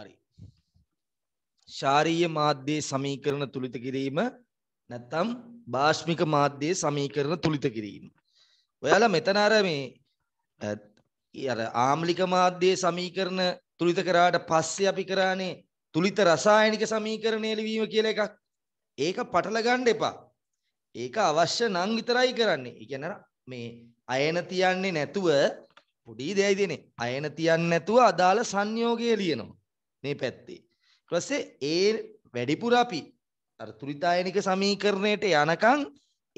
හරි. ශාරීය මාධ්‍යයේ සමීකරණ තුලිත කිරීම නැත්තම් භාෂ්මික මාධ්‍යයේ සමීකරණ තුලිත කිරීම. ඔයාලා මෙතන අර මේ අර ආම්ලික මාධ්‍යයේ සමීකරණ තුලිත කරාට පස්සේ අපි කරානේ තුලිත රසායනික සමීකරණය ලිවීම කියලා එකක්. ඒක පටල ගන්න එපා. ඒක අවශ්‍ය නම් විතරයි කරන්නේ. ඒ කියන්නේ මේ අයන තියන්නේ නැතුව පොඩි දෙයක් දෙන්නේ. අයන තියන්නේ නැතුව අදාළ සංයෝගය ලියනවා. මේ පැත්තේ. ඊට පස්සේ ඒ වැඩිපුර අපි අර තුරිතායනික සමීකරණයට යනකම්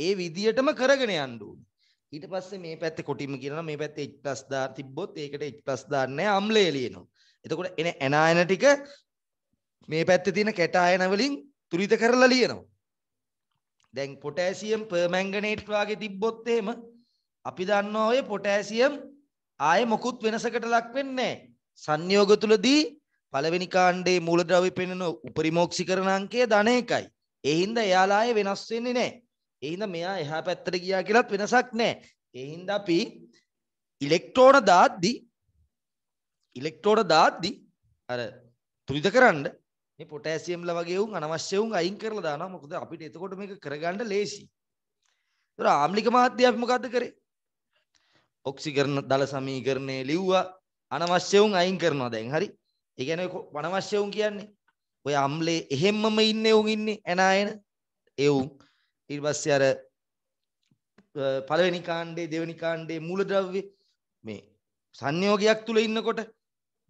ඒ විදියටම කරගෙන යන්න ඕනේ. ඊට පස්සේ මේ පැත්තේ කොටිම කියනවා මේ පැත්තේ H+ දා තිබ්බොත් ඒකට H+ දාන්න නැහැ අම්ලය ලියනවා. එතකොට එන ඇනායන ටික මේ පැත්තේ තියෙන කැටායන වලින් තුරිත කරලා ලියනවා. දැන් පොටෑසියම් පර්මැංගනේට් වගේ තිබ්බොත් එහෙම අපි දන්නවා ඔය පොටෑසියම් ආයේ මොකුත් වෙනසකට ලක් වෙන්නේ නැහැ. සංයෝග තුලදී පළවෙනි කාණ්ඩේ මූලද්‍රව්‍ය පෙන්වන උපරිමෝක්ෂීකරණ අංකය ධන එකයි. ඒ හින්දා එයාලායේ වෙනස් වෙන්නේ නැහැ. ඒ හින්දා මෙයා එහා පැත්තට ගියා කියලාත් වෙනසක් නැහැ. ඒ හින්දා අපි ඉලෙක්ට්‍රෝන දාද්දි ඉලෙක්ට්‍රෝන දාද්දි අර තුරිත කරන්න මේ පොටෑසියම්ල වගේ වුන් අනවශ්‍ය වුන් අයින් කරලා දානවා. මොකද අපිට එතකොට මේක කරගන්න ලේසි. ඒතර ආම්ලික මහත්තයා අපි මොකද්ද කරේ? ඔක්සිකරණ දල සමීකරණය ලිව්වා. අනවශ්‍ය වුන් අයින් කරනවා දැන්. හරි. ඒ කියන්නේ වනවශ්‍ය උන් කියන්නේ ඔය අම්ලේ එහෙම්මම ඉන්නේ උන් ඉන්නේ එනායන ඒ උන් ඊට පස්සේ අර පළවෙනි කාණ්ඩේ දෙවෙනි කාණ්ඩේ මූලද්‍රව්‍ය මේ සංයෝගයක් තුල ඉන්නකොට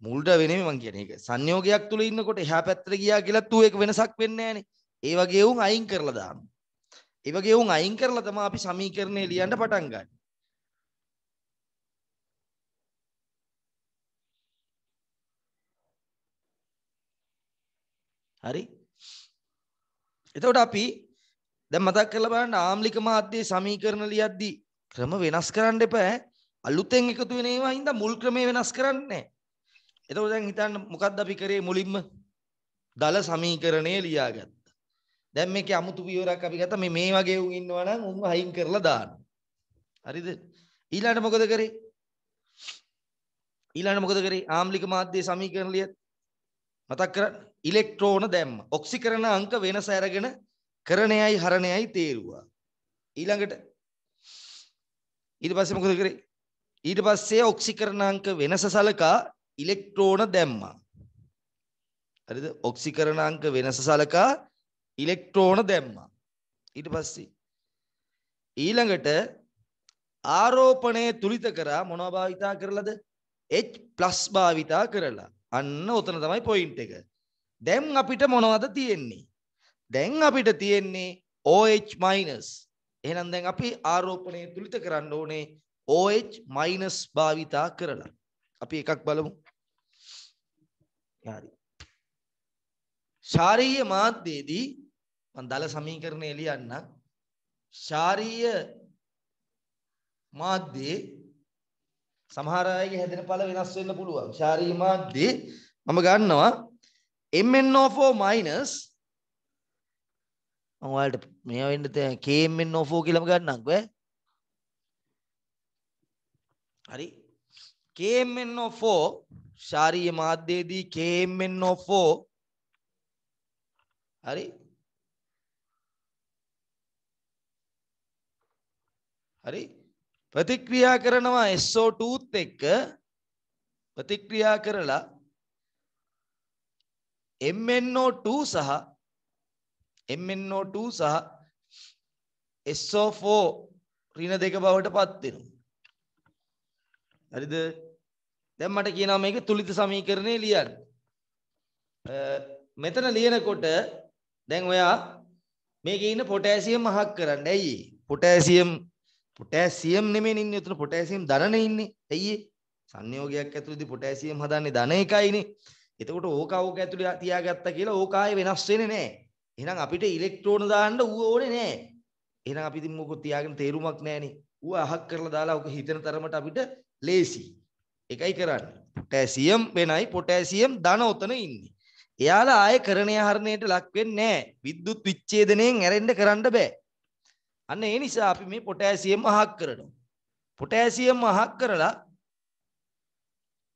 මූලද්‍රව්‍ය නෙමෙයි මං කියන්නේ. ඒක සංයෝගයක් තුල ඉන්නකොට එහා පැත්තට ගියා කියලා තු ඒක වෙනසක් වෙන්නේ නැහනේ. ඒ වගේ වුන් අයින් කරලා දානවා. ඒ වගේ වුන් අයින් කරලා තමයි අපි සමීකරණේ ලියන්න පටන් ගන්න. හරි එතකොට අපි දැන් මතක් කරලා බලන්න ආම්ලික මාධ්‍යයේ සමීකරණ ලියද්දී ක්‍රම වෙනස් කරන්න එපා අලුතෙන් එකතු වෙන ඒවා හින්දා මුල් ක්‍රමේ වෙනස් කරන්නේ නැහැ. එතකොට දැන් හිතන්න මොකද්ද අපි කරේ මුලින්ම දල සමීකරණය ලියාගත්තා. දැන් මේකේ අමුතු පියවරක් අපි ගත්තා මේ මේ වගේ උන් ඉන්නවා නම් උන්ව හයින් කරලා දාන්න. හරිද? ඊළඟට මොකද කරේ? ඊළඟට මොකද කරේ? ආම්ලික මාධ්‍යයේ සමීකරණ ලියත් මතක් කරන්නේ ඉලෙක්ට්‍රෝන දැම්ම. ඔක්සිකරණ අංක වෙනස අරගෙන කරණයයි හරණයයි තේරුවා. ඊළඟට ඊට පස්සේ මොකද කරේ? ඊට පස්සේ ඔක්සිකරණ අංක වෙනස සලකා ඉලෙක්ට්‍රෝන දැම්මා. හරිද? ඔක්සිකරණ අංක වෙනස සලකා ඉලෙක්ට්‍රෝන දැම්මා. ඊට පස්සේ ඊළඟට ආරෝපණය තුලිත කරා මොනවා භාවිතා කරලාද? H+ භාවිතා කරලා. අන්න ඔතන තමයි පොයින්ට් එක. දැන් අපිට මොනවද තියෙන්නේ? දැන් අපිට තියෙන්නේ OH- එහෙනම් දැන් අපි ආරෝපණය තුලිත කරන්න ඕනේ OH- භාවිතා කරලා. අපි එකක් බලමු. හරි. ශාරීය මාධ්‍යයේදී මම දල සමීකරණය ලියන්න. ශාරීය මාධ්‍යයේ සමහර අයගේ හැදෙන ඵල වෙනස් වෙන්න පුළුවන්. ශාරීය මාධ්‍යයේ මම ගන්නවා MnO4 minus මම ඔයාලට මේවා වෙන්න තේ KMnO4 කියලාම ගන්නම්කෝ ඈ. හරි. KMnO4 ශාරීය මාධ්‍යයේදී KMnO4 හරි හරි ප්‍රතික්‍රියා කරනවා SO2 එක්ක ප්‍රතික්‍රියා කරලා MnO2 සහ MnO2 සහ SO4 ඍණ දෙක බවට පත් වෙනවා. හරිද? දැන් මට කියනවා මේක තුලිත සමීකරණය ලියන්න. මෙතන ලියනකොට දැන් ඔයා මේකේ ඉන්න පොටෑසියම් අහක් කරන්න. ඇයි? පොටෑසියම් පොටෑසියම් නෙමෙයි ඉන්නේ උතන පොටෑසියම් ධනනේ ඉන්නේ. ඇයි? සංයෝගයක් ඇතුළේදී පොටෑසියම් හදන්නේ ධන එකයිනේ. එතකොට ඕක ඕක ඇතුලේ තියාගත්ත කියලා ඕක ආයේ වෙනස් වෙන්නේ නැහැ. එහෙනම් අපිට ඉලෙක්ට්‍රෝන දාන්න ඌ ඕනේ නැහැ. එහෙනම් අපි ඉතින් මොකද තියාගෙන තේරුමක් නැහනේ. ඌ අහක් කරලා දාලා ඕක හිතන තරමට අපිට ලේසි. එකයි කරන්නේ. පොටෑසියම් වෙනයි පොටෑසියම් ධන උතන ඉන්නේ. එයාලා ආයේ කරණය හරණයට ලක් වෙන්නේ නැහැ. විද්‍යුත් විච්ඡේදණයෙන් ඇරෙන්න කරන්න බෑ. අන්න ඒ නිසා අපි මේ පොටෑසියම් අහක් කරනවා. පොටෑසියම් අහක් කරලා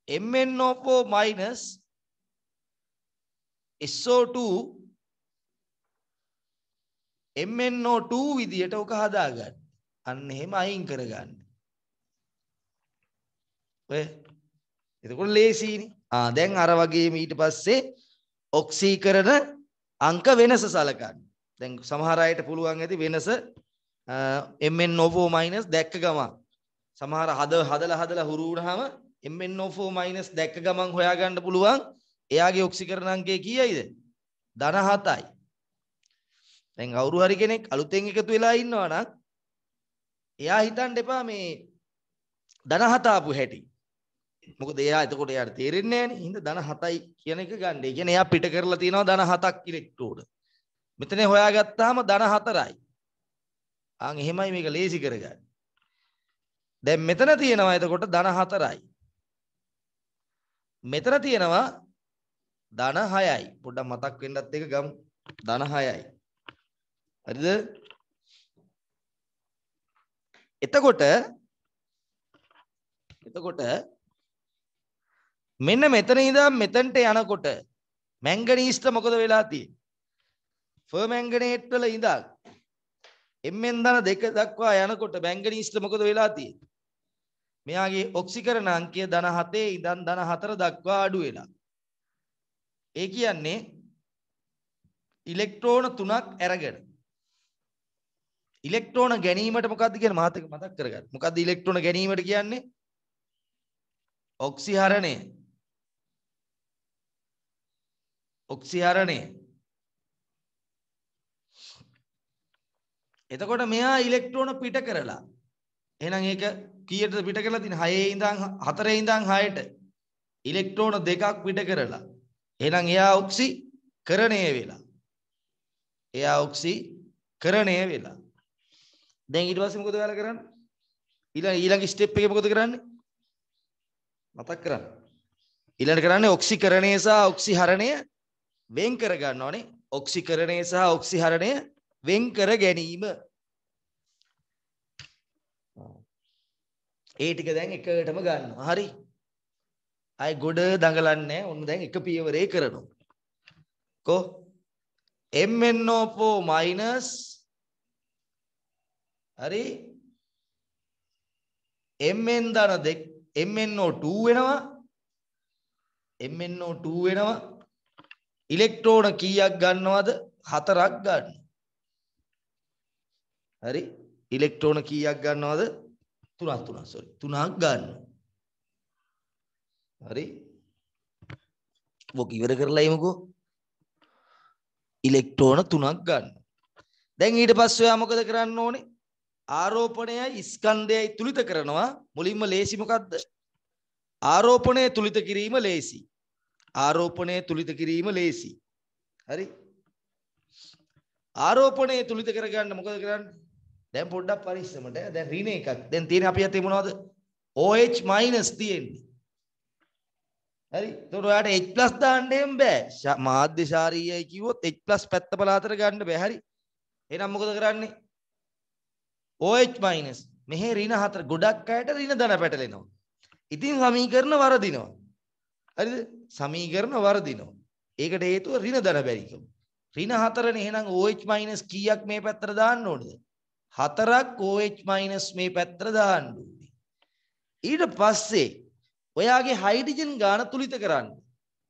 MnO4- SO2 MnO2 විදියට ඔක හදාගන්න. අන්න එහෙම අයින් කරගන්න. ඔය එතකොට ලේසියිනේ. ආ දැන් අර වගේම ඊට පස්සේ ඔක්සීකරණ අංක වෙනස සලකන්න. දැන් සමහර අයට පුළුවන් ඇති වෙනස MnO4- දැක්ක ගමන් සමහර හද හදලා හදලා හුරු වුණාම MnO4- දැක්ක ගමන් හොයාගන්න පුළුවන්. එයාගේ ඔක්සිකරණ අංකය කීයයිද? ධන 7යි. දැන් කවුරු හරි කෙනෙක් අලුතෙන් එකතු වෙලා ඉන්නවා නම් එයා හිතන්න එපා මේ ධන 7 ආපු හැටි. මොකද එයා එතකොට එයාට තේරෙන්නේ නැහැනේ. හින්දා ධන 7යි කියන එක ගන්න. ඒ කියන්නේ එයා පිට කරලා තියෙනවා ධන 7ක් ඉලෙක්ට්‍රෝඩ. මෙතන හොයාගත්තාම ධන 4යි. ආන් එහෙමයි මේක ලේසි කරගන්නේ. දැන් මෙතන තියෙනවා එතකොට ධන 4යි. මෙතන තියෙනවා ධන 6යි. පොඩ්ඩක් මතක් වෙන්නත් එක ගමු. ධන 6යි. හරිද? එතකොට එතකොට මෙන්න මෙතන ඉඳන් මෙතනට යනකොට මැංගනීස්ට මොකද වෙලා තියෙන්නේ? ෆර්මැංගනේට් වල ඉඳන් එම්ෙන් ධන දෙක දක්වා යනකොට මැංගනීස්ට මොකද වෙලා තියෙන්නේ? මෙයාගේ ඔක්සිකරණ අංකය ධන 7 ඉඳන් ධන 4 දක්වා අඩු වෙලා. ඒ කියන්නේ ඉලෙක්ට්‍රෝන තුනක් ඇරගෙන ඉලෙක්ට්‍රෝන ගැනීමට මොකක්ද කියන මාතක මතක් කරගන්න. මොකක්ද ඉලෙක්ට්‍රෝන ගැනීමට කියන්නේ? ඔක්සිහරණය. ඔක්සිහරණය. එතකොට මෙයා ඉලෙක්ට්‍රෝන පිට කරලා එහෙනම් ඒක කීයටද පිට කරලා තියෙන්නේ 6 ඉඳන් 4 ඉඳන් 6ට ඉලෙක්ට්‍රෝන දෙකක් පිට කරලා එහෙනම් එයා ඔක්සි කරණය වෙලා. එයා ඔක්සි කරණය වෙලා. දැන් ඊට පස්සේ මොකද ඔයාලා කරන්නේ? ඊළඟ ඊළඟ ස්ටෙප් එකේ මොකද කරන්නේ? මතක් කරන්න. ඊළඟට කරන්නේ ඔක්සිකරණය සහ ඔක්සිහරණය වෙන් කර ගන්න ඕනේ. ඔක්සිකරණය සහ ඔක්සිහරණය වෙන් කර ගැනීම. ඒ ටික දැන් එකටම ගන්නවා. හරි. ආයි ගොඩ දඟලන්නේ ඔන්න දැන් එක පියවරේ කරනවා කෝ MnO4 minus හරි Mn ධන දෙක MnO2 වෙනවා MnO2 වෙනවා ඉලෙක්ට්‍රෝන කීයක් ගන්නවද හතරක් ගන්න හරි ඉලෙක්ට්‍රෝන කීයක් ගන්නවද තුනක් තුනක් සෝරි තුනක් ගන්නවා හරි. ඔක ඉවර කරලා එමුකෝ. ඉලෙක්ට්‍රෝන තුනක් ගන්න. දැන් ඊට පස්සේ ඔයා මොකද කරන්න ඕනේ? ආරෝපණයයි ස්කන්ධයයි තුලිත කරනවා. මුලින්ම ලේසි මොකද්ද? ආරෝපණය තුලිත කිරීම ලේසි. ආරෝපණය තුලිත කිරීම ලේසි. හරි. ආරෝපණය තුලිත කරගන්න මොකද කරන්නේ? දැන් පොඩ්ඩක් පරිස්සමට. දැන් රින එකක්. දැන් තියෙන අපි අතේ මොනවද? OH- තියෙන්නේ. හරි එතකොට ඔයාට H+ දාන්න එම් බෑ. මාධ්‍ය ශාරීයයි කිව්වොත් H+ පැත්ත පලාතර ගන්න බෑ. හරි. එහෙනම් මොකද කරන්නේ? OH- මෙහි ඍණ හතර ගොඩක් අයට ඍණ ධන පැටලෙනවා. ඉතින් සමීකරණ වරදිනවා. හරිද? සමීකරණ වරදිනවා. ඒකට හේතුව ඍණ ධන බැරිකම. ඍණ හතරනේ එහෙනම් OH- කීයක් මේ පැත්තට දාන්න ඕනද? හතරක් OH- මේ පැත්තට දාන්න ඕනේ. ඊට පස්සේ ඔයාගේ හයිඩ්‍රජන් ගාන තුලිත කරන්න.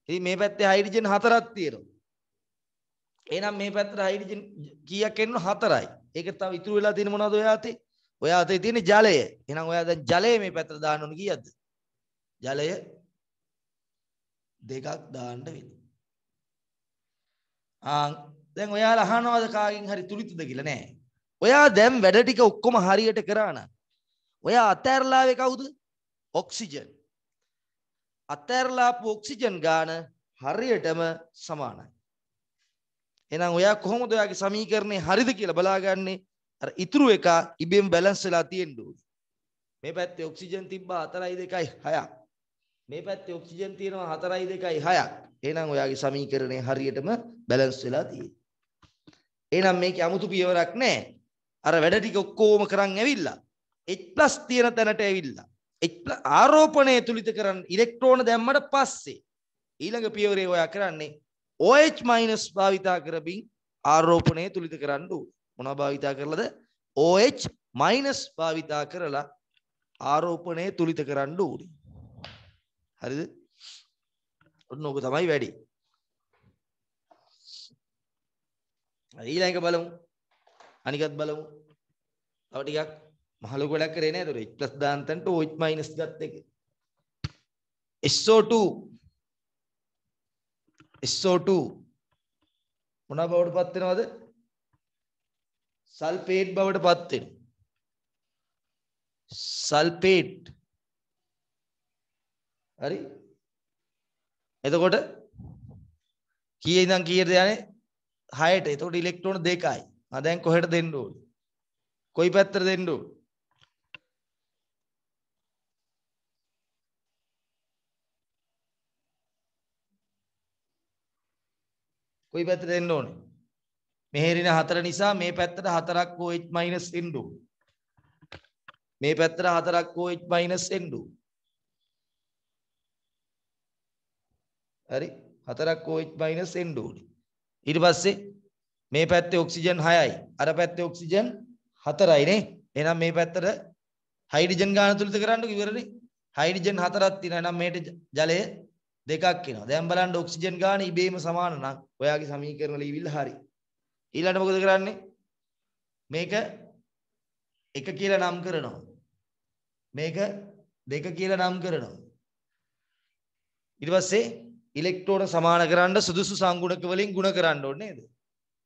ඉතින් මේ පැත්තේ හයිඩ්‍රජන් හතරක් තියෙනවා. එහෙනම් මේ පැත්තට හයිඩ්‍රජන් කීයක් එන්නු හතරයි. ඒක තව ඉතුරු වෙලා තියෙන මොනවද ඔයා අතේ? ඔයා අතේ තියෙන ජලය. එහෙනම් ඔයා දැන් ජලය මේ පැත්තට දාන්න ඕන කීයක්ද? ජලය දෙකක් දාන්න වෙනවා. ආ දැන් ඔයාලා අහනවාද කාගෙන් හරි තුලිතද කියලා නෑ. ඔයා දැන් වැඩ ටික ඔක්කොම හරියට කරා නම් ඔයා අතෑරලාවේ කවුද? ඔක්සිජන්. අතෑරලාපු ඔක්සිජන් ගාන හරියටම සමානයි. එහෙනම් ඔයා කොහොමද ඔයාගේ සමීකරණේ හරිද කියලා බලාගන්නේ? අර ඉතුරු එක ඉබෙන් බැලන්ස් වෙලා තියෙන්න ඕනේ. මේ පැත්තේ ඔක්සිජන් තිබ්බා 4.2යි 6ක්. මේ පැත්තේ ඔක්සිජන් තියෙනවා 4.2යි 6ක්. එහෙනම් ඔයාගේ සමීකරණේ හරියටම බැලන්ස් වෙලා තියෙනවා. එහෙනම් මේකේ 아무තු පියවරක් නැහැ. අර වැඩ ටික ඔක්කොම කරන් ඇවිල්ලා H+ තියෙන තැනට ඇවිල්ලා ආරෝපණය තුලිත කරන්න ඉලෙක්ට්‍රෝන දැම්මට පස්සේ ඊළඟ පියවරේ ඔයා කරන්නේ OH- භාවිතා කරමින් ආරෝපණය තුලිත කරන්න ඕන. මොනවා භාවිතා කරලාද? OH- භාවිතා කරලා ආරෝපණය තුලිත කරන්න ඕනේ. හරිද? ඔන්න ඕක තමයි වැඩි. ඊළඟ බලමු. අනිකත් බලමු. තව ටිකක් මහලු ගොඩක් කරේ නෑ. ඒතර h+ දාන්තන්ට OH- ගත් එක. SO2 SO2 මොන බවට පත් වෙනවද? සල්ෆේට් බවට පත් වෙනවා. සල්ෆේට් හරි එතකොට කීයේ ඉඳන් කීයට යන්නේ 6ට. එතකොට ඉලෙක්ට්‍රෝන දෙකයි. ආ දැන් කොහෙට දෙන්න ඕනේ? කොයි පැත්තට දෙන්න ඕනේ? කොයි පැත්තට එන්න ඕනේ? මෙහෙරින 4 නිසා මේ පැත්තට 4ක් OH- එන්නු. මේ පැත්තට 4ක් OH- එන්නු. හරි 4ක් OH- එන්න ඕනේ. ඊට පස්සේ මේ පැත්තේ ඔක්සිජන් 6යි. අර පැත්තේ ඔක්සිජන් 4යි නේ. එහෙනම් මේ පැත්තට හයිඩ්‍රජන් ගාන තුලිත කරන්න කිව්වරනේ. හයිඩ්‍රජන් 4ක් තියෙනවා. එහෙනම් මේට ජලය දෙකක් එනවා. දැන් බලන්න ඔක්සිජන් ගාන ඉබේම සමාන නම් ඔයාගේ සමීකරණ ලියවිල්ල හරි. ඊළඟට මොකද කරන්නේ? මේක එක කියලා නම් කරනවා. මේක දෙක කියලා නම් කරනවා. ඊට පස්සේ ඉලෙක්ට්‍රෝන සමාන කරන්න සුදුසු සංගුණක වලින් ಗುಣ කරන්න ඕනේ නේද?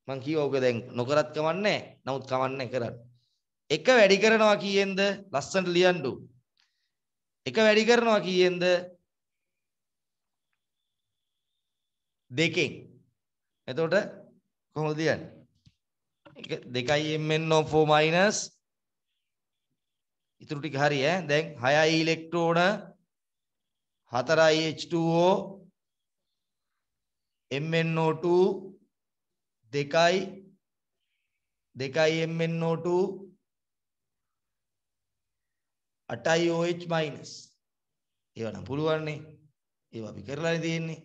මං කියවා ඔක දැන් නොකරත් කමන්නේ නමුත් කමන්නේ කරන්න. එක වැඩි කරනවා කියෙන්ද ලස්සනට ලියන්නු. එක වැඩි කරනවා කියෙන්ද දෙකෙන්. එතකොට කොහොමද කියන්නේ? 2යි mn of4 minus ඉතුරු ටික හරි ඈ. දැන් 6යි ඉලෙක්ට්‍රෝන 4යි H2O MnO2 දෙකයි දෙකයි MnO2 8යි OH- ඒවා නම් පුළුවන් නේ. ඒවා අපි කරලානේ තියෙන්නේ.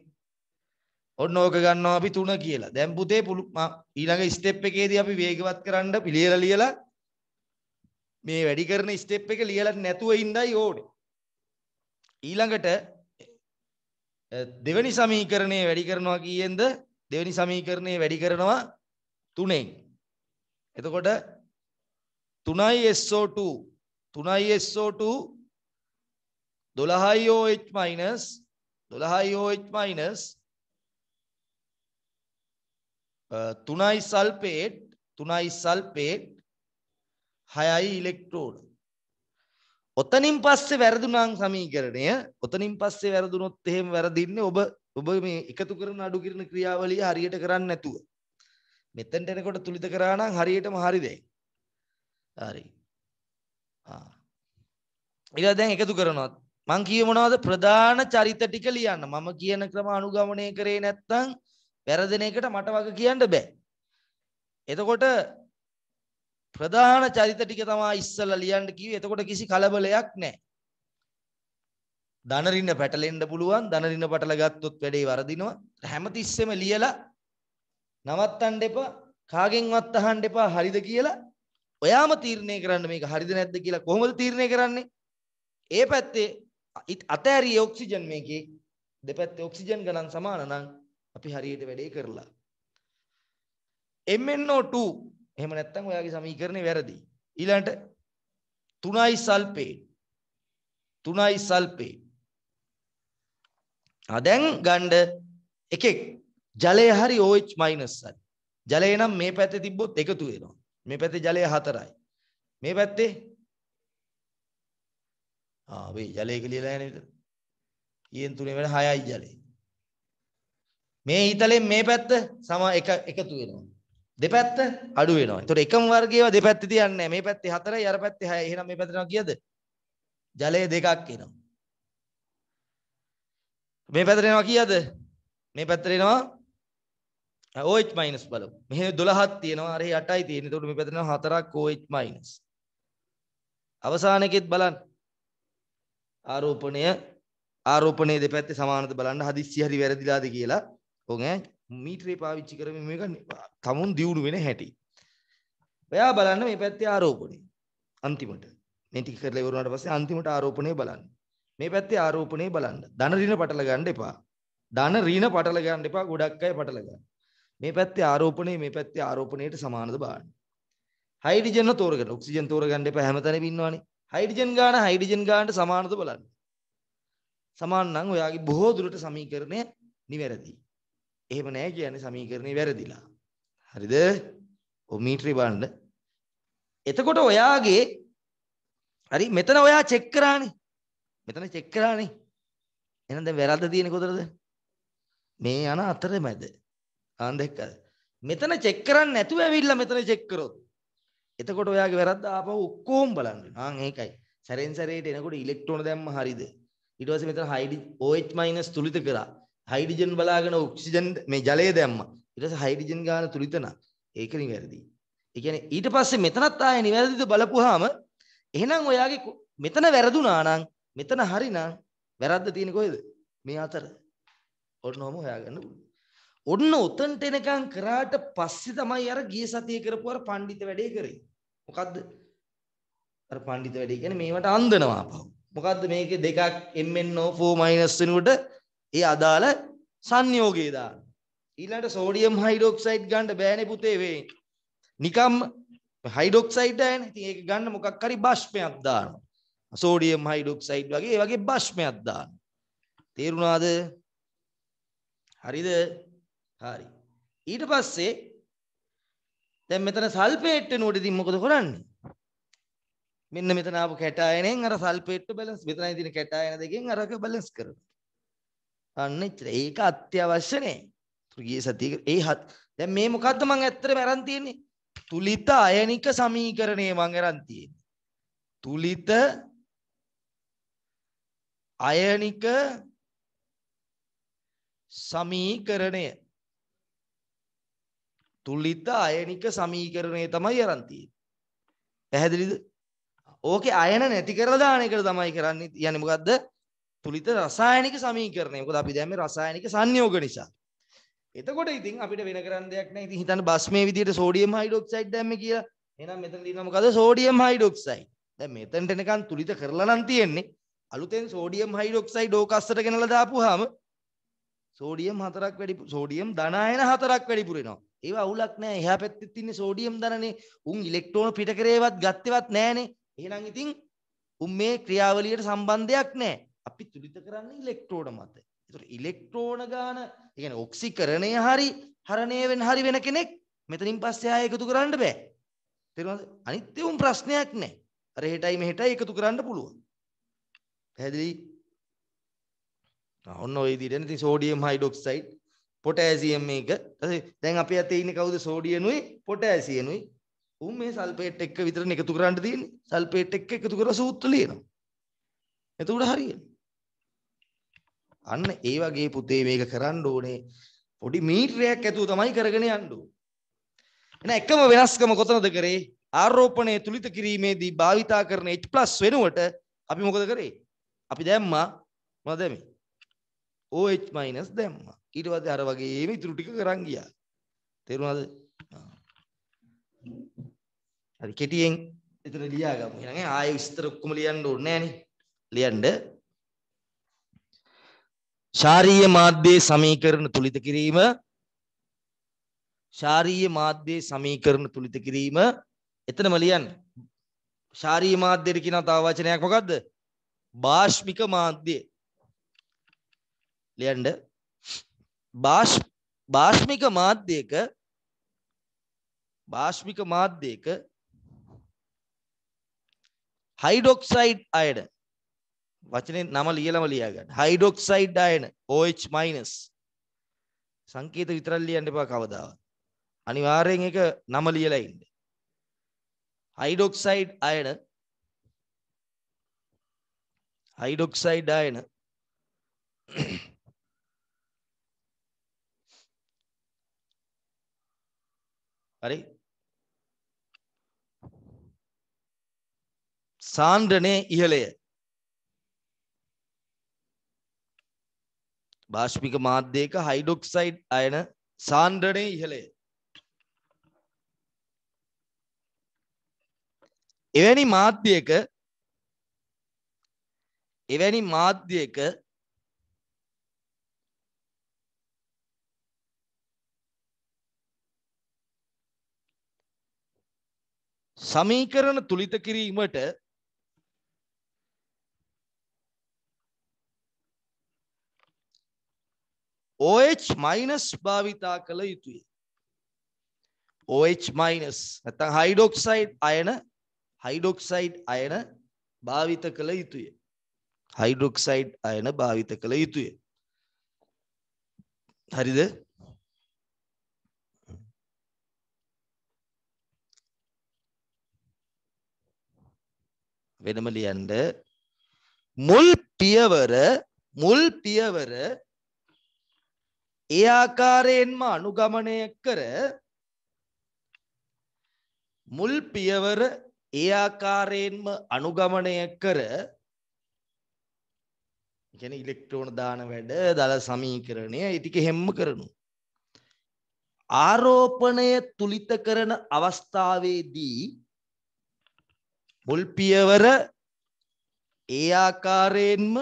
ඔන්න ඕක ගන්නවා අපි 3 කියලා. දැන් පුතේ ඊළඟ ස්ටෙප් එකේදී අපි වේගවත් කරන්න පිළියෙල ලියලා මේ වැඩි කරන ස්ටෙප් එක ලියලා නැතුව ඉඳයි ඕනේ. ඊළඟට දෙවැනි සමීකරණය වැඩි කරනවා කීයෙන්ද? දෙවැනි සමීකරණය වැඩි කරනවා 3ෙන්. එතකොට 3යි SO2 3යි SO2 12 OH- 12 OH- 3යි සල්ෆේට් 3යි සල්ෆේට් 6යි ඉලෙක්ට්‍රෝන ඔතනින් පස්සේ වැරදුනාන් සමීකරණය ඔතනින් පස්සේ වැරදුනොත් එහෙම වැරදින්නේ ඔබ ඔබ මේ එකතු කරන අඩු කිරන ක්‍රියාවලිය හරියට කරන්නේ නැතුව මෙතෙන්ට එනකොට තුලිත කරා නම් හරියටම හරි දෙයි හරි ආ ඊළඟ දැන් එකතු කරනවා මං කියේ මොනවද ප්‍රධාන චරිත ටික ලියන්න මම කියන ක්‍රම අනුගමනය කරේ නැත්නම් වැරදෙන එකට මට වග කියන්න බෑ. එතකොට ප්‍රධාන චරිත ටික තමයි ඉස්සල්ලා ලියන්න කිව්වේ. එතකොට කිසි කලබලයක් නැහැ. දනරින්න පැටලෙන්න පුළුවන්. දනරින්න පැටල ගත්තොත් වැඩේ වරදිනවා. හැමතිස්සෙම ලියලා නවත්තන්න එපා. කාගෙන්වත් අහන්න එපා හරිද කියලා. ඔයාම තීරණය කරන්න මේක හරිද නැද්ද කියලා කොහොමද තීරණය කරන්නේ? ඒ පැත්තේ අතෑරිය ඔක්සිජන් මේකේ දෙපැත්තේ ඔක්සිජන් ගණන් සමාන නම් අපි හරියට වැඩේ කරලා. MnO2 එහෙම නැත්නම් ඔයාගේ සමීකරණේ වැරදි. ඊළඟට 3යි සල්ෆේට් 3යි සල්ෆේට්. ආ දැන් ගන්න එකෙක් ජලය හරි OH- හරි. ජලය නම් මේ පැත්තේ තිබ්බොත් එකතු වෙනවා. මේ පැත්තේ ජලය 4යි. මේ පැත්තේ ආ වෙයි ජලය කියලා නේද? ඊෙන් තුනේ වෙන 6යි ජලය. මේ හිතලෙන් මේ පැත්ත සම එක එකතු වෙනවා. දෙපැත්ත අඩු වෙනවා. ඒතකොට එකම වර්ගයේවා දෙපැත්තේ තියන්නේ මේ පැත්තේ 4යි අර පැත්තේ 6යි. එහෙනම් මේ පැත්තේ කීයද? ජලය දෙකක් එනවා. මේ පැත්තට එනවා කීයද? මේ පැත්තට එනවා OH- බලමු. මෙහෙ 12ක් තියෙනවා. අර 8යි තියෙන්නේ. ඒතකොට මේ පැත්තේ එනවා 4ක් OH-. අවසානකෙත් බලන්න. ආරෝපණය ආරෝපණයේ දෙපැත්තේ සමානද බලන්න හදිස්සි හරි වැරදිලාද කියලා ඕක ඈ මීටරේ පාවිච්චි කරමින් මේක තමුන් දියුණු වෙන හැටි. ඔයා බලන්න මේ පැත්තේ ආරෝපණය. අන්තිමට මේ ටික කරලා ඉවර වුණාට පස්සේ අන්තිමට ආරෝපණය බලන්න. මේ පැත්තේ ආරෝපණය බලන්න. ධන ඍණ පටල ගන්න එපා. ධන ඍණ පටල ගන්න එපා. ගොඩක් අය පටල ගන්න. මේ පැත්තේ ආරෝපණය මේ පැත්තේ ආරෝපණයට සමානද බලන්න. හයිඩ්‍රජන් තෝරගන්න. ඔක්සිජන් තෝරගන්න එපා හැමතැනම ඉන්නවනේ. හයිඩ්‍රජන් ගාන හයිඩ්‍රජන් ගානට සමානද බලන්න. සමාන නම් ඔයාගේ බොහෝ දුරට සමීකරණය නිවැරදියි. එහෙම නෑ කියන්නේ සමීකරණේ වැරදිලා. හරිද? ඔ මීටරේ බලන්න. එතකොට ඔයාගේ හරි මෙතන ඔයා චෙක් කරානේ. මෙතන චෙක් කරානේ. එහෙනම් දැන් වැරද්ද තියෙන්නේ කොතනද? මේ යන අතරමැද. ආන් දැක්කද? මෙතන චෙක් කරන්න නැතුව ඇවිල්ලා මෙතන චෙක් කරොත්. එතකොට ඔයාගේ වැරද්ද ආපහු ඔක්කොම බලන්න වෙනවා. ආන් ඒකයි. සැරෙන් සැරේට එනකොට ඉලෙක්ට්‍රෝන දැම්ම හරිද? ඊට පස්සේ මෙතන හයිඩි OH- තුලිත කරා. හයිඩ්‍රජන් බලාගෙන ඔක්සිජන් මේ ජලය දැම්ම. ඊට පස්සේ හයිඩ්‍රජන් ගාන තුලිතන. ඒක නිවැරදි. ඒ කියන්නේ ඊට පස්සේ මෙතනත් ආයේ නිවැරදිද බලපුවාම එහෙනම් ඔයාගේ මෙතන වැරදුනා නම් මෙතන හරිනම් වැරද්ද තියෙන්නේ කොහෙද? මේ අතර. ඔන්නෝම හොයාගන්න ඔන්න උතන්ට එනකන් කරාට පස්සේ තමයි අර ගිය සතියේ කරපු අර පඬිත වැඩේ කරේ. මොකද්ද? අර පඬිත වැඩේ කියන්නේ මේවට අන්දනවා පහු. මොකද්ද මේකේ දෙකක් mn04- වෙනුවට ඒ අදාළ සංයෝගය දාන්න. ඊළඟට සෝඩියම් හයිඩ්‍රොක්සයිඩ් ගන්න බෑනේ පුතේ වේ. නිකම් හයිඩ්‍රොක්සයිඩ් ආයනේ. ඉතින් ඒක ගන්න මොකක් හරි බෂ්පයක් දානවා. සෝඩියම් හයිඩ්‍රොක්සයිඩ් වගේ ඒ වගේ බෂ්පයක් දාන්න. තේරුණාද? හරිද? හරි. ඊට පස්සේ දැන් මෙතන සල්ෆේට් වෙනුවට ඉතින් මොකද කරන්නේ? මෙන්න මෙතන ආපු කැටායනෙන් අර සල්ෆේට් බැලන්ස් මෙතනයි තියෙන කැටායන දෙකෙන් අරක බැලන්ස් කරනවා. අන්න ඒක අත්‍යවශ්‍ය නෑ. ගිය සතියේ ඒ හත් දැන් මේ මොකද්ද මම ඇත්තටම අරන් තියෙන්නේ? තුලිත අයනික සමීකරණය මම අරන් තියෙන්නේ. තුලිත අයනික සමීකරණය තුලිත අයනික සමීකරණය තමයි අරන් තියෙන්නේ. පැහැදිලිද? ඕකේ අයන නැති කරලා දාන එක තමයි කරන්නේ. කියන්නේ මොකද්ද? තුලිත රසායනික සමීකරණය. මොකද අපි දැන් මේ රසායනික සංයෝග නිසා. එතකොට ඉතින් අපිට වෙන කරන්න දෙයක් නැහැ. ඉතින් හිතන්න බස්මේ විදියට සෝඩියම් හයිඩ්‍රොක්සයිඩ් දැම්මේ කියලා. එහෙනම් මෙතන තියෙනවා මොකද? Sodium hydroxide. දැන් මෙතනට එනකන් තුලිත කරලා නම් තියෙන්නේ. අලුතෙන් සෝඩියම් හයිඩ්‍රොක්සයිඩ් ඕකස්සට ගෙනලා දාපුවාම සෝඩියම් හතරක් වැඩි සෝඩියම් ධනායන හතරක් වැඩිපුර එනවා. ඒවා අවුලක් නැහැ. එහා පැත්තේ තියෙන්නේ සෝඩියම් ධනනේ. උන් ඉලෙක්ට්‍රෝන පිට කරේවත් ගත්තේවත් නැහනේ. එහෙනම් ඉතින් උන් මේ ක්‍රියාවලියට සම්බන්ධයක් නැහැ. අපි තුලිත කරන්නේ ඉලෙක්ට්‍රෝන මත. ඒතර ඉලෙක්ට්‍රෝන ගාන, ඒ කියන්නේ ඔක්සිකරණය හරි හරණය වෙන හරි වෙන කෙනෙක් මෙතනින් පස්සේ ආයෙ එකතු කරන්න බෑ. තේරුණාද? අනිත් ඒවුම් ප්‍රශ්නයක් නෑ. අර හෙටයි මෙහෙටයි එකතු කරන්න පුළුවන්. පැහැදිලි? ඔන්න ඔය විදිහට ඉතින් සෝඩියම් හයිඩොක්සයිඩ් පොටෑසියම් මේක. දැන් අපේ අතේ ඉන්නේ කවුද සෝඩියනුයි පොටෑසියනුයි. උන් මේ සල්ෆේට් එක්ක විතරනේ එකතු කරන්න තියෙන්නේ. සල්ෆේට් එක්ක එකතු කරලා සූත්‍ර ලියනවා. එතකොට හරියනවා. අන්න ඒ වගේ පුතේ මේක කරන්න ඕනේ. පොඩි මීටරයක් ඇතුව තමයි කරගෙන යන්න ඕනේ. එකම වෙනස්කම කොතනද කරේ? ආරෝපණය තුලිත කිරීමේදී භාවිතා කරන H+ වෙනුවට අපි මොකද කරේ? අපි දැම්මා මොනවද දැම්මේ? OH- දැම්මා. ඊට පස්සේ අර වගේම ඉතුරු ටික කරන් ගියා. තේරුණාද? හරි කෙටියෙන් එතන ලියා ගමු. ඊළඟට ආයෙ විස්තර ඔක්කොම ලියන්න ඕනේ නෑනේ. ලියන්න ශාරීය මාධ්‍යයේ සමීකරණ තුලිත කිරීම ශාරීය මාධ්‍යයේ සමීකරණ තුලිත කිරීම එතනම ලියන්න ශාරීය මාධ්‍යයට කියන තව වචනයක් මොකද්ද බාෂ්පික මාධ්‍ය ලියන්න බාෂ්මික මාධ්‍යයක බාෂ්මික මාධ්‍යයක හයිඩොක්සයිඩ් අයඩන් වචනේ නම ලියලම ලියා ගන්න. හයිඩ්‍රොක්සයිඩ් අයන OH- සංකේත විතරක් ලියන්න එපා කවදාවත්. අනිවාර්යෙන් ඒක නම ලියලා ඉන්න. හයිඩ්‍රොක්සයිඩ් අයන හයිඩ්‍රොක්සයිඩ් අයන හරි සාන්ද්‍රණය ඉහළය භාෂ්පික මාධ්‍යයක හයිඩොක්සයිඩ් අයන සාන්ද්‍රණය ඉහළය. එවැනි මාධ්‍යයක එවැනි මාධ්‍යයක සමීකරණ තුලිත කිරීමට OH- භාවිතා කළ යුතුයි. OH- නැත්නම් හයිඩොක්සයිඩ් අයන හයිඩොක්සයිඩ් අයන භාවිත කළ යුතුය. හයිඩොක්සයිඩ් අයන භාවිත කළ යුතුය. හරිද? වෙනම ලියන්න මුල් පියවර මුල් පියවර ඒ ආකාරයෙන්ම අනුගමනය කර මුල් පියවර ඒ ආකාරයෙන්ම අනුගමනය කර කියන්නේ ඉලෙක්ට්‍රෝන දාන වැඩ දල සමීකරණය ඉතික හැම්ම කරනු ආරෝපණය තුලිත කරන අවස්ථාවේදී මුල් පියවර ඒ ආකාරයෙන්ම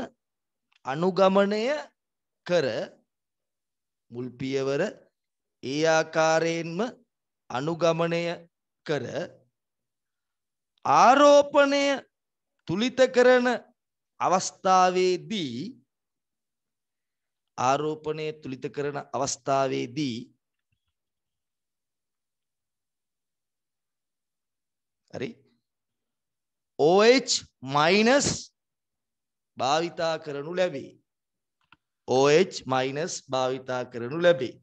අනුගමනය කර මුල් පියවර ඒ ආකාරයෙන්ම අනුගමනය කර ආරෝපණය තුලිත කරන අවස්ථාවේදී ආරෝපණය තුලිත කරන අවස්ථාවේදී හරි OH- භාවිතා කරනු ලැබේ. OH- භාවිතා කරනු ලැබේ.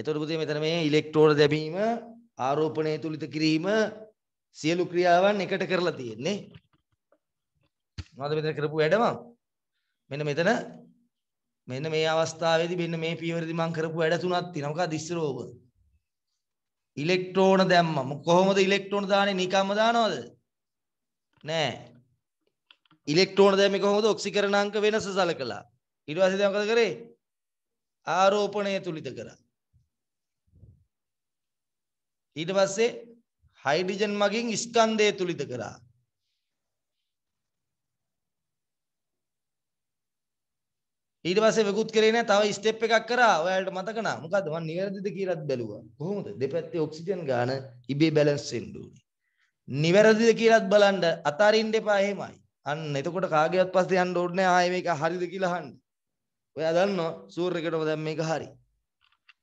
එතකොට පුතේ මෙතන මේ ඉලෙක්ට්‍රෝන දැමීම ආරෝපණය තුලිත කිරීම සියලු ක්‍රියාවන් එකට කරලා තියෙන්නේ. මොනවද මෙතන කරපු වැඩම? මෙන්න මෙතන මෙන්න මේ අවස්ථාවේදී මෙන්න මේ පියවරදී මම කරපු වැඩ තුනක් තියෙනවා. මොකක්ද ඉස්සර ඕක? ඉලෙක්ට්‍රෝන දැම්මම කොහොමද ඉලෙක්ට්‍රෝන දාන්නේ නිකම්ම දානවද? නෑ. ඉලෙක්ට්‍රෝන දැමි කොහොමද ඔක්සිකරණාංක වෙනස සලකලා ඊට පස්සේ දැන් මොකද කරේ ආරෝපණය තුලිත කරා ඊට පස්සේ හයිඩ්‍රජන් මගින් ස්කන්ධය තුලිත කරා ඊට පස්සේ වෙකුත් කරේ නැහැ තව ස්ටෙප් එකක් කරා ඔයාලට මතක නා මොකද්ද මම නිවැරදිද කියලාත් බැලුවා කොහොමද දෙපැත්තේ ඔක්සිජන් ගාන ඉබේ බැලන්ස් වෙන්න ඕනේ නිවැරදිද කියලාත් බලන්න අතාරින්න එපා එහෙමයි අන්න එතකොට කාගේවත් පස්සේ යන්න ඕනේ නැහැ ආයේ මේක හරිද කියලා අහන්න. ඔයා දන්නවා සූර්යකටම දැන් මේක හරි.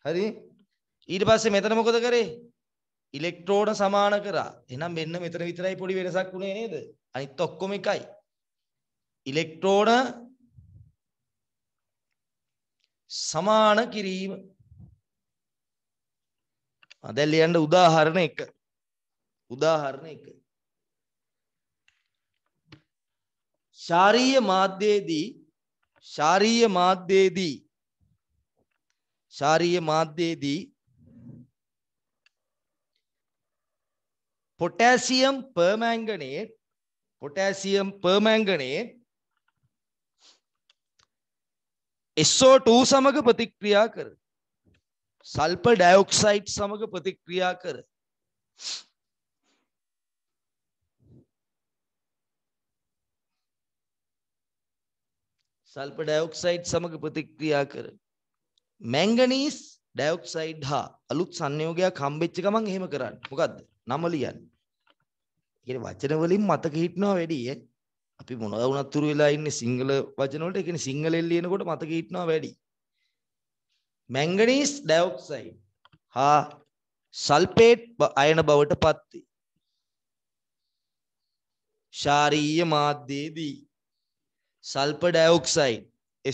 හරි? ඊට පස්සේ මෙතන මොකද කරේ? ඉලෙක්ට්‍රෝන සමාන කරා. එහෙනම් මෙන්න මෙතන විතරයි පොඩි වෙනසක් උනේ නේද? අනිත් ඔක්කොම එකයි. ඉලෙක්ට්‍රෝන සමාන කිරීම. දැන් ලියන්න උදාහරණ 1. උදාහරණ 1. शारीय दी क्षारीय माध्येदि क्षारीय माध्येदि क्षारीय माध्येदि potassium permanganate potassium SO two समग प्रतिक्रिया कर सल्फर डाइऑक्साइड समग प्रतिक्रिया कर සල්ප ඩයොක්සයිඩ් සමග ප්‍රතික්‍රියා කර. මැංගනීස් ඩයොක්සයිඩ් හා අලුත් සංයෝගයක් හම්බෙච්ච ගමන් එහෙම කරන්න. මොකද්ද? නම ලියන්න. කියන්නේ වචන වලින් මතක හිටනවා වැඩි ඈ. අපි මොනවා වුණත් තුරු වෙලා ඉන්නේ සිංහල වචන වලට. ඒ කියන්නේ සිංහලෙන් ලියනකොට මතක හිටනවා වැඩි. මැංගනීස් ඩයොක්සයිඩ් හා සල්පේට් අයන බවට පත්වේ. ශාරීය මාධ්‍යයේදී සල්ප ඩයොක්සයි්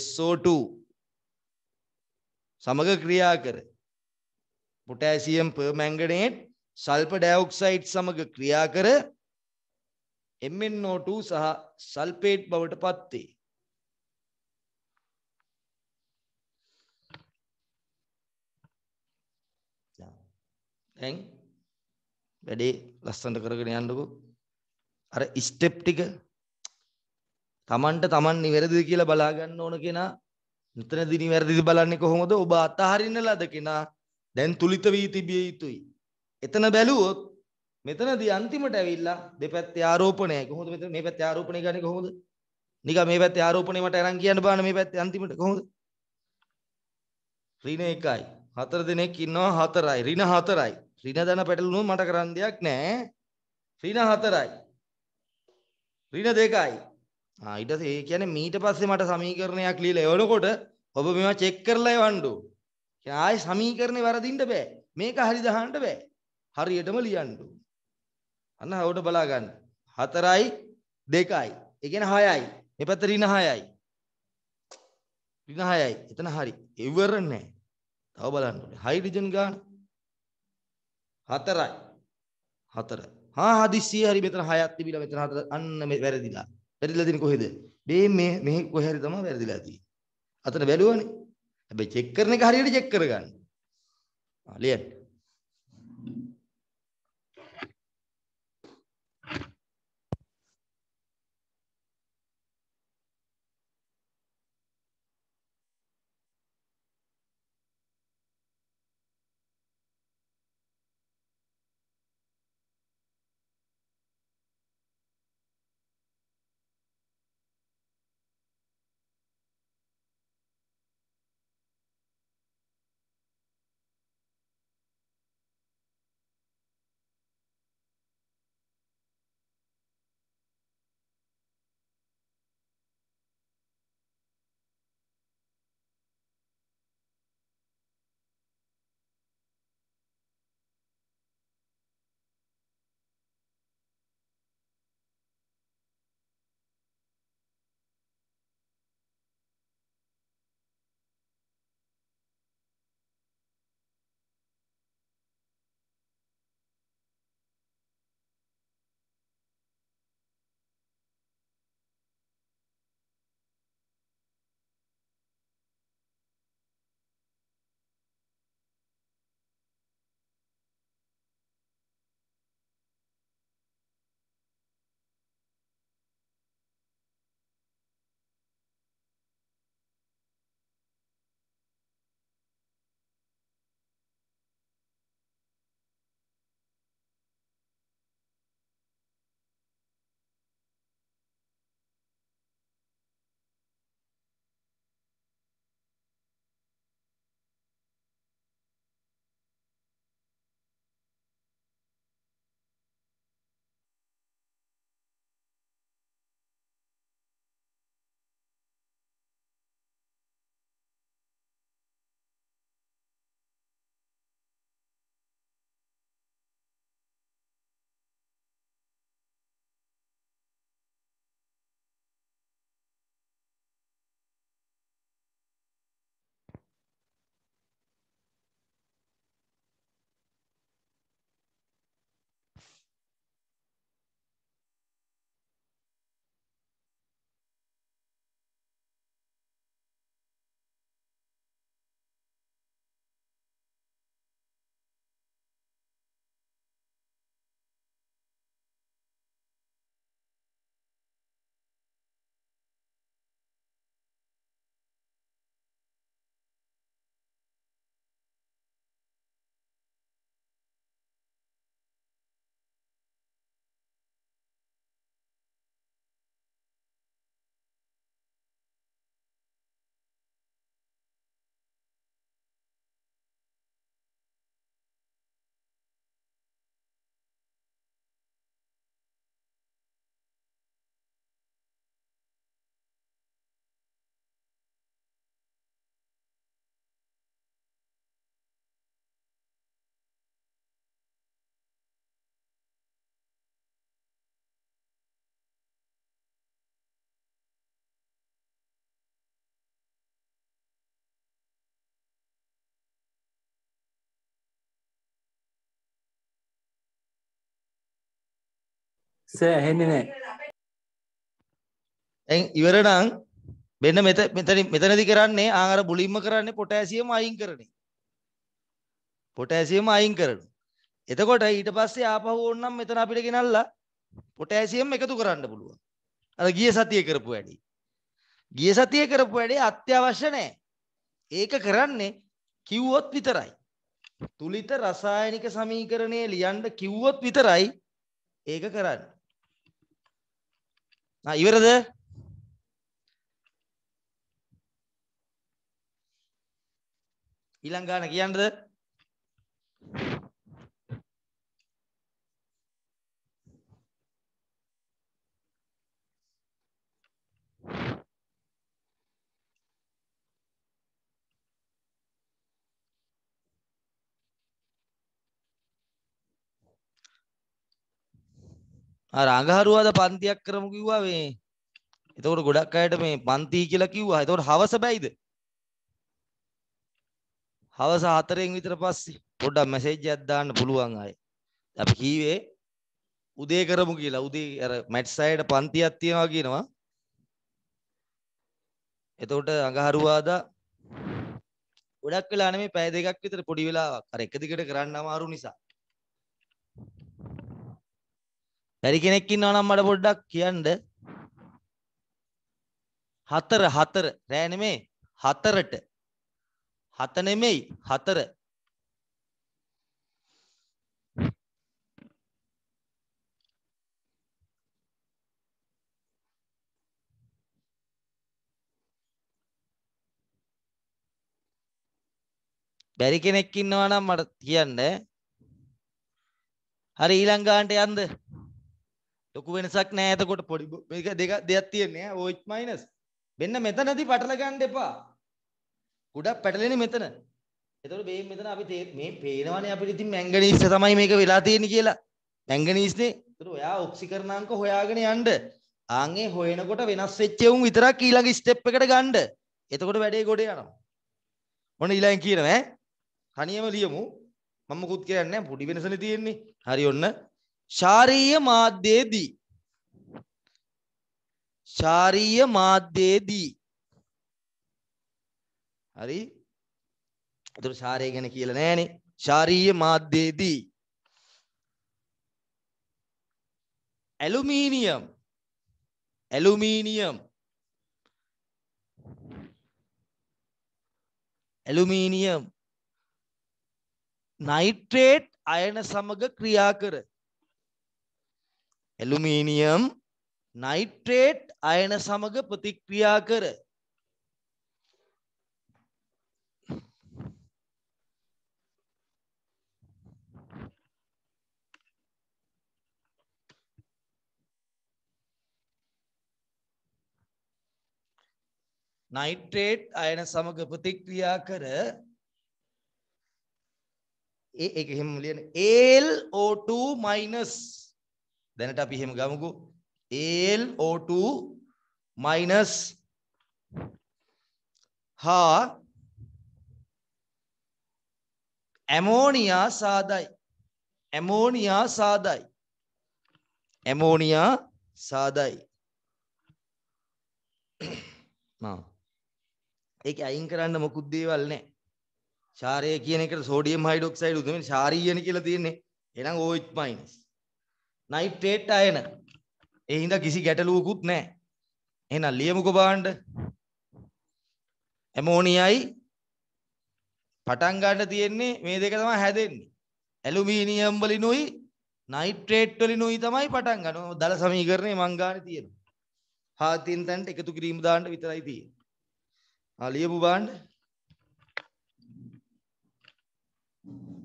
SO2 සමග ක්‍රියා කර පොටෑසියම් පර්මැංගනේට් සල්ප ඩයොක්සයිට් සමග ක්‍රියා කර MnO2 සහ සල්පේට් බවට පත්වේ. ඇ වැඩේ ලස්සන්ට කරගෙන යන්නකු අර ස්ටෙප් ටික තමන්ට තමන් නිවැරදිද කියලා බලා ගන්න ඕන කෙනා මෙතනදී නිවැරදිද බලන්නේ කොහොමද? ඔබ අතහරින්න ලද කෙනා දැන් තුලිත වී තිබිය යුතුයි. එතන බැලුවොත් මෙතනදී අන්තිමට ඇවිල්ලා දෙපැත්තේ ආරෝපණයයි. කොහොමද මෙතන මේ පැත්තේ ආරෝපණය ගන්නේ කොහොමද? නිකන් මේ පැත්තේ ආරෝපණය මට අරන් කියන්න බාන මේ පැත්තේ අන්තිමට කොහොමද? ඍණ එකයි. හතර දිනක් ඉන්නවා හතරයි. ඍණ හතරයි. ඍණ දන පැටලුනොත් මට කරන්න දෙයක් නැහැ. ඍණ හතරයි. ඍණ දෙකයි. ආ ඊට පස්සේ ඒ කියන්නේ මීට පස්සේ මට සමීකරණයක් ලියලා එවනකොට ඔබ මේවා චෙක් කරලා එවන්නු. ආයි සමීකරණේ වරදින්න බෑ. මේක හරි දහන්න බෑ. හරියටම ලියන්නු. අන්න හවට බලා ගන්න. 4යි 2යි. ඒ කියන්නේ 6යි. මේ පැත්තට ඍණ 6යි. ඍණ 6යි. එතන හරි. ඉවර නෑ. තව බලන්න ඕනේ. හයිඩ්‍රජන් ගාන 4යි. 4. හා හදිස්සිය හරි මෙතන 6ක් තිබිලා මෙතන 4 අන්න වැරදිලා. වැරදිලා තියෙන්නේ කොහෙද? මේ මේ මෙහි කොහේ හරි තමයි වැරදිලා තියෙන්නේ. අතන බැලුවනේ. හැබැයි චෙක් කරන එක හරියට චෙක් කරගන්න. ආ ලියන්න. සර් ඇහෙන්නේ නැහැ. දැන් ඉවරනම් මෙන්න මෙතන මෙතනදි කරන්නේ ආන් අර මුලින්ම කරන්නේ පොටෑසියම් අයින් කරන එක. පොටෑසියම් අයින් කරනවා. එතකොට ඊට පස්සේ ආපහු ඕනනම් මෙතන අපිට ගෙනල්ලා පොටෑසියම් එකතු කරන්න පුළුවන්. අර ගිය සතියේ කරපු වැඩි. ගිය සතියේ කරපු වැඩි අත්‍යවශ්‍ය නැහැ. ඒක කරන්නේ කිව්වොත් විතරයි. තුලිත රසායනික සමීකරණය ලියන්න කිව්වොත් විතරයි ඒක කරන්නේ. இவரது இலங்கா நகியான்றது අර අඟහරුවාද පන්තියක් කරමු කිව්වා මේ. එතකොට ගොඩක් අයට මේ පන්ති කියලා කිව්වා. එතකොට හවස බැයිද? හවස 4න් විතර පස්සේ පොඩ්ඩක් මැසේජ් එකක් දාන්න පුළුවන් අය. අපි කීවේ උදේ කරමු කියලා. උදේ අර මැට්ස් අයට පන්තියක් තියනවා කියනවා. එතකොට අඟහරුවාද ගොඩක් වෙලා නෙමෙයි පැය දෙකක් විතර පොඩි වෙලාවක්. අර එක දිගට කරන්න අමාරු නිසා. බැරි කෙනෙක් ඉන්නවා නම් මට පොඩ්ඩක් කියන්න. හතර හතර රෑ නෙමේ හතරට. හත නෙමෙයි හතර. බැරි කෙනෙක් ඉන්නවා නම් මට කියන්න. හරි ඊළඟ ගානට යන්ද? ලොකු වෙනසක් නෑ එතකොට පොඩි මේක දෙක දෙයක් තියෙන්නේ OH- මෙන්න මෙතනදී පටල ගන්න එපා. ගොඩක් පැටලෙන්නේ මෙතන. එතකොට මේ මෙතන අපි මේ පේනවනේ අපිට ඉතින් මැංගනීස් තමයි මේක වෙලා තියෙන්නේ කියලා. මැංගනීස්නේ. එතකොට ඔයා ඔක්සිකරණාංක හොයාගෙන යන්න. ආන්ගේ හොයනකොට වෙනස් වෙච්ච උන් විතරක් ඊළඟ ස්ටෙප් එකට ගන්න. එතකොට වැඩේ ගොඩ යනවා. මොන ඊළඟ කියනවා ඈ? තනියම ලියමු. මම මුකුත් කියන්නේ නැහැ. පොඩි වෙනසනේ තියෙන්නේ. හරි ඔන්න. ශාරීය මාධ්‍යයේදී ශාරීය මාධ්‍යයේදී හරි එතකොට ශාරීය ගැන කියලා නෑනේ ශාරීය මාධ්‍යයේදී ඇලුමීනියම් ඇලුමීනියම් ඇලුමීනියම් නයිට්‍රේට් අයන සමග ක්‍රියා කර ඇලුමීනියම් නයිට්‍රේට් අයන සමග ප්‍රතික්‍රියා කර නයිට්‍රේට් අයන සමග ප්‍රතික්‍රියා කර ඒ එක හෙම ලියන AlO2- දැනට අපි එහෙම ගමුකෝ AlO2 minus හා ඇමෝනියා සාදයි ඇමෝනියා සාදයි ඇමෝනියා සාදයි ඒක අයින් කරන්න මොකුත් දේවල් නැහැ. ශාරය කියන එකට සෝඩියම් හයිඩ්‍රොක්සයිඩ් උදමින් ශාරීයන කියලා තියෙන්නේ. එහෙනම් OH- නයිට්‍රේට් අයන. ඒ හින්දා කිසි ගැටලුවකුත් නැහැ. එහෙනම් ලියමුකෝ බලන්න. ඇමෝනියයි පටන් ගන්න තියෙන්නේ මේ දෙක තමයි හැදෙන්නේ. ඇලුමිනියම් වලිනුයි නයිට්‍රේට් වලිනුයි තමයි පටන් ගන්න. දල සමීකරණය මං ගානේ තියෙනවා. හාතින් තැන්ට එකතු කිරීම දාන්න විතරයි තියෙන්නේ. ආ ලියමු බලන්න. Thank you.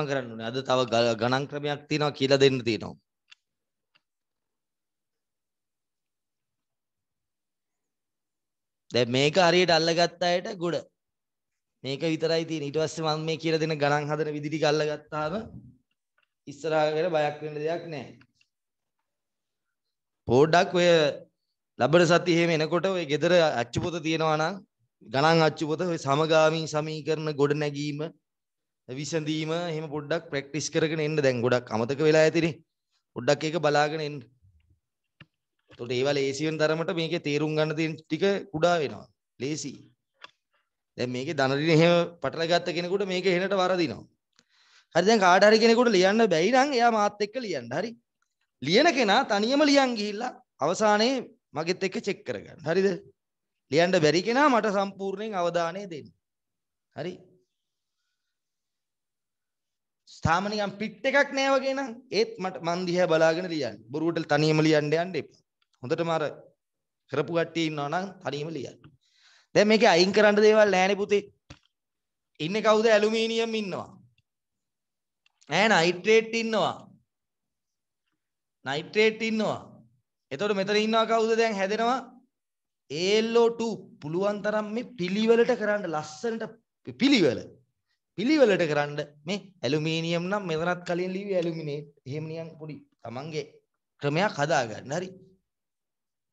ඉක්මන් කරන්න ඕනේ. අද තව ගණන් ක්‍රමයක් තියෙනවා කියලා දෙන්න තියෙනවා. දැන් මේක හරියට අල්ලගත්ත අයට ගොඩ. මේක විතරයි තියෙන්නේ. ඊට පස්සේ මම මේ කියලා දෙන ගණන් හදන විදි ටික අල්ලගත්තාම ඉස්සරහකට බයක් වෙන්න දෙයක් නැහැ. පොඩ්ඩක් ඔය ලබන සතිය එහෙම එනකොට ඔය ගෙදර අච්චු පොත තියෙනවා නම් ගණන් අච්චු පොත ඔය සමගාමී සමීකරණ ගොඩ නැගීම විසඳීම එහෙම පොඩ්ඩක් ප්‍රැක්ටිස් කරගෙන එන්න දැන් ගොඩක් අමතක වෙලා ඇතිනේ. පොඩ්ඩක් ඒක බලාගෙන එන්න. එතකොට ඒවා ලේසි වෙන තරමට මේකේ තේරුම් ගන්න තියෙන ටික කුඩා වෙනවා. ලේසි. දැන් මේකේ දනරින් එහෙම පටලගත්ත කෙනෙකුට මේක එහෙනට වරදිනවා. හරි දැන් කාට හරි කෙනෙකුට ලියන්න බැරි නම් එයා මාත් එක්ක ලියන්න. හරි. ලියන කෙනා තනියම ලියන් ගිහිල්ලා අවසානයේ මගෙත් එක්ක චෙක් කරගන්න. හරිද? ලියන්න බැරි කෙනා මට සම්පූර්ණයෙන් අවධානය දෙන්න. හරි. ස්ථාමනිකම් පිට් එකක් නෑ වගේ නම් ඒත් මට මන් දිහා බලාගෙන ලියන්න. බොරුවට තනියම ලියන්න යන්න එපා. හොඳටම අර කරපු කට්ටිය ඉන්නවා නම් තනියම ලියන්න. දැන් මේකේ අයින් කරන්න දේවල් නෑනේ පුතේ. ඉන්නේ කවුද ඇලුමිනියම් ඉන්නවා. නෑ නයිට්‍රේට් ඉන්නවා. නයිට්‍රේට් ඉන්නවා. එතකොට මෙතන ඉන්නවා කවුද දැන් හැදෙනවා ALO2 පුළුවන් තරම් මේ පිළිවෙලට කරන්න ලස්සනට පිළිවෙල පිළිවෙලට කරන්න මේ ඇලුමිනියම් නම් මෙතනත් කලින් ලිව්වේ ඇලුමිනේට්. එහෙම නිකන් පොඩි තමන්ගේ ක්‍රමයක් හදාගන්න. හරි.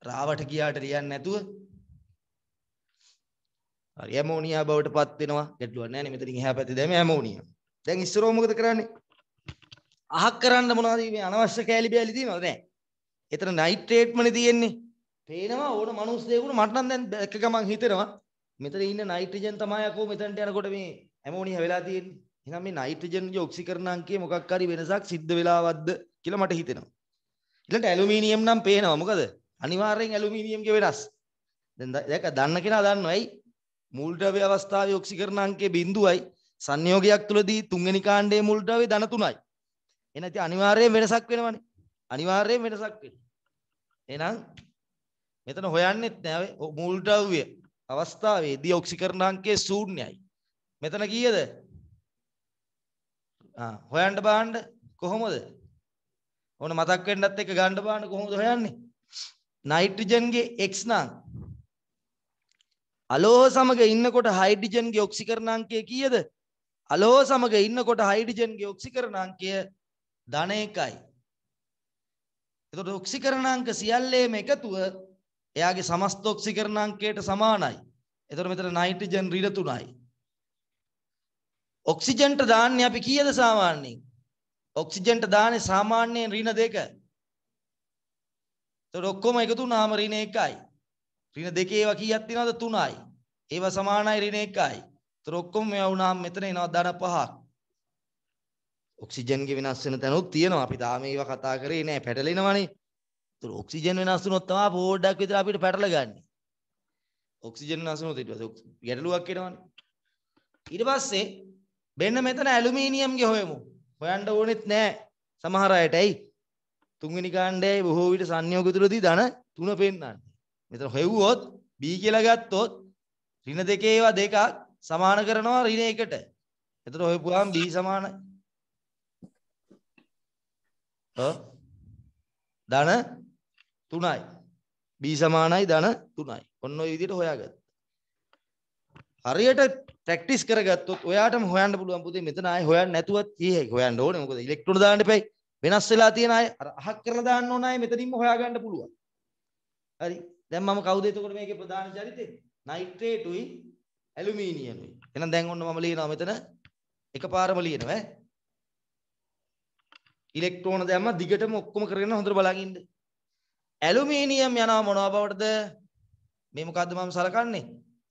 රාවට ගියාට ලියන්න නැතුව හරි ඇමෝනියා බවට පත් වෙනවා. ගැටලුවක් නැහැ නේ. මෙතනින් එහා පැත්තේ දැමේ ඇමෝනියා. දැන් ඉස්සරව මොකද කරන්නේ? අහක් කරන්න මොනවද මේ අනවශ්‍ය කෑලි බෑලි තියෙනවද නැහැ. එතන නයිට්‍රේට්මනේ තියෙන්නේ. පේනවා ඕන මිනිස්සෙකුට මට නම් දැන් එක ගමන් හිතෙනවා මෙතන ඉන්න නයිට්‍රජන් තමයි අකෝ මෙතනට යනකොට මේ ඇමෝනියා වෙලා තියෙන්නේ. එහෙනම් මේ නයිට්‍රජන්ගේ ඔක්සිකරණ අංකයේ මොකක් හරි වෙනසක් සිද්ධ වෙලාවක්ද කියලා මට හිතෙනවා. ඊළඟට ඇලුමිනියම් නම් පේනවා. මොකද අනිවාර්යෙන් ඇලුමිනියම්ගේ වෙනස්. දැන් දැක දන්න කෙනා දන්නවා. ඇයි මුල් ද්‍රව්‍ය අවස්ථාවේ ඔක්සිකරණ අංකය බිඳුවයි සංයෝගයක් තුලදී තුන්වෙනි කාණ්ඩයේ මුල් ද්‍රව්‍ය ධන තුනයි. එහෙනම් ඉතින් අනිවාර්යෙන් වෙනසක් වෙනවනේ. අනිවාර්යෙන් වෙනසක් වෙනවා. එහෙනම් මෙතන හොයන්නෙත් නෑ මුල් ද්‍රව්‍ය අවස්ථාවේදී ඔක්සිකරණ අංකය ශූන්‍යයි. මෙතන කීයද? ආ හොයන්න බලන්න කොහොමද? ඕන මතක් වෙන්නත් එක්ක ගන්න බලන්න කොහොමද හොයන්නේ? නයිට්‍රජන්ගේ x නම් අලෝහ සමග ඉන්නකොට හයිඩ්‍රජන්ගේ ඔක්සිකරණ අංකය කීයද? අලෝහ සමග ඉන්නකොට හයිඩ්‍රජන්ගේ ඔක්සිකරණ අංකය ධන 1යි. එතකොට ඔක්සිකරණ අංක සියල්ලේම එකතුව එයාගේ සමස්ත ඔක්සිකරණ අංකයට සමානයි. එතකොට මෙතන නයිට්‍රජන් ඍණ 3යි. ඔක්සිජන්ට දාන්නේ අපි කීයද සාමාන්‍යයෙන්? ඔක්සිජන්ට දාන්නේ සාමාන්‍යයෙන් ඍණ දෙක. ඒතකොට ඔක්කොම එකතු වුණාම ඍණ එකයි. ඍණ දෙකේ ඒවා කීයක් තියෙනවද? තුනයි. ඒවා සමානයි ඍණ එකයි. ඒතකොට ඔක්කොම මේවා වුණාම මෙතන එනවා ධන පහක්. ඔක්සිජන්ගේ වෙනස් වෙන තැනුත් තියෙනවා. අපි තාම ඒවා කතා කරේ නෑ. පැටලෙනවනේ. ඒතකොට ඔක්සිජන් වෙනස් වුණොත් තමයි පොඩ්ඩක් විතර අපිට පැටලගන්නේ. ඔක්සිජන් වෙනස් වුණොත් ඊට පස්සේ ගැටලුවක් එනවනේ. ඊට පස්සේ මෙන්න මෙතන ඇලුමිනියම්ගේ හොයමු. හොයන්න ඕනෙත් නෑ සමහර අයට. ඇයි? තුන්වෙනි කාණ්ඩයයි බොහෝ විට සංයෝග තුලදී ධන තුන පෙන්වන්නේ. මෙතන හොයුවොත් B කියලා ගත්තොත් ඍණ දෙකේ ඒවා දෙකක් සමාන කරනවා ඍණ එකට. එතන හොයපුවාම B සමාන ධන 3යි. B සමානයි ධන 3යි. ඔන්න ඔය විදිහට හොයාගත්තා. හරියට ප්‍රැක්ටිස් කරගත්තොත් ඔයාටම හොයන්න පුළුවන් පුතේ මෙතන ආයේ හොයන්න නැතුවත් ඊයේ හොයන්න ඕනේ මොකද ඉලෙක්ට්‍රෝන දාන්න එපයි වෙනස් වෙලා තියෙන අය අර අහක් කරලා දාන්න ඕන අය මෙතනින්ම හොයාගන්න පුළුවන් හරි දැන් මම කවුද එතකොට මේකේ ප්‍රධාන චරිතේ නයිට්‍රේටුයි ඇලුමීනියමුයි එහෙනම් දැන් ඔන්න මම ලියනවා මෙතන එකපාරම ලියනවා ඈ ඉලෙක්ට්‍රෝන දැම්ම දිගටම ඔක්කොම කරගෙන හොඳට බලන් ඉන්න ඇලුමීනියම් යනවා මොනවා බවටද මේ මොකද්ද මම සලකන්නේ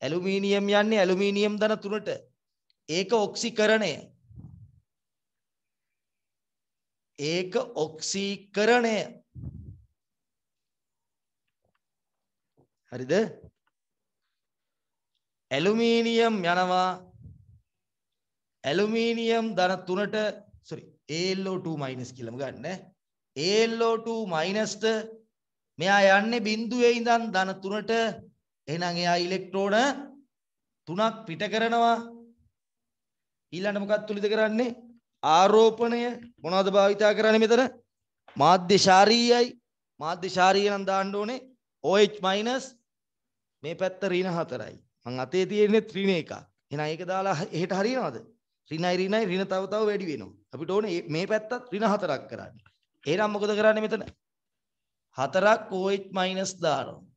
ඇලුමිනියම් යන්නේ ඇලුමිනියම් දන තුනට. ඒක ඔක්සිකරණය. ඒක ඔක්සිකරණය. හරිද? ඇලුමිනියම් යනවා ඇලුමිනියම් දන තුනට සොරි ALO2- කියලාම ගන්න ALO2- ට මෙයා යන්නේ බිඳුවේ ඉඳන් දන තුනට එහෙනම් එයා ඉලෙක්ට්‍රෝන තුනක් පිට කරනවා. ඊළඟ මොකක් තුලිද කරන්නේ? ආරෝපණය මොනවද භාවිතා කරන්නේ මෙතන? මාධ්‍ය ශාරීයයි. මාධ්‍ය ශාරීය නම් දාන්න ඕනේ OH- මේ පැත්ත ඍණ 4යි. මං අතේ තියෙන්නේ ඍණ එකක්. එහෙනම් ඒක දාලා එහෙට හරියනවද? ඍණයි ඍණයි ඍණ තව තව වැඩි වෙනවා. අපිට ඕනේ මේ පැත්තත් ඍණ 4ක් කරන්න. එහෙනම් මොකද කරන්නේ මෙතන? 4ක් OH- දානවා.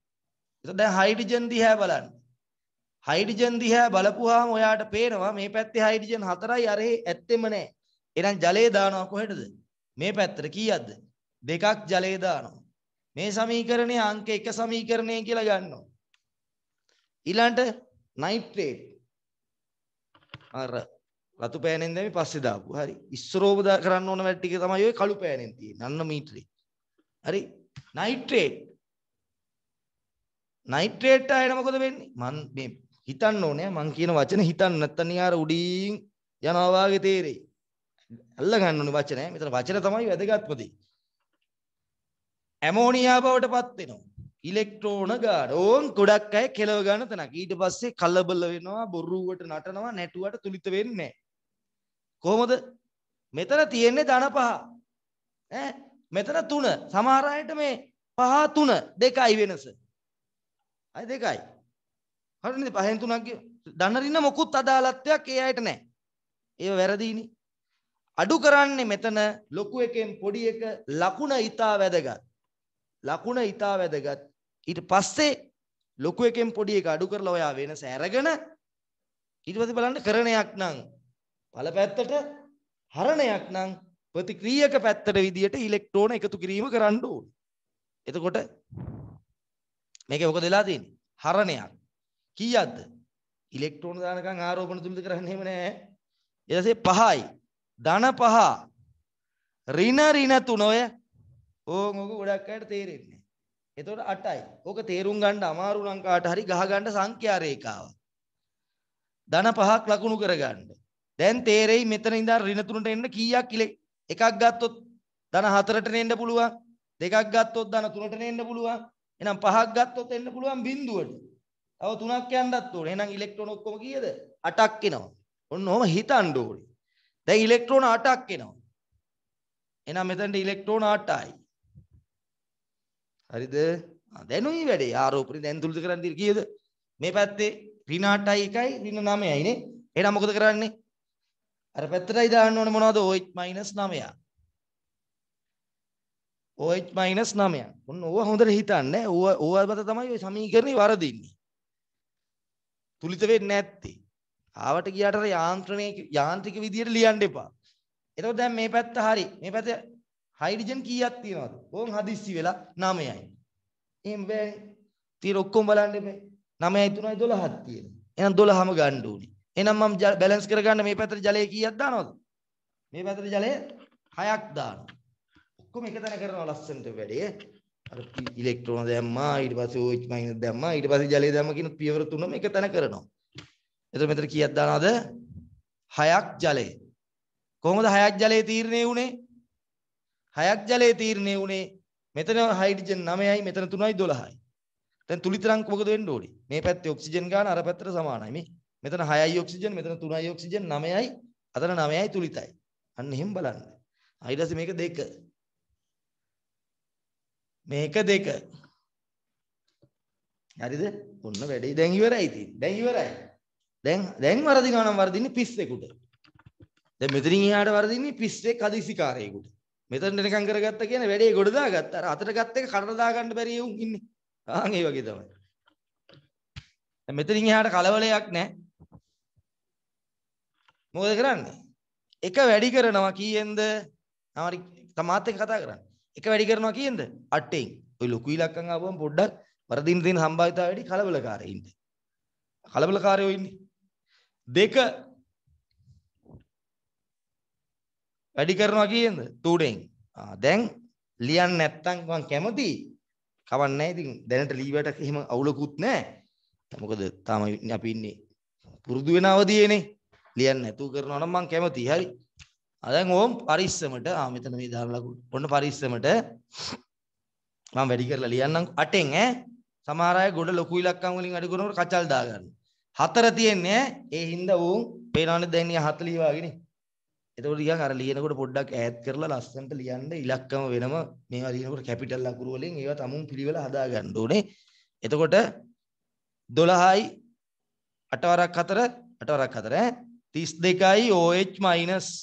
දැන් හයිඩ්‍රජන් දිහා බලන්න. හයිඩ්‍රජන් දිහා බලපුවාම ඔයාට පේනවා මේ පැත්තේ හයිඩ්‍රජන් 4යි අරේ ඇත්තෙම නැහැ. එහෙනම් ජලය දානවා කොහෙටද? මේ පැත්තට කීයක්ද? දෙකක් ජලය දානවා. මේ සමීකරණයේ අංක 1 සමීකරණය කියලා ගන්නවා. ඊළඟට නයිට්‍රේට් අර රතු පෑනෙන් දැමි පස්සේ දාපු. හරි. ඉස්සරෝබ කරන්න ඕන වැඩ ටික තමයි ওই කළු පෑනෙන් තියෙන්නේ. අන්න මීටරේ. හරි. නයිට්‍රේට් නයිට්‍රේට් ආයෙ මොකද වෙන්නේ? මං මේ හිතන්න ඕනේ මං කියන වචන හිතන්න නැත්තම් නිකාර උඩින් යනවා වාගේ තේරෙයි. අල්ල ගන්න ඕනේ වචන. මෙතන වචන තමයි වැදගත්ම දේ. ඇමෝනියා බවට පත් වෙනවා. ඉලෙක්ට්‍රෝන ගාන ඕන් ගොඩක් අය කෙලව ගන්න තැනක්. ඊට පස්සේ කලබල වෙනවා, බොරුවට නටනවා, නැටුවට තුලිත වෙන්නේ කොහොමද? මෙතන තියෙන්නේ ධන පහ. ඈ මෙතන තුන. සමහර අයට මේ පහ තුන දෙකයි වෙනස. අය දෙකයි. හරිනේ පහෙන් තුනක් ගිය දනරින්න මොකුත් අදාළත්වයක් ඒ අයට නැහැ. ඒව වැරදීනේ. අඩු කරන්නේ මෙතන ලොකු එකෙන් පොඩි එක ලකුණ ඊතා වැදගත්. ලකුණ ඊතා වැදගත්. ඊට පස්සේ ලොකු එකෙන් පොඩි එක අඩු කරලා ඔයා වෙනස අරගෙන ඊට පස්සේ බලන්න කරණයක් නම් පළ පැත්තට හරණයක් නම් ප්‍රතික්‍රියක පැත්තට විදියට ඉලෙක්ට්‍රෝන එකතු කිරීම කරන්න ඕනේ. එතකොට මේකේ මොකද වෙලා තියෙන්නේ? හරණයක්. කීයක්ද? ඉලෙක්ට්‍රෝන දානකම් ආරෝපණ තුනද කරන්නේ එහෙම නැහැ. ඊට පස්සේ 5යි. ධන 5. ඍණ ඍණ 3 ඔය ඕන් ඕක ගොඩක් අයට තේරෙන්නේ. එතකොට 8යි. ඕක තේරුම් ගන්න අමාරු ලංකාවට හරි ගහ ගන්න සංඛ්‍යා රේඛාව. ධන 5ක් ලකුණු කරගන්න. දැන් තේරෙයි මෙතන ඉඳන් ඍණ 3ට එන්න කීයක් ඉලෙක් එකක් ගත්තොත් ධන 4ට එන්න පුළුවන්. දෙකක් ගත්තොත් ධන 3ට එන්න පුළුවන්. එහෙනම් පහක් ගත්තොත් එන්න පුළුවන් බිඳුවට. තව තුනක් යන්නත් ඕනේ. එහෙනම් ඉලෙක්ට්‍රෝන ඔක්කොම කීයද? 8ක් එනවා. ඔන්න ඔහම හිතන්න ඕනේ. දැන් ඉලෙක්ට්‍රෝන 8ක් එනවා. එහෙනම් මෙතනට ඉලෙක්ට්‍රෝන 8යි. හරිද? දැනුයි වැඩේ. ආරෝපණය දැන් තුලිත කරන්නේ කීයද? මේ පැත්තේ ඍණ 8යි 1යි ඍණ 9යි නේ. එහෙනම් මොකද කරන්නේ? අර පැත්තටයි දාන්න ඕනේ මොනවද? OH 9. OH minus 9ක්. ඔන්න ඕවා හොඳට හිතන්න. ඕවා ඕවා මත තමයි ওই සමීකරණේ වරදින්නේ. තුලිත වෙන්නේ නැත්තේ. ආවට ගියාට අර යාන්ත්‍රණයේ යාන්ත්‍රික විදියට ලියන්න එපා. එතකොට දැන් මේ පැත්ත හරි. මේ පැත්ත හයිඩ්‍රජන් කීයක් තියෙනවද? ඕම් හදිස්සි වෙලා 9යි. එහෙම බෑනේ. තීර ඔක්කොම බලන්න එපේ. 9යි 3යි 12ක් තියෙනවා. එහෙනම් 12ම ගන්න ඕනේ. එහෙනම් මම බැලන්ස් කරගන්න මේ පැත්තට ජලය කීයක් දානවද? මේ පැත්තට ජලය 6ක් දානවා. ඔක්කොම එක තැන කරනවා ලස්සනට වැඩේ. අර ඉලෙක්ට්‍රෝන දැම්මා ඊට පස්සේ OH- දැම්මා ඊට පස්සේ ජලය දැම්ම කියන පියවර තුනම එක තැන කරනවා. එතකොට මෙතන කීයක් දානවද? 6ක් ජලය. කොහොමද 6ක් ජලය තීරණය වුනේ? 6ක් ජලය තීරණය වුනේ මෙතන හයිඩ්‍රජන් 9යි මෙතන 3යි 12යි. දැන් තුලිතරංක මොකද වෙන්න ඕනේ? මේ පැත්තේ ඔක්සිජන් ගාන අර පැත්තට සමානයි මේ. මෙතන 6යි ඔක්සිජන් මෙතන 3යි ඔක්සිජන් 9යි අතන 9යි තුලිතයි. අන්න එහෙම බලන්න. ඊට මේක දෙක. මේක දෙක. හරිද? ඔන්න වැඩේ දැන් ඉවරයි ඉතින්. දැන් ඉවරයි. දැන් දැන් වරදිනවා නම් වරදින්නේ 31කට. දැන් මෙතනින් එහාට වරදින්නේ 31 අධිසිකාරයෙකුට. මෙතනට නිකන් කරගත්ත කියන වැඩේ ගොඩ දාගත්ත. අර අතට ගත්ත එක කඩට දාගන්න බැරි වුන් ඉන්නේ. ආන් ඒ වගේ තමයි. දැන් මෙතනින් එහාට කලවලයක් නැහැ. මොකද කරන්නේ? එක වැඩි කරනවා කීයෙන්ද? තමයි තමාත් එක්ක කතා කරන්නේ. එක වැඩි කරනවා කියනද 8ෙන් ඔය ලොකු ඉලක්කම් ආවම පොඩ්ඩක් වරදින් දින සම්භාවිතාව වැඩි කලබලකාරී ඉන්නේ කලබලකාරයෝ ඉන්නේ දෙක වැඩි කරනවා කියනද 2ෙන් දැන් ලියන්න නැත්තම් මං කැමති කවන්නේ ඉතින් දැනට ලීවට එහෙම අවුලකුත් නැහැ මොකද තාම අපි ඉන්නේ පුරුදු වෙන අවදියේනේ ලියන්න නැතුව කරනවා නම් මං කැමතියි හරි අදන් ඕම් පරිස්සමට ආ මෙතන මේ දාන ලකුණු. ඔන්න පරිස්සමට මම වැඩි කරලා ලියන්නම් 8න් ඈ සමහර අය ගොඩ ලොකු ඉලක්කම් වලින් වැඩි කරනකොට කචල් දා ගන්න. හතර තියෙන්නේ ඒ හින්දා ඕම් පේනවනේ දැන් 40 වගේනේ. එතකොට නිකන් අර ලියනකොට පොඩ්ඩක් ඈඩ් කරලා ලස්සනට ලියන්න ඉලක්කම වෙනම මේවා ලියනකොට කැපිටල් අකුරු වලින් ඒවා තමුන් පිළිවෙල හදා ගන්න ඕනේ. එතකොට 12යි 8 වරක් 4 8 වරක් 4 ඈ 32යි OH-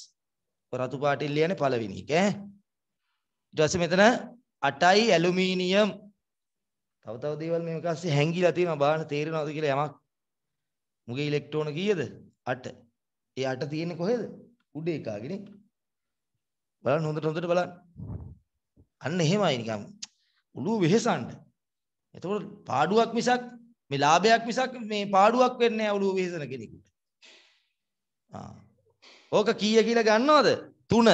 රතු පාටින් ලියන්නේ පළවෙනි එක ඈ. ඊට පස්සේ මෙතන 8යි ඇලුමිනියම්. තව තව දේවල් මේ එකස්සේ හැංගිලා තියෙනවා බලන්න තේරෙනවද කියලා යමක්. මුගේ ඉලෙක්ට්‍රෝන කීයද? 8. ඒ 8 තියෙන්නේ කොහෙද? උඩ එකාගනේ. බලන්න හොඳට හොඳට බලන්න. අන්න එහෙමයි නිකම් උළු වෙහසන්න. එතකොට පාඩුවක් මිසක් මේ ලාභයක් මිසක් මේ පාඩුවක් වෙන්නේ නැහැ ඔළුව වෙහසන කෙනෙකුට. ආ ඕක කීය කියලා ගන්නවද? 3.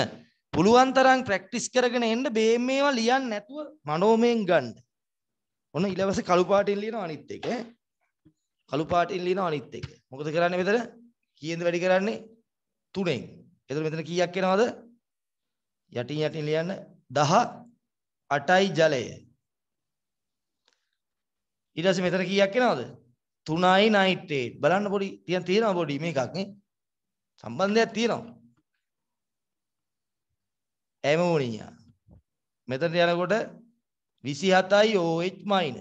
පුළුවන් තරම් ප්‍රැක්ටිස් කරගෙන එන්න මේ මේවා ලියන්න නැතුව මනෝමයෙන් ගන්න. ඔන්න ඊළඟට කළු පාටින් ලියනවා අනිත් එක. කළු පාටින් ලියනවා අනිත් එක. මොකද කරන්නේ මෙතන? කීයෙන්ද වැඩි කරන්නේ? 3ෙන්. එතකොට මෙතන කීයක් එනවද? යටින් යටින් ලියන්න 10 8යි ජලය. ඊට පස්සේ මෙතන කීයක් එනවද? 3යි නයිට්‍රේට්. බලන්න පොඩි තියන් තියෙනවා පොඩි මේකක් නේ. සම්බන්ධයක් තියෙනවා. ඇමෝනියා. මෙතනට යනකොට 27යි OH-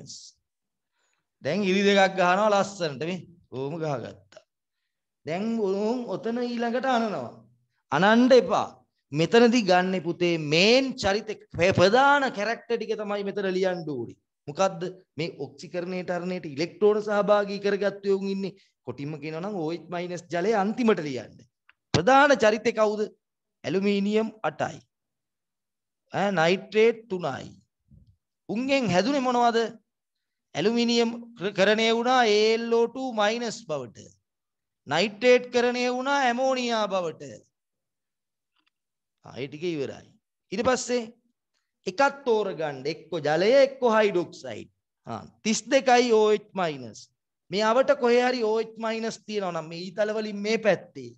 දැන් ඉරි දෙකක් ගහනවා ලස්සනට මේ. ඕම ගහගත්තා. දැන් උන් ඔතන ඊළඟට අනනවා. අනන්න එපා. මෙතනදී ගන්න පුතේ මේන් චරිත ප්‍රධාන කැරක්ටර් ටික තමයි මෙතන ලියන්න ඕනේ. මොකද්ද මේ ඔක්සිකරණයට අරණයට ඉලෙක්ට්‍රෝන සහභාගී කරගත්තු උන් ඉන්නේ කොටිම කියනවා නම් OH- ජලය අන්තිමට ලියන්නේ. ප්‍රධාන චරිතය කවුද? ඇලුමිනියම් 8යි. ඈ නයිට්‍රේට් 3යි. උන්ගෙන් හැදුනේ මොනවද? ඇලුමිනියම් කරණය වුණා AlO2- බවට. නයිට්‍රේට් කරණය වුණා ඇමෝනියා බවට. ආයෙ ටික ඉවරයි. ඊට පස්සේ එකක් තෝරගන්න එක්ක ජලය එක්ක හයිඩොක්සයිඩ්. හා 32යි OH- මේවට කොහේ හරි OH- තියෙනවා නම් මේ ඊතල වලින් මේ පැත්තේ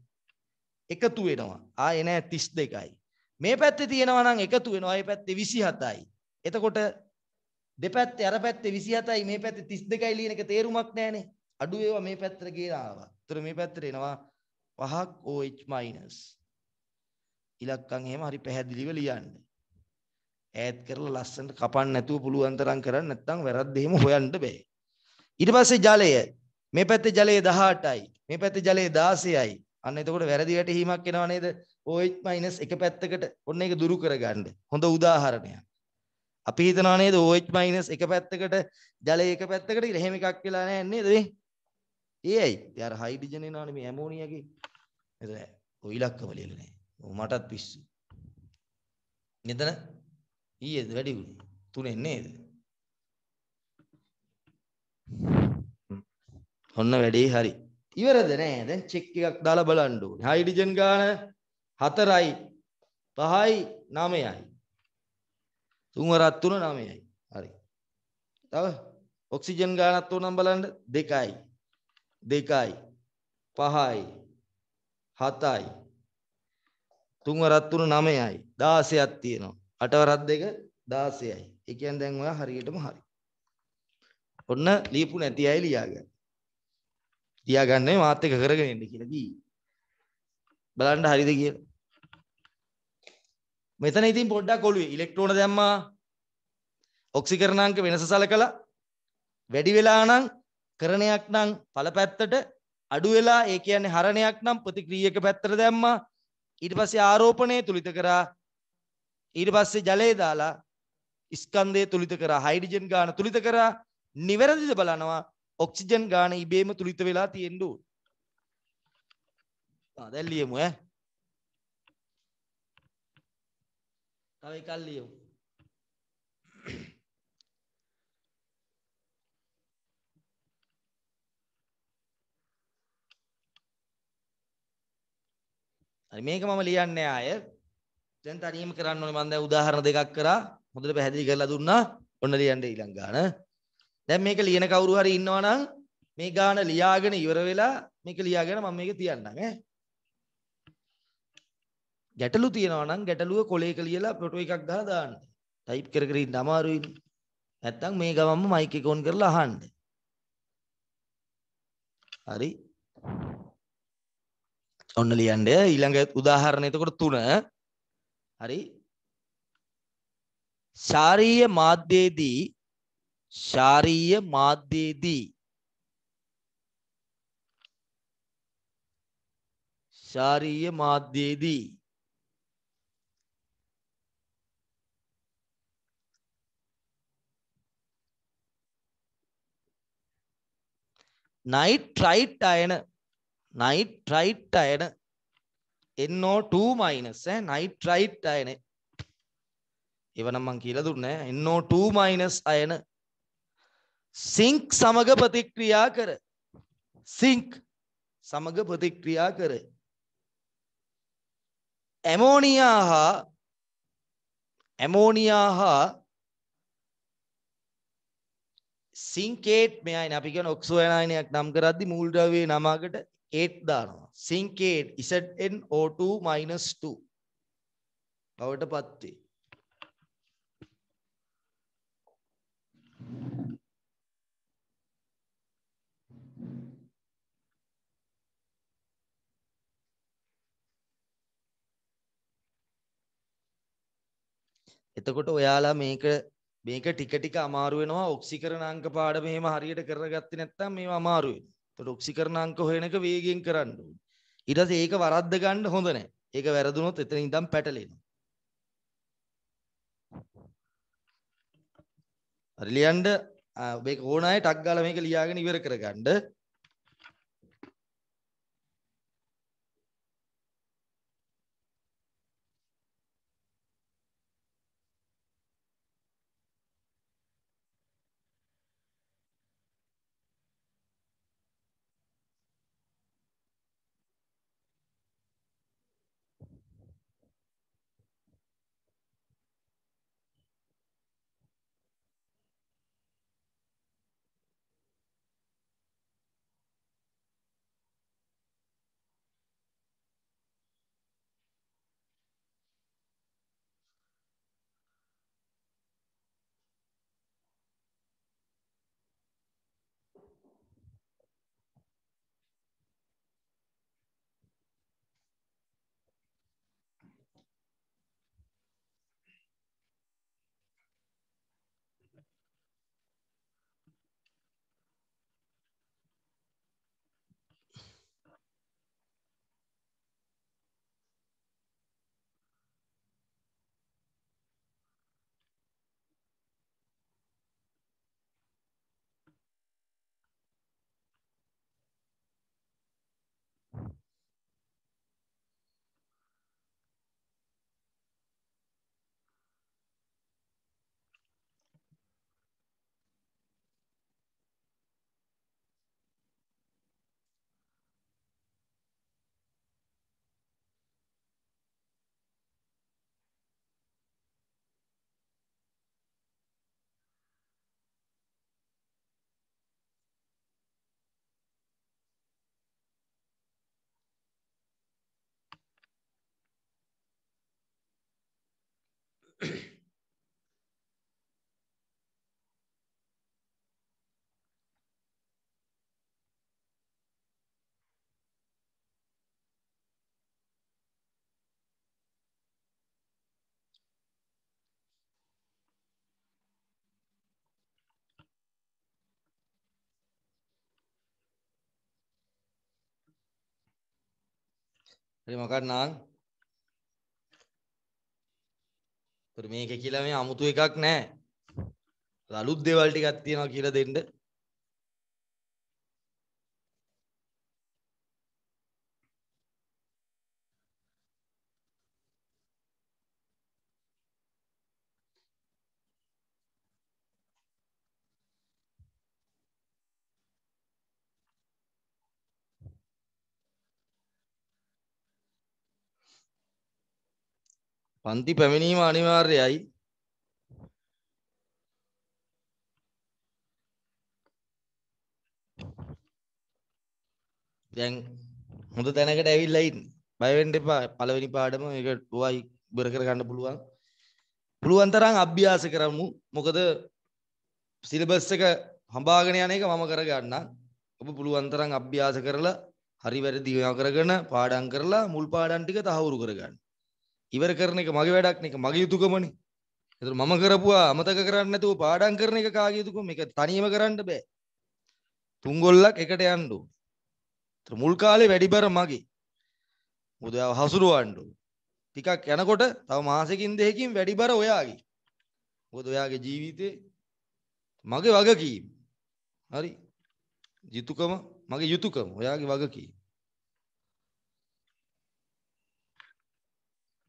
එකතු වෙනවා ආ එන 32යි මේ පැත්තේ තියෙනවා නම් එකතු වෙනවා ඒ පැත්තේ 27යි එතකොට දෙපැත්තේ අර පැත්තේ 27යි මේ පැත්තේ 32යි ලියන එක තේරුමක් නැහනේ අඩු ඒවා මේ පැත්තට ගේලා ආවා ඒතර මේ පැත්තට එනවා 5ක් OH- ඉලක්කම් එහෙම හරි පැහැදිලිව ලියන්න ඈඩ් කරලා ලස්සනට කපන්න නැතුව පුළුවන් තරම් කරන්න නැත්නම් වැරද්ද එහෙම හොයන්න බෑ ඊට පස්සේ ජලය මේ පැත්තේ ජලය 18යි මේ පැත්තේ ජලය 16යි අන්න එතකොට වැරදි වැටහීමක් එනවා නේද? OH- එක පැත්තකට ඔන්න ඒක දුරු කරගන්න. හොඳ උදාහරණයක්. අපි හිතනවා නේද OH- එක පැත්තකට ජලය එක පැත්තකට කියලා. එහෙම එකක් වෙලා නැහැ නේද මේ? ඒයි. ඊයර හයිඩ්‍රජන් එනවනේ මේ ඇමෝනියාගේ. එතන ඔය ඉලක්කම ලියලා නැහැ. මටත් පිස්සු. මෙතන ඊයේද වැඩි වුණේ. තුනෙන් නේද? ඔන්න වැඩේ හරි. ඉවරද නෑ දැන් චෙක් එකක් දාලා බලන්න ඕනේ. හයිඩ්‍රජන් ගාන 4යි 5යි 9යි. තුන්වරක් තුන 9යි. හරි. තව ඔක්සිජන් ගානත් ඕනම් බලන්න 2යි 2යි 5යි 7යි තුන්වරක් තුන 9යි 16ක් තියෙනවා. අටවරක් දෙක 16යි. ඒ කියන්නේ දැන් ඔයා හරියටම හරි. ඔන්න ලියපු නැති අය ලියාගන්න. තියාගන්න මාත් එක කරගෙන ඉන්න කියලා කිව්වේ. බලන්න හරිද කියලා. මෙතන ඉතින් පොඩ්ඩක් ඔළුවේ ඉලෙක්ට්‍රෝන දැම්මා. ඔක්සිකරණාංක වෙනස සලකලා වැඩි වෙලා නම් කරණයක් නම් පළ පැත්තට අඩු වෙලා ඒ කියන්නේ හරණයක් නම් ප්‍රතික්‍රියක පැත්තට දැම්මා. ඊට පස්සේ ආරෝපණය තුලිත කරා. ඊට පස්සේ ජලය දාලා ස්කන්ධය තුලිත කරා හයිඩ්‍රජන් ගාන තුලිත කරා නිවැරදිද බලනවා ඔක්සිජන් ගාන ඉබේම තුලිත වෙලා තියෙන්න ඕන. ආ දැන් ලියමු ඈ. තව එකක් ලියමු. හරි මේක මම ලියන්නේ ආය. දැන් තනියම කරන්න ඕනේ මම දැන් උදාහරණ දෙකක් කරා. හොඳට පැහැදිලි කරලා දුන්නා. ඔන්න ලියන්න ඊළඟ ගාන. දැන් මේක ලියන කවුරු හරි ඉන්නවා නම් මේ ගාන ලියාගෙන ඉවර වෙලා මේක ලියාගෙන මම මේක තියන්නම් ඈ ගැටලු තියෙනවා නම් ගැටලුව කොලේක ලියලා ෆොටෝ එකක් ගහලා දාන්න ටයිප් කර කර ඉන්න අමාරුයි නැත්තම් මේ ගමම්ම මයික් එක ඔන් කරලා අහන්න හරි ඔන්න ලියන්න ඊළඟ උදාහරණය එතකොට 3 හරි ශාරීරික මාධ්‍යයේදී ශාරීය මාධ්‍යයේදී ශාරීය මාධ්‍යයේදී nitrite අයන nitrite අයන NO2 minus eh, nitrite අයන ඒවනම් මං කියලා දුන්නේ NO2 minus අයන සිංක් සමග ප්‍රතික්‍රියා කර සිංක් සමග ප්‍රතික්‍රියා කර ඇමෝනියා හා ඇමෝනියා හා සිංකේට් මෙයයි අපි කියන ඔක්සෝයනයිනයක් නම් කරද්දි මූල් ද්‍රව්‍යයේ නමකට 8 දානවා සිංකේට් ZnO2 - 2 බවට පත් වේ එතකොට ඔයාලා මේක මේක ටික ටික අමාරු වෙනවා ඔක්සිකරණ අංක පාඩම එහෙම හරියට කරගත්තේ නැත්නම් මේවා අමාරු වෙනවා. එතකොට ඔක්සිකරණ අංක හොයන එක වේගෙන් කරන්න ඕනේ. ඊට පස්සේ ඒක වරද්ද ගන්න හොඳ නැහැ. ඒක වැරදුනොත් එතන ඉඳන් පැටලෙනවා. හරි ලියන්න මේක ඕන අය ටක් ගාලා මේක ලියාගෙන ඉවර කරගන්න. හරි මොකක් නාන් මේක කියලා මේ අමුතු එකක් නෑ අලුත් දේවල් ටිකක් තියෙනවා කියලා දෙන්න පන්ති පැමිණීම අනිවාර්යයි. දැන් හොඳ තැනකට ඇවිල්ලා ඉන්න. බය වෙන්න එපා. පළවෙනි පාඩම ඒක ඔයයි ඉවර කර ගන්න පුළුවන්. පුළුවන් තරම් අභ්‍යාස කරමු. මොකද සිලබස් එක හඹාගෙන යන එක මම කරගන්නම්. ඔබ පුළුවන් තරම් අභ්‍යාස කරලා හරි වැරදි කරගෙන පාඩම් කරලා මුල් පාඩම් ටික තහවුරු කරගන්න. ඉවර කරන එක මගේ වැඩක් නේ මගේ යුතුයකමනේ. ඒතර මම කරපුවා අමතක කරන්නේ නැතුව පාඩම් කරන එක කාගේ යුතුයකම? මේක තනියම කරන්න බෑ. තුන්ගොල්ලක් එකට යන්න ඕනේ. ඒතර මුල් කාලේ වැඩිබර මගේ. මොකද හසුරවන්න ඕනේ. ටිකක් යනකොට තව මාසෙකින් දෙකකින් වැඩිබර ඔයාගේ. මොකද ඔයාගේ ජීවිතේ මගේ වගකීම. හරි. යුතුයකම මගේ යුතුයකම ඔයාගේ වගකීම.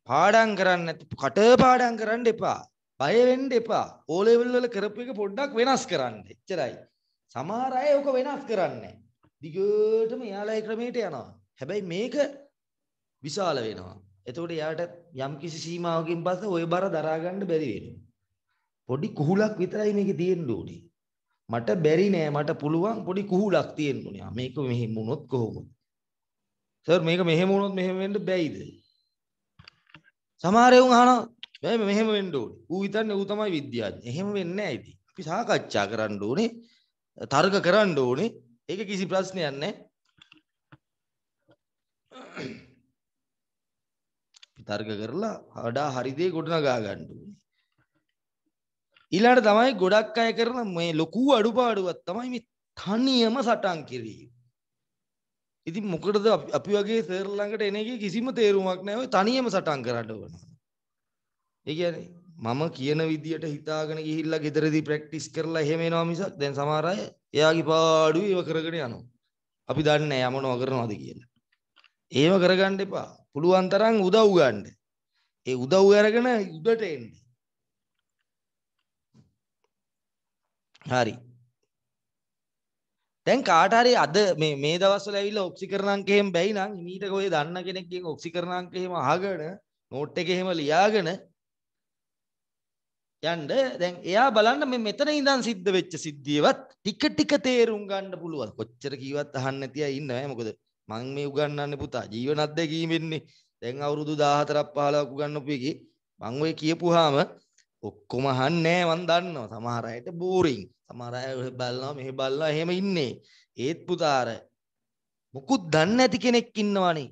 පාඩම් කරන්න නැති කටපාඩම් කරන්න එපා. බය වෙන්න එපා. ඕ ලෙවල් වල කරපු එක පොඩ්ඩක් වෙනස් කරන්න. එච්චරයි. සමහර අය ඕක වෙනස් කරන්නේ. දිගටම යාලයි ක්‍රමයට යනවා. හැබැයි මේක විශාල වෙනවා. එතකොට යාට යම්කිසි සීමාවකින් පස්සේ ওই බර දරා ගන්න බැරි වෙනවා. පොඩි කුහුලක් විතරයි මේකේ තියෙන්න ඕනේ. මට බැරි නෑ මට පුළුවන් පොඩි කුහුලක් තියෙන්න ඕනේ. මේක මෙහෙම වුණොත් කොහොමද? සර් මේක මෙහෙම වුණොත් මෙහෙම වෙන්න බැයිද? සමහර වුන් අහනවා මේ මෙහෙම වෙන්න ඕනේ. ඌ හිතන්නේ ඌ තමයි විද්‍යාඥය. එහෙම වෙන්නේ නැහැ ඉතින්. අපි සාකච්ඡා කරන්න ඕනේ. තර්ක කරන්න ඕනේ. ඒක කිසි ප්‍රශ්නයක් නැහැ. විතර්ක කරලා වඩා හරිදේ ගොඩනගා ගන්න ඕනේ. ඊළඟට තමයි ගොඩක් අය කරන මේ ලොකු අඩුපාඩුවක් තමයි මේ තනියම සටන් කිරීම. ඉතින් මොකටද අපි වගේ සර් ළඟට එන එකේ කිසිම තේරුමක් නැහැ. තනියම සටන් කරන්න ඕන. ඒ කියන්නේ මම කියන විදියට හිතාගෙන ගිහිල්ලා ගෙදරදී ප්‍රැක්ටිස් කරලා එහෙම එනවා මිසක් දැන් සමහර අය එයාගේ පාඩුව ඒව කරගෙන යනවා. අපි දන්නේ නැහැ යමනවා කරනවද කියලා. ඒව කරගන්න එපා. පුළුවන් තරම් උදව් ගන්න. ඒ උදව් අරගෙන උඩට එන්න. හරි. දැන් කාට හරි අද මේ මේ දවස්වල ඇවිල්ලා ඔක්සිකරණ අංකයෙන් බැයි නම් හිමීට ඔය දන්න කෙනෙක්ගෙන් ඔක්සිකරණ අංක එහෙම අහගෙන නෝට් එකේ එහෙම ලියාගෙන යන්න දැන් එයා බලන්න මේ මෙතන ඉඳන් සිද්ධ වෙච්ච සිද්ධියවත් ටික ටික තේරුම් ගන්න පුළුවන්. කොච්චර කීවත් අහන්න නැති අය ඉන්නවා. මොකද මං මේ උගන්වන්නේ පුතා ජීවන අත්දැකීම් වෙන්නේ. දැන් අවුරුදු 14ක් 15ක් උගන්වපු එකේ මං ඔය කියපුවාම ඔක්කොම අහන්නේ නැහැ මං දන්නවා. සමහර අයට බෝරින්. සමහර අය බලනවා මෙහෙ බලනවා එහෙම ඉන්නේ. ඒත් පුතාර මුකුත් දන්නේ නැති කෙනෙක් ඉන්නවනේ.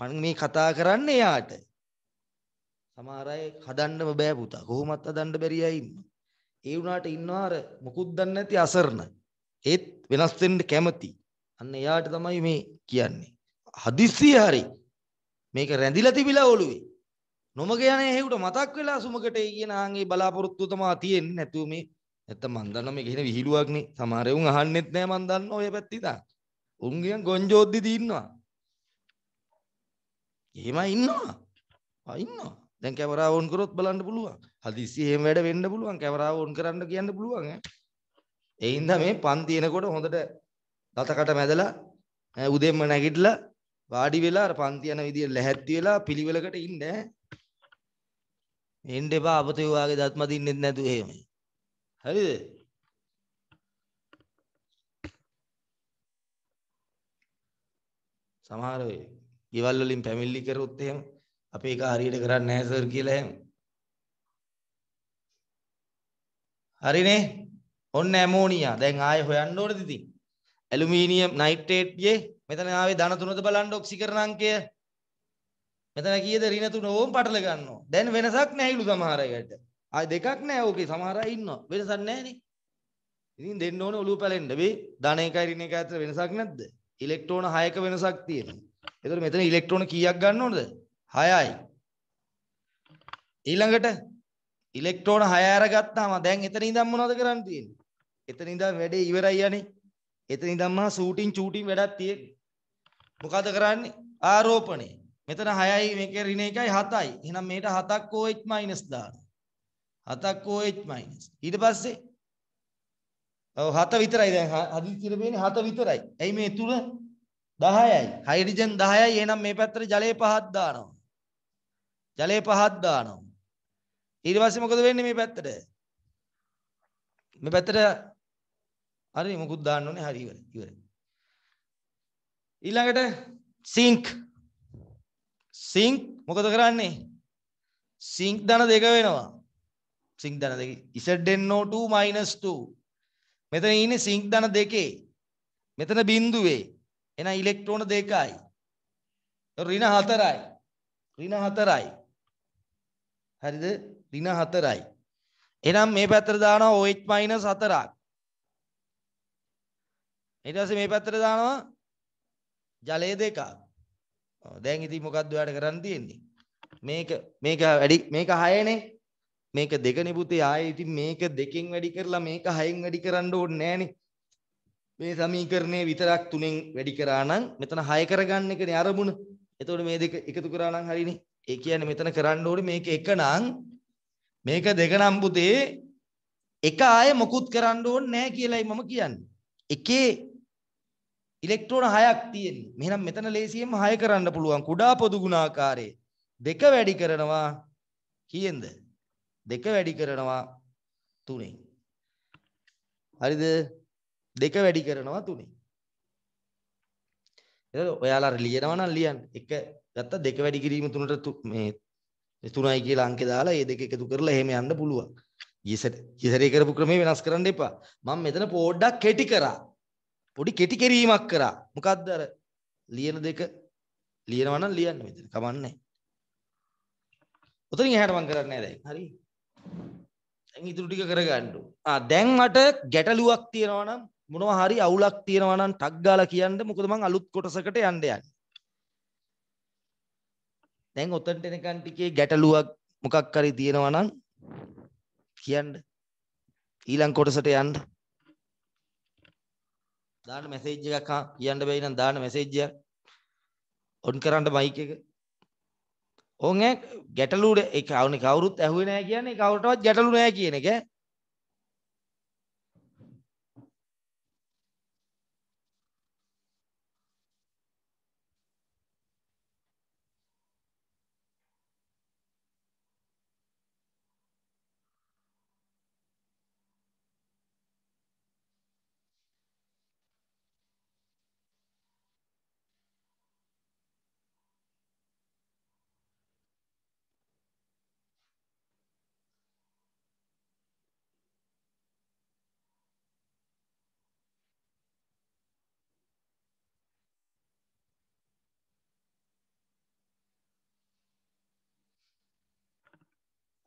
මම මේ කතා කරන්නේ එයාට. සමහර අය හදන්නම බෑ පුතා. කොහොමත් හදන්න බැරි අය ඉන්නවා. ඒ වුණාට ඉන්නවා අර මුකුත් දන්නේ නැති අසරණ. ඒත් වෙනස් වෙන්න කැමති. අන්න එයාට තමයි මේ කියන්නේ. හදිස්සිය හරි මේක රැඳිලා තිබිලා ඔළුවේ. නොමග යන හේවට මතක් වෙලා සුමකට කියන ආන්ගේ බලාපොරොත්තු තමා තියෙන්නේ නැතුව මේ නැත්තම් මන් දන්නවා මේක හින විහිළුවක්නේ. සමහර උන් අහන්නෙත් නෑ මන් දන්නවා ඔය පැත්තේ ඉතින්. උන් ගියන් ගොන්ජෝද්දි දින්නවා. එහෙම ඉන්නවා. ආ ඉන්නවා. දැන් කැමරාව ඔන් කරොත් බලන්න පුළුවන්. හදිස්සි එහෙම වැඩ වෙන්න පුළුවන්. කැමරාව ඔන් කරන්න කියන්න පුළුවන් ඈ. ඒ හින්දා මේ පන්ති එනකොට හොඳට දතකට මැදලා උදෙන්ම නැගිටලා වාඩි වෙලා අර පන්ති යන විදියට ලැහැත්ති වෙලා පිළිවෙලකට ඉන්න ඈ. එන්න එපා අපතේ ඔයාගේ දත්ම දින්නෙත් නැතුව එහෙමයි. හරිද සමහර වෙයි ගෙවල් වලින් පැමිණිලි කරොත් එහෙම අපි ඒක හරියට කරන්නේ නැහැ සර් කියලා එහෙම හරිනේ ඔන්න ඇමෝනියා දැන් ආයෙ හොයන්න ඕනද ඉතින් ඇලුමිනියම් නයිට්‍රේට්ගේ මෙතන ආවේ ධන තුනද බලන්න ඔක්සිකරණ අංකය මෙතන කීයද ඍණ තුන ඕම් පටල ගන්නවා දැන් වෙනසක් නැහැලු සමහර අයට ආය දෙකක් නෑ ඕකේ සමහර අය ඉන්නවා වෙනසක් නෑනේ ඉතින් දෙන්න ඕනේ ඔලුව පැලෙන්න මේ ධන එකයි ඍණ එකයි අතර වෙනසක් නැද්ද ඉලෙක්ට්‍රෝන 6ක වෙනසක් තියෙනවා ඒතකොට මෙතන ඉලෙක්ට්‍රෝන කීයක් ගන්න ඕනද 6යි ඊළඟට ඉලෙක්ට්‍රෝන 6 අරගත්තාම දැන් එතන ඉඳන් මොනවද කරන්න තියෙන්නේ එතන ඉඳන් වැඩේ ඉවරයි යන්නේ එතන ඉඳන් මහා ෂූටින් චූටින් වැඩක් තියෙන්නේ මොකද කරන්නේ ආරෝපණේ මෙතන 6යි මේකේ ඍණ එකයි 7යි එහෙනම් මේකට 7ක් OH- දාන 7ක් OH minus. ඊට පස්සේ ඔව් 7 විතරයි දැන් හදිස්සියට පේන්නේ 7 විතරයි. ඇයි මේ තුල 10යි. හයිඩ්‍රජන් 10යි. එහෙනම් මේ පැත්තට ජලය පහක් දානවා. ජලය පහක් දානවා. ඊට පස්සේ මොකද වෙන්නේ මේ පැත්තට? මේ පැත්තට හරි මොකුත් දාන්න ඕනේ. හරි ඉවරයි. ඉවරයි. ඊළඟට සිංක් සිංක් මොකද කරන්නේ සිංක් ධන දෙක වෙනවා සිංක් ධන දෙකේ ZnO2 2 මෙතන ඉන්නේ සිංක් ධන දෙකේ මෙතන බිඳුවේ එහෙනම් ඉලෙක්ට්‍රෝන දෙකයි ඍණ 4යි ඍණ 4යි හරිද ඍණ 4යි එහෙනම් මේ පැත්තට දානවා OH 4ක් ඊට පස්සේ මේ පැත්තට දානවා ජලය දෙකක් දැන් ඉතින් මොකද්ද ඔයාලට කරන්න තියෙන්නේ මේක මේක වැඩි මේක 6නේ මේක දෙකනේ පුතේ ආයේ ඉතින් මේක දෙකෙන් වැඩි කරලා මේක හයෙන් වැඩි කරන්න ඕනේ නෑනේ. මේ සමීකරණය විතරක් තුනෙන් වැඩි කරා නම් මෙතන හය කරගන්න එකනේ අරමුණ. එතකොට මේ දෙක එකතු කරා නම් හරිනේ. ඒ කියන්නේ මෙතන කරන්න ඕනේ මේක එක නම් මේක දෙක නම් පුතේ එක ආයේ මොකුත් කරන්න ඕනේ නෑ කියලායි මම කියන්නේ. එකේ ඉලෙක්ට්‍රෝන හයක් තියෙන්නේ. මෙහෙනම් මෙතන ලේසියෙන්ම හය කරන්න පුළුවන් කුඩා පොදු ගුණාකාරයේ දෙක වැඩි කරනවා කියෙන්ද? දෙක වැඩි කරනවා තුනෙන්. හරිද? දෙක වැඩි කරනවා තුනෙන්. එතකොට ඔයාලා ලියනවා නම් ලියන්න. එක ගත්ත දෙක වැඩි කිරීම තුනට මේ තුනයි කියලා අංකේ දාලා ඒ දෙක එකතු කරලා එහෙම යන්න පුළුවන්. ඊසරේ කරපු ක්‍රමේ වෙනස් කරන්න එපා. මම මෙතන පොඩ්ඩක් කෙටි කරා. පොඩි කෙටි කිරීමක් කරා. මොකද්ද අර ලියන දෙක ලියනවා නම් ලියන්න මෙතන. කමන්නේ. උතරින් එහාට මම කරන්නේ නැහැ දැන්. හරි. ඉතුරු ටික කරගන්න. ආ දැන් මට ගැටලුවක් තියෙනවා නම් මොනවා හරි අවුලක් තියෙනවා නම් ටක් ගාලා කියන්න මොකද මං අලුත් කොටසකට යන්න යන්නේ. දැන් ඔතනට එනකන් ටිකේ ගැටලුවක් මොකක් හරි තියෙනවා නම් කියන්න. ඊළඟ කොටසට යන්න. දාන්න මැසේජ් එකක් කියන්න බැරි නම් දාන්න මැසේජ් එක. ඔන් කරන්න මයික් එක. ඕන් ගැටලුවට ඒ කවුරුත් ඇහුවේ නැහැ කියන්නේ කවුරටවත් ගැටලු නැහැ කියන එක.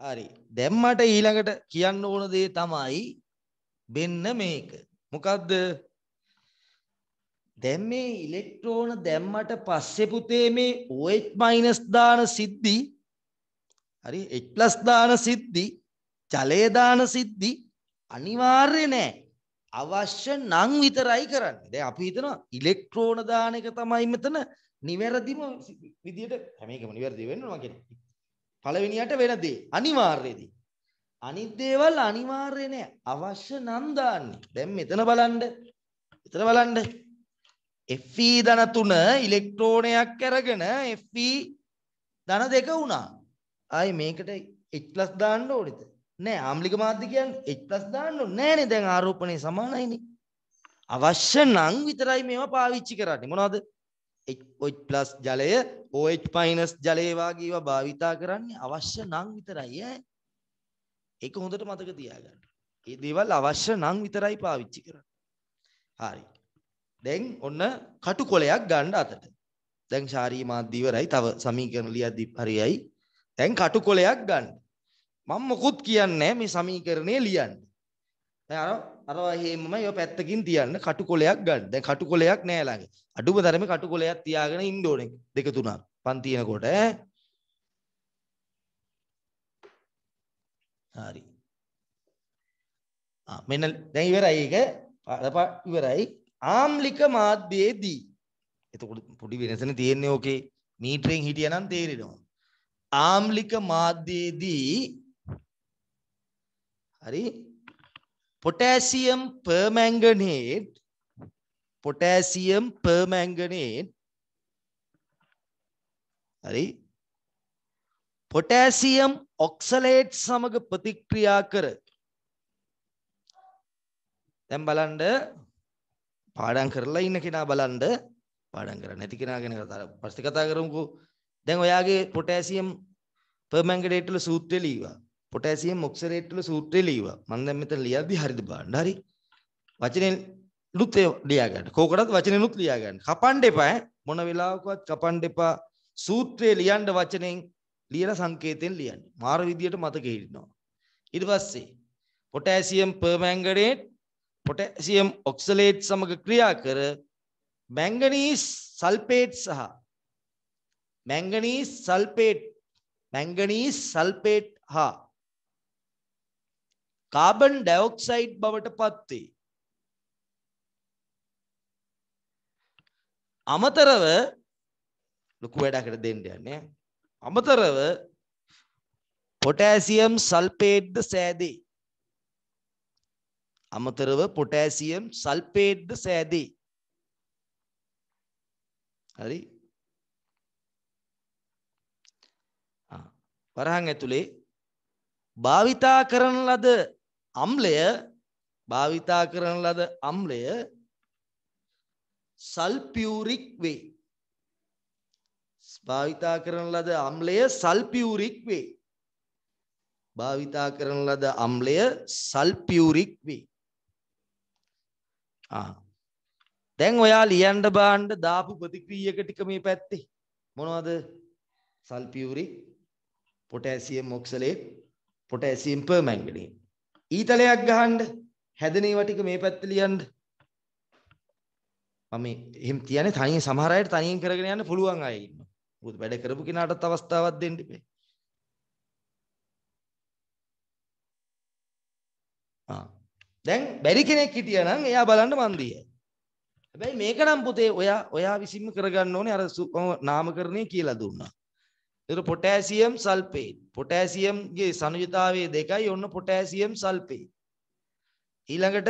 හරි. දැන් මට ඊළඟට කියන්න ඕන දේ තමයි මෙන්න මේක. මොකද්ද? දැන් මේ ඉලෙක්ට්‍රෝන දැම්මට පස්සේ පුතේ මේ OH- දාන සිද්ධි හරි H+ දාන සිද්ධි ජලය දාන සිද්ධි අනිවාර්ය නෑ. අවශ්‍ය නම් විතරයි කරන්නේ. දැන් අපි හිතනවා ඉලෙක්ට්‍රෝන දාන එක තමයි මෙතන නිවැරදිම විදියට හැම එකම නිවැරදි වෙන්න ඕන කියන්නේ. පළවෙනියට වෙන දේ අනිවාර්යදී. අනිත් දේවල් අනිවාර්ය නෑ. අවශ්‍ය නම් දාන්නේ. දැන් මෙතන බලන්න. මෙතන බලන්න. Fe ධන 3 ඉලෙක්ට්‍රෝනයක් අරගෙන Fe ධන 2 වුණා. ආයි මේකට H+ දාන්න ඕනේද? නෑ ආම්ලික මාධ්‍ය කියන්නේ H+ දාන්න ඕනේ නෑනේ දැන් ආරෝපණය සමානයිනේ. අවශ්‍ය නම් විතරයි මේවා පාවිච්චි කරන්නේ. මොනවද? OH+ ජලය OH- ජලය වාගේ ඒවා භාවිතා කරන්නේ අවශ්‍ය නම් විතරයි ඈ. ඒක හොඳට මතක තියාගන්න. මේ දේවල් අවශ්‍ය නම් විතරයි පාවිච්චි කරන්නේ. හරි. දැන් ඔන්න කටුකොලයක් ගන්න අතට. දැන් ශාරීරික මාධ්‍ය ඉවරයි. තව සමීකරණ ලියද්දි හරියයි. දැන් කටුකොලයක් ගන්න. මම මොකුත් කියන්නේ මේ සමීකරණය ලියන්න. දැන් අර අරවා හේමම ඒව පැත්තකින් තියන්න කටුකොලයක් ගන්න. දැන් කටුකොලයක් නෑ ළඟ. අඩුම තරමේ කටුකොලයක් තියාගෙන ඉන්න ඕනේ. දෙක තුනක්. පන් තියනකොට ඈ. හරි. ආ මෙන්න දැන් ඉවරයි ඒක. ඉවරයි. ආම්ලික මාධ්‍යයේදී. එතකොට පොඩි වෙනසනේ තියෙන්නේ ඕකේ. මීටරෙන් හිටියනම් තේරෙනවා. ආම්ලික මාධ්‍යයේදී හරි potassium permanganate potassium permanganate හරි පොටෑසියම් ඔක්සලේට් සමඟ ප්‍රතික්‍රියා කර දැම් බලන්ඩ පාඩන් කරලා ඉන්න කෙනා බලන්ඩ පාඩන් කර නැති කෙනගෙන කතර පස්ති කතා කරමුකු දැන් ඔයාගේ පොටෑසියම් පර්මැංගඩේටල සූත්‍රය ලීවා පොටෑසියම් ඔක්සලේට් වල සූත්‍රය ලියුවා. මම දැන් මෙතන ලියද්දි හරිද බලන්න. හරි. වචනේ ලුත් ලියා ගන්න. කෝකටත් වචනේ ලුත් ලියා ගන්න. කපන්න එපා මොන වෙලාවකවත් කපන්න එපා. සූත්‍රය ලියන්න වචනෙන් ලියලා සංකේතයෙන් ලියන්න. මාර විදියට මතකෙ හිටිනවා. ඊට පස්සේ පොටෑසියම් පර්මැංගනේට් පොටෑසියම් ඔක්සලේට් සමග ක්‍රියා කර මැංගනීස් සල්ෆේට් සහ මැංගනීස් සල්ෆේට් මැංගනීස් සල්ෆේට් හා කාබන් ඩයොක්සයිඩ් බවට පත්වේ. අමතරව ලොකු වැඩකට දෙන්න යන්නේ. අමතරව පොටෑසියම් සල්පේට්ද සෑදේ. අමතරව පොටෑසියම් සල්පේට්ද සෑදේ. හරි වරහන් ඇතුළේ භාවිතා කරන ලද අම්ලය භාවිතා කරන ලද අම්ලය සල්පියුරික් වේ. භාවිතා කරන ලද අම්ලය සල්පියුරික් වේ. භාවිතා කරන ලද අම්ලය සල්පියුරික් වේ. දැන් ඔයා ලියන්ඩ බාන්්ඩ දාපු ප්‍රතික්‍රියක ටික මේ පැත්තේ. මොනවද සල්පියුරි පොටෑසියම් මොක්සලේ පොටෑසිම්පර් මැංගනීම් ඊතලයක් ගහන්න හැදෙන ඒවා ටික මේ පැත්ත ලියන්න මම එහෙම තියන්නේ තනියෙන් සමහර අයට තනියෙන් කරගෙන යන්න පුළුවන් අය ඉන්නවා මොකද වැඩ කරපු කෙනාටත් අවස්ථාවක් දෙන්න ඉපේ ආ දැන් බැරි කෙනෙක් හිටියා නම් එයා බලන්න මන් දීයයි හැබැයි මේක නම් පුතේ ඔයා ඔයා විසින්ම කරගන්න ඕනේ අර නාමකරණය කියලා දුන්නා ඒක පොටෑසියම් සල්ෆේට්. පොටෑසියම්ගේ සංයුතාවයේ දෙකයි ඔන්න පොටෑසියම් සල්ෆේට්. ඊළඟට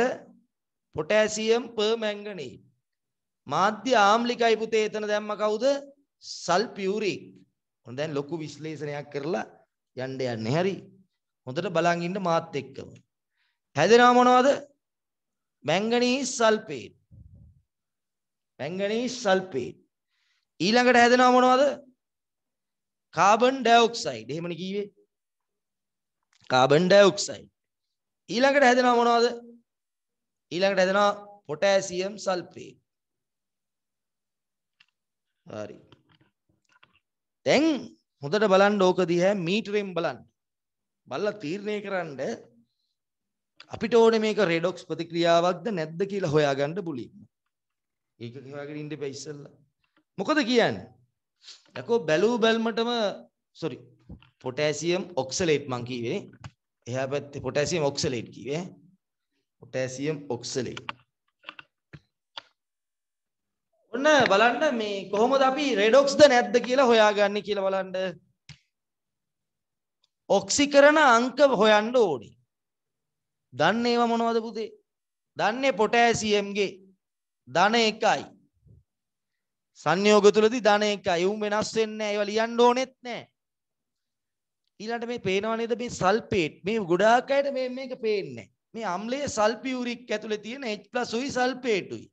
පොටෑසියම් පර්මැංගනේට්. මාධ්‍ය ආම්ලිකයි පුතේ එතන දැම්ම කවුද? සල්ෆියුරික්. ඔන්න දැන් ලොකු විශ්ලේෂණයක් කරලා යන්න යන්නේ. හරි. හොඳට බලන් ඉන්න මාත් එක්කම. හැදෙනවා මොනවද? Manganese sulphate. Manganese sulphate. ඊළඟට හැදෙනවා මොනවද? කාබන් ඩයොක්සයිඩ් එහෙමනේ කිව්වේ කාබන් ඩයොක්සයිඩ් ඊළඟට හැදෙනවා මොනවද ඊළඟට හැදෙනවා පොටෑසියම් සල්ෆේට් හරි දැන් හොඳට බලන්න ඕක දිහා මීටරෙන් බලන්න බලලා තීරණය කරන්න අපිට ඕනේ මේක රෙඩොක්ස් ප්‍රතික්‍රියාවක්ද නැද්ද කියලා හොයාගන්න පුළුවන්. ඒක හොයාගෙන ඉන්න එපා ඉස්සෙල්ලා. මොකද කියන්නේ? යකෝ බැලූ බැල්මටම සොරි පොටෑසියම් ඔක්සලේට් මං කීවේ එහා පැත්තේ පොටෑසියම් ඔක්සලේට් කීවේ පොටෑසියම් ඔක්සලේට් ඔන්න බලන්න මේ කොහොමද අපි රෙඩොක්ස්ද නැද්ද කියලා හොයාගන්නේ කියලා බලන්න ඔක්සිකරන අංක හොයන්න ඕනේ දන්නේ ඒවා මොනවද පුතේ දන්නේ පොටෑසියම්ගේ ධන එකයි සංයෝග තුලදී ධන එකයි. උන් වෙනස් වෙන්නේ නැහැ. ඒවා ලියන්න ඕනෙත් නැහැ. ඊළඟට මේ පේනවා නේද මේ සල්පේට්. මේ ගොඩාක් අයට මේ මේක පේන්නේ මේ අම්ලයේ සල්පියුරික් ඇතුලේ තියෙන H+ උයි සල්පේටුයි.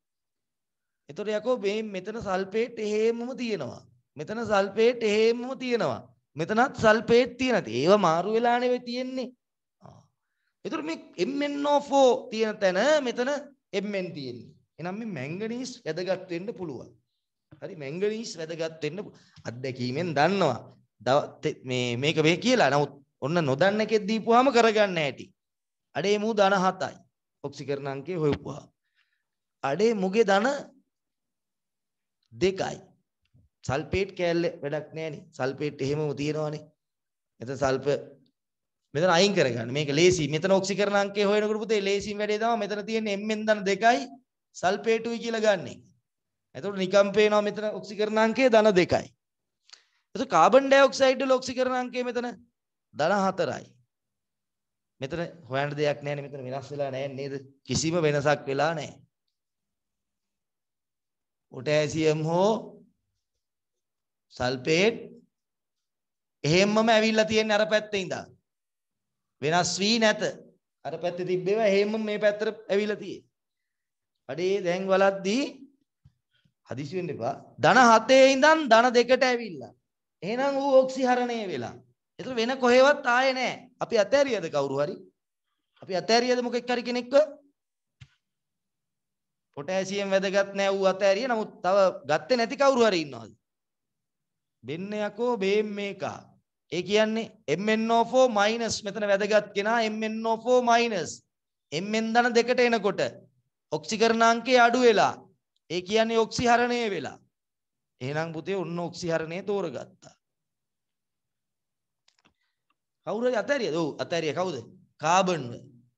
එතකොට යකෝ මේ මෙතන සල්පේට් එහෙමම තියෙනවා. මෙතන සල්පේට් එහෙමම තියෙනවා. මෙතනත් සල්පේට් තියෙනවා. ඒව මාරු වෙලා නෙවෙයි තියෙන්නේ. එතකොට මේ MnO4 තියෙන තැන මෙතන Mn තියෙන්නේ. එහෙනම් මේ මැංගනීස් වැදගත් වෙන්න පුළුවන්. හරි මැංගනීස් වැදගත් වෙන්න අත්දැකීමෙන් දන්නවා. මේ මේක මේ කියලා. නමුත් ඔන්න නොදන්න එකෙක් දීපුවාම කරගන්න ඇති. අඩේ මූ ධන 7යි. ඔක්සිකරණ අංකේ හොයපුවා. අඩේ මුගේ ධන 2යි. සල්ෆේට් කෑල්ල වැඩක් නැහනේ. සල්ෆේට් එහෙමම තියෙනවානේ. එතන සල්ප මෙතන අයින් කරගන්න. මේක ලේසි. මෙතන ඔක්සිකරණ අංකේ හොයනකොට පුතේ ලේසිම වැඩේ තමයි මෙතන තියෙන්නේ Mn ධන 2යි සල්ෆේටුයි කියලා ගන්න එක. එතකොට නිකම් පේනවා මෙතන ඔක්සිකරණ අංකය ධන දෙකයි. එතකොට කාබන් ඩයොක්සයිඩ් වල ඔක්සිකරණ අංකය මෙතන ධන හතරයි. මෙතන හොයන්න දෙයක් නැහැ මෙතන වෙනස් වෙලා නැහැ නේද? කිසිම වෙනසක් වෙලා නැහැ. පොටෑසියම් හෝ සල්ෆේට් එහෙම්මම ඇවිල්ලා තියෙන්නේ අර පැත්තේ ඉඳලා. වෙනස් වී නැත. අර පැත්තේ තිබ්බේවා එහෙම්ම මේ පැත්තට ඇවිල්ලා තියෙන්නේ. අඩේ දැන් වලද්දී හදිසි වෙන්න එපා. ධන 7 ඉඳන් ධන 2ට ඇවිල්ලා. එහෙනම් ඌ ඔක්සිහරණය වෙලා. ඒතර වෙන කොහෙවත් ආයේ නැහැ. අපි අතෑරියද කවුරු හරි? අපි අතෑරියද මොකෙක් හරි කෙනෙක්ව? පොටෑසියම් වැදගත් නැහැ ඌ අතෑරිය. නමුත් තව ගත්තේ නැති කවුරු හරි ඉන්නවද? බෙන්න යකෝ බේම් මේකා. ඒ කියන්නේ MnO4- මෙතන වැදගත් කෙනා MnO4- MN ධන දෙකට එනකොට ඔක්සිකරණ අංකය අඩු වෙලා ඒ කියන්නේ ඔක්සිහරණය වෙලා. එහෙනම් පුතේ ඔන්න ඔක්සිහරණය තෝරගත්තා. කවුරුද අතෑරියද? ඔව් අතෑරිය කවුද? කාබන්ව.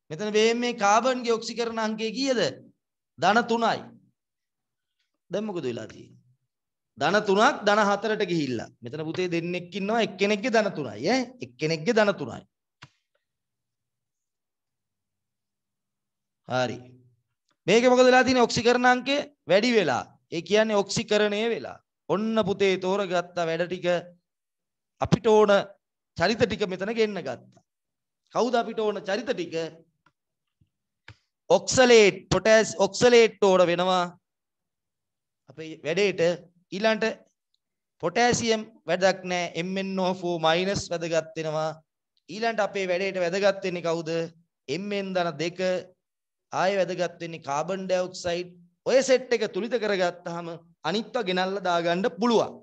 මෙතන මේ කාබන්ගේ ඔක්සිකරණ අංකය කීයද? ධන 3යි. දැන් මොකද වෙලා තියෙන්නේ? ධන 3ක් ධන 4ට ගිහිල්ලා. මෙතන පුතේ දෙන්නෙක් ඉන්නවා එක්කෙනෙක්ගේ ධන 3යි ඈ. එක්කෙනෙක්ගේ ධන 3යි. හරි. මේකේ මොකද වෙලා තියෙන්නේ ඔක්සිකරණ අංකය? වැඩි වෙලා ඒ කියන්නේ ඔක්සිකරණය වෙලා ඔන්න පුතේ තෝරගත්ත වැඩ ටික අපිට ඕන චරිත ටික මෙතන ගෙන්න ගත්තා කවුද අපිට ඕන චරිත ටික ඔක්සලේට් පොටස් ඔක්සලේට් ඕන වෙනවා අපේ වැඩේට ඊළඟට පොටෑසියම් වැඩක් නෑ MnO4- වැදගත් වෙනවා ඊළඟට අපේ වැඩේට වැදගත් වෙන්නේ කවුද Mn ධන දෙක ආයෙ වැදගත් වෙන්නේ කාබන් ඩයොක්සයිඩ් ඔය සෙට් එක තුලිත කරගත්තාම අනිත්ව ගෙනල්ලා දාගන්න පුළුවන්.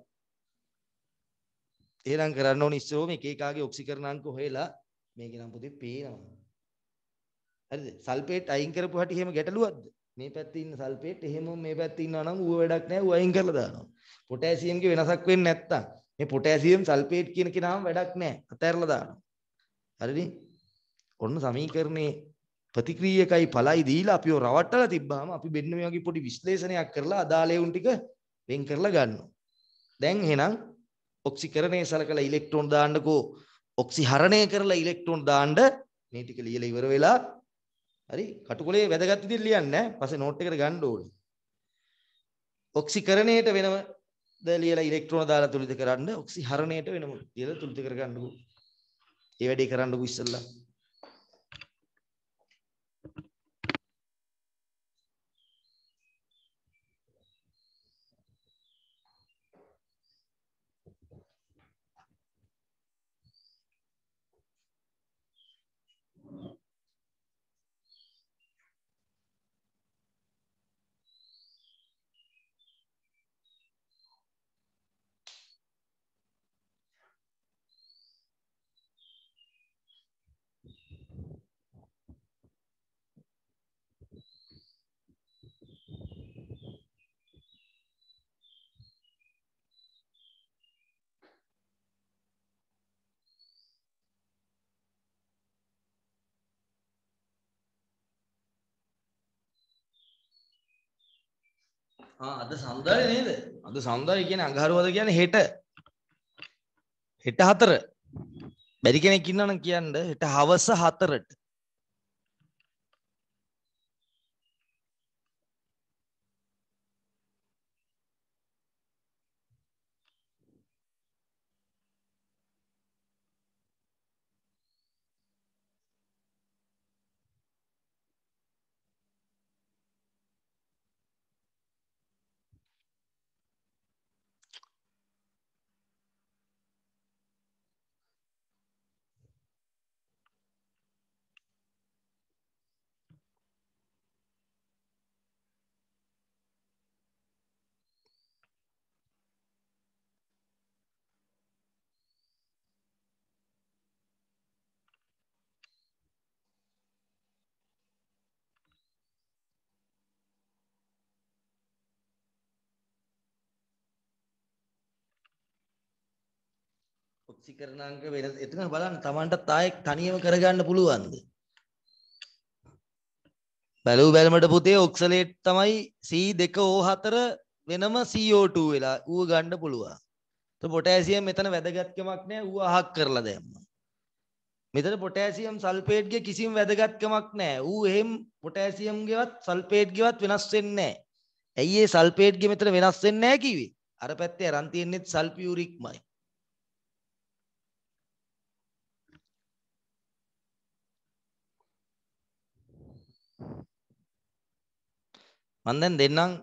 එහෙනම් කරන්න ඕන ඉස්සෙල්ලාම එක එකාගේ ඔක්සිකරණ අංක හොයලා මේක නම් පුතේ පේනවා. හරිද? සල්ෆේට් අයින් කරපු හැටි එහෙම ගැටලුවක්ද? මේ පැත්තේ ඉන්න සල්ෆේට් එහෙම මේ පැත්තේ ඉන්නවා නම් ඌ වැඩක් නැහැ ඌ අයින් කරලා දානවා. පොටෑසියම් ගේ වෙනසක් වෙන්නේ නැත්තම් මේ පොටෑසියම් සල්ෆේට් කියන කෙනාම වැඩක් නැහැ අතහැරලා දානවා. හරිනේ? ඔන්න සමීකරණේ ප්‍රතික්‍රියකයි පළයි දීලා අපිව රවට්ටලා තිබ්බාම අපි මෙන්න මේ වගේ පොඩි විශ්ලේෂණයක් කරලා අදාළ ඒවුන් ටික වෙන් කරලා ගන්නවා. දැන් එහෙනම් ඔක්සිකරණය සලකලා ඉලෙක්ට්‍රෝන දාන්නකෝ ඔක්සිහරණය කරලා ඉලෙක්ට්‍රෝන දාන්න මේ ටික ලියලා ඉවර වෙලා හරි කටුකොලේ වැදගත් විදිහට ලියන්න පස්සේ නෝට් එකට ගන්න ඕනේ. ඔක්සිකරණයට වෙනම ද ලියලා ඉලෙක්ට්‍රෝන දාලා තුලිත කරන්න ඔක්සිහරණයට වෙනම ලියලා තුලිත කර ගන්නකෝ. ඒ වැඩේ කරන්නකෝ ඉස්සෙල්ලා. අද සඳයි නේද අද සඳයි කියන අඟහරුවද කියන හෙට හෙට හතර බැරි කෙනෙක් ඉන්නවන කියන්න හෙට හවස හතරට රුචිකරණාංක වෙනස් එතන බලන්න Tamanටත් ආයේ තනියම කරගන්න පුළුවන්ද? බැලූ බැලමට පුතේ ඔක්සලේට් තමයි C2O4 වෙනම CO2 වෙලා ඌව ගන්න පුළුවන්. તો පොටෑසියම් මෙතන වැදගත්කමක් නැහැ ඌව අහක් කරලා දැම්මා. මෙතන පොටෑසියම් සල්ෆේට්ගේ කිසිම වැදගත්කමක් නැහැ. ඌ එහෙම් පොටෑසියම් ගෙවත් සල්ෆේට් ගෙවත් වෙනස් වෙන්නේ නැහැ. ඇයි ඒ සල්ෆේට්ගේ මෙතන වෙනස් වෙන්නේ නැහැ කිව්වේ? අර පැත්තේ අරන් තියෙන්නේ සල්ෆියුරික්මයි. මන් දැන් දෙන්නම්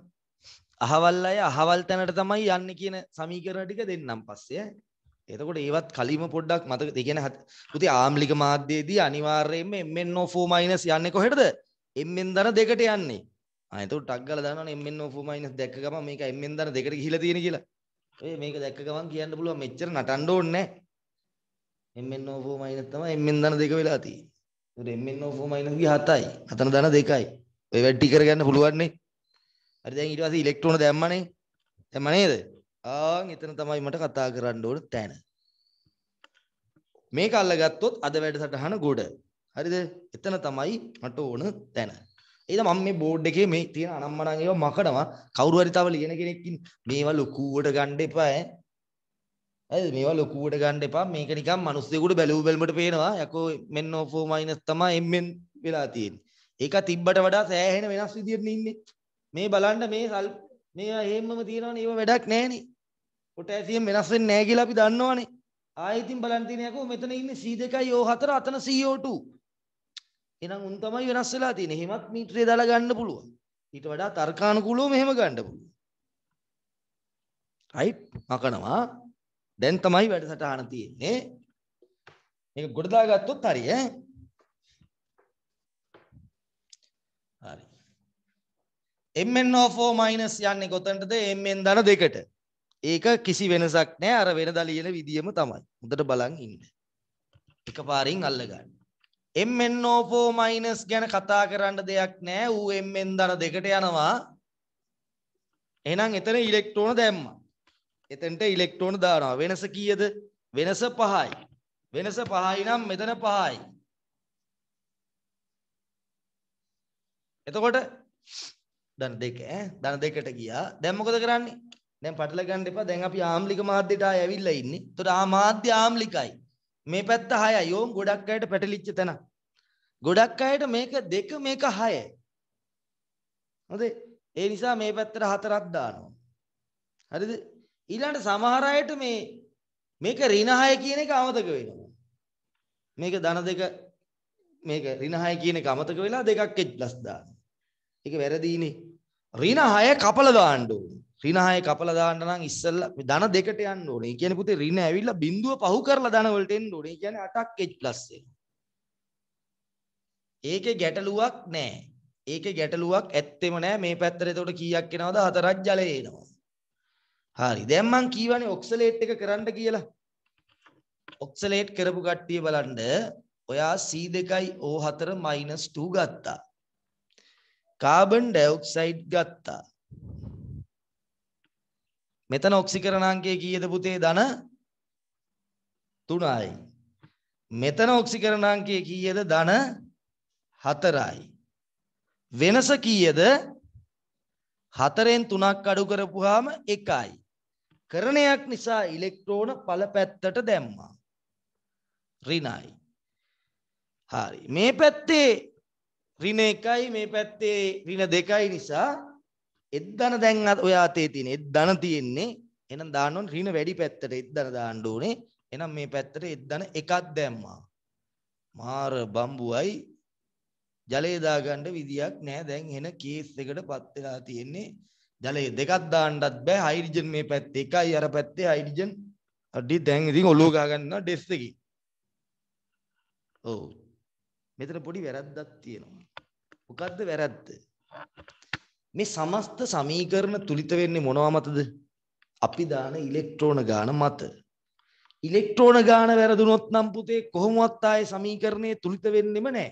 අහවල් අය අහවල් තැනට තමයි යන්නේ කියන සමීකරණ ටික දෙන්නම් පස්සේ. එතකොට ඒවත් කලින්ම පොඩ්ඩක් මතක ඒ කියන්නේ පුතේ ආම්ලික මාධ්‍යයේදී අනිවාර්යයෙන්ම MnO4- යන්නේ කොහෙටද? Mn දන දෙකට යන්නේ. ආ එතකොට ටක් ගාලා දානවනේ MnO4- දැක්ක ගමන් මේක Mn දන දෙකට ගිහිලා තියෙන කියලා. ඔය මේක දැක්ක ගමන් කියන්න පුළුවන් මෙච්චර නටන්න ඕනේ නැහැ. MnO4- තමයි Mn දන දෙක වෙලා තියෙන්නේ. ඒකට MnO4- ගේ 7යි. අතන දන 2යි. ඔය වැඩි කරගන්න පුළුවන් නේ. හරි දැන් ඊට පස්සේ ඉලෙක්ට්‍රෝන දැම්මනේ දැම්ම නේද ආන් එතන තමයි මට කතා කරන්න ඕන තැන මේක අල්ලගත්තොත් අද වැඩසටහන ගොඩ හරිද එතන තමයි මට ඕන තැන ඒද මම මේ බෝඩ් එකේ මේ තියෙන අනම්මනන් ඒවා මකනවා කවුරු හරි තව ලියන කෙනෙක් මේවා ලොකුවට ගන්න එපා ඈ ඇද මේවා ලොකුවට ගන්න එපා මේක නිකම් මිනිස්සුෙකුට බැලුව බැලමට පේනවා යකෝ මෙන්න 4 මයිනස් තමයි එම්ෙන් වෙලා තියෙන්නේ. ඒක තිබ්බට වඩා සෑහෙන වෙනස් විදියට ඉන්නේ. මේ බලන්න මේ සල් මේවා හේම්මම තියෙනවනේ ඒව වැඩක් නැහනේ. පොටෑසියම් වෙනස් වෙන්නේ නැහැ කියලා අපි දන්නවනේ. ආයෙත්ින් බලන් තියෙන යකෝ මෙතන ඉන්නේ C2O4 අතන CO2. එහෙනම් උන් තමයි වෙනස් වෙලා තියෙන්නේ. එහෙමත් මීටරේ දාලා ගන්න පුළුවන්. ඊට වඩා තර්කානුකූලව මෙහෙම ගන්න පුළුවන්. right මකනවා. දැන් තමයි වැඩසටහන තියෙන්නේ. මේක ගොඩ දාගත්තොත් හරිය ඈ MnO4 minus යන්නේ කොතනටද? Mn ධන දෙකට. ඒක කිසි වෙනසක් නැහැ අර වෙනදා ලියන විදියම තමයි. හොඳට බලන් ඉන්න. එකපාරින් අල්ල ගන්න. MnO4 minus ගැන කතා කරන්න දෙයක් නැහැ. ඌ Mn ධන දෙකට යනවා. එහෙනම් එතන ඉලෙක්ට්‍රෝන දැම්මා. එතනට ඉලෙක්ට්‍රෝන දානවා. වෙනස කීයද? වෙනස 5යි. වෙනස 5යි නම් මෙතන 5යි. එතකොට ධන දෙක ඈ ධන දෙකට ගියා. දැන් මොකද කරන්නේ? දැන් පටල ගන්න එපා. දැන් අපි ආම්ලික මාධ්‍යට ආය ඇවිල්ලා ඉන්නේ. එතකොට ආ මාධ්‍ය ආම්ලිකයි. මේ පැත්ත 6යි. ඕම් ගොඩක් අයට පැටලිච්ච තැන. ගොඩක් අයට මේක දෙක මේක 6යි. හරිද? ඒ නිසා මේ පැත්තට හතරක් දානවා. හරිද? ඊළඟට සමහර අයට මේ මේක ඍණ 6 කියන එක අමතක වෙනවා. මේක ධන දෙක මේක ඍණ 6 කියන එක අමතක වෙලා දෙකක් එජ්ලස් දානවා. ඒක වැරදීනේ. ඍණ 6 කපල දාන්න ඕනේ. ඍණ 6 කපල දාන්න නම් ඉස්සෙල්ලා ධන දෙකට යන්න ඕනේ. ඒ කියන්නේ පුතේ ඍණ ඇවිල්ලා බිඳුව පහු කරලා ධන වලට එන්න ඕනේ. ඒ කියන්නේ 8ක් h+ වෙනවා. ඒකේ ගැටලුවක් නැහැ. ඒකේ ගැටලුවක් ඇත්තෙම නැහැ. මේ පැත්තට එතකොට කීයක් එනවද? හතරක් ජලය එනවා. හරි. දැන් මං කියවනේ ඔක්සලේට් එක කරන්න කියලා. ඔක්සලේට් කරපු කට්ටිය බලන්න ඔයා C2 O4 2 ගත්තා. කාබන් ඩයොක්සයිඩ් ගත්තා. මෙතන ඔක්සිකරණ අංකය කීයද පුතේ ධන 3යි. මෙතන ඔක්සිකරණ අංකය කීයද ධන 4යි. වෙනස කීයද 4ෙන් 3ක් අඩු කරපුවාම 1යි. කරණයක් නිසා ඉලෙක්ට්‍රෝන පළ පැත්තට දැම්මා. ඍණයි. හරි. මේ පැත්තේ ඍණ එකයි මේ පැත්තේ ඍණ දෙකයි නිසා එද්දන දැන් ඔය අතේ තියෙන එද්දන තියෙන්නේ එහෙනම් දාන්න ඕනේ ඍණ වැඩි පැත්තට එද්දන දාන්න ඕනේ එහෙනම් මේ පැත්තට එද්දන එකක් දැම්මා මාර බම්බුවයි ජලය දාගන්න විදියක් නැහැ දැන් එන කේස් එකට පත් වෙලා තියෙන්නේ ජලය දෙකක් දාන්නත් බෑ හයිඩ්‍රජන් මේ පැත්තේ එකයි අර පැත්තේ හයිඩ්‍රජන් අඩි දැන් ඉතින් ඔලුව ගහ ගන්නවා ඩෙස් එකේ ඔව් මෙතන පොඩි වැරද්දක් තියෙනවා මොකද්ද වැරද්ද? මේ සමස්ත සමීකරණ තුලිත වෙන්නේ මොනවා මතද? අපි දාන ඉලෙක්ට්‍රෝන ගාන මත. ඉලෙක්ට්‍රෝන ගාන වැරදුනොත් නම් පුතේ කොහොමවත් ආයේ සමීකරණයේ තුලිත වෙන්නෙම නැහැ.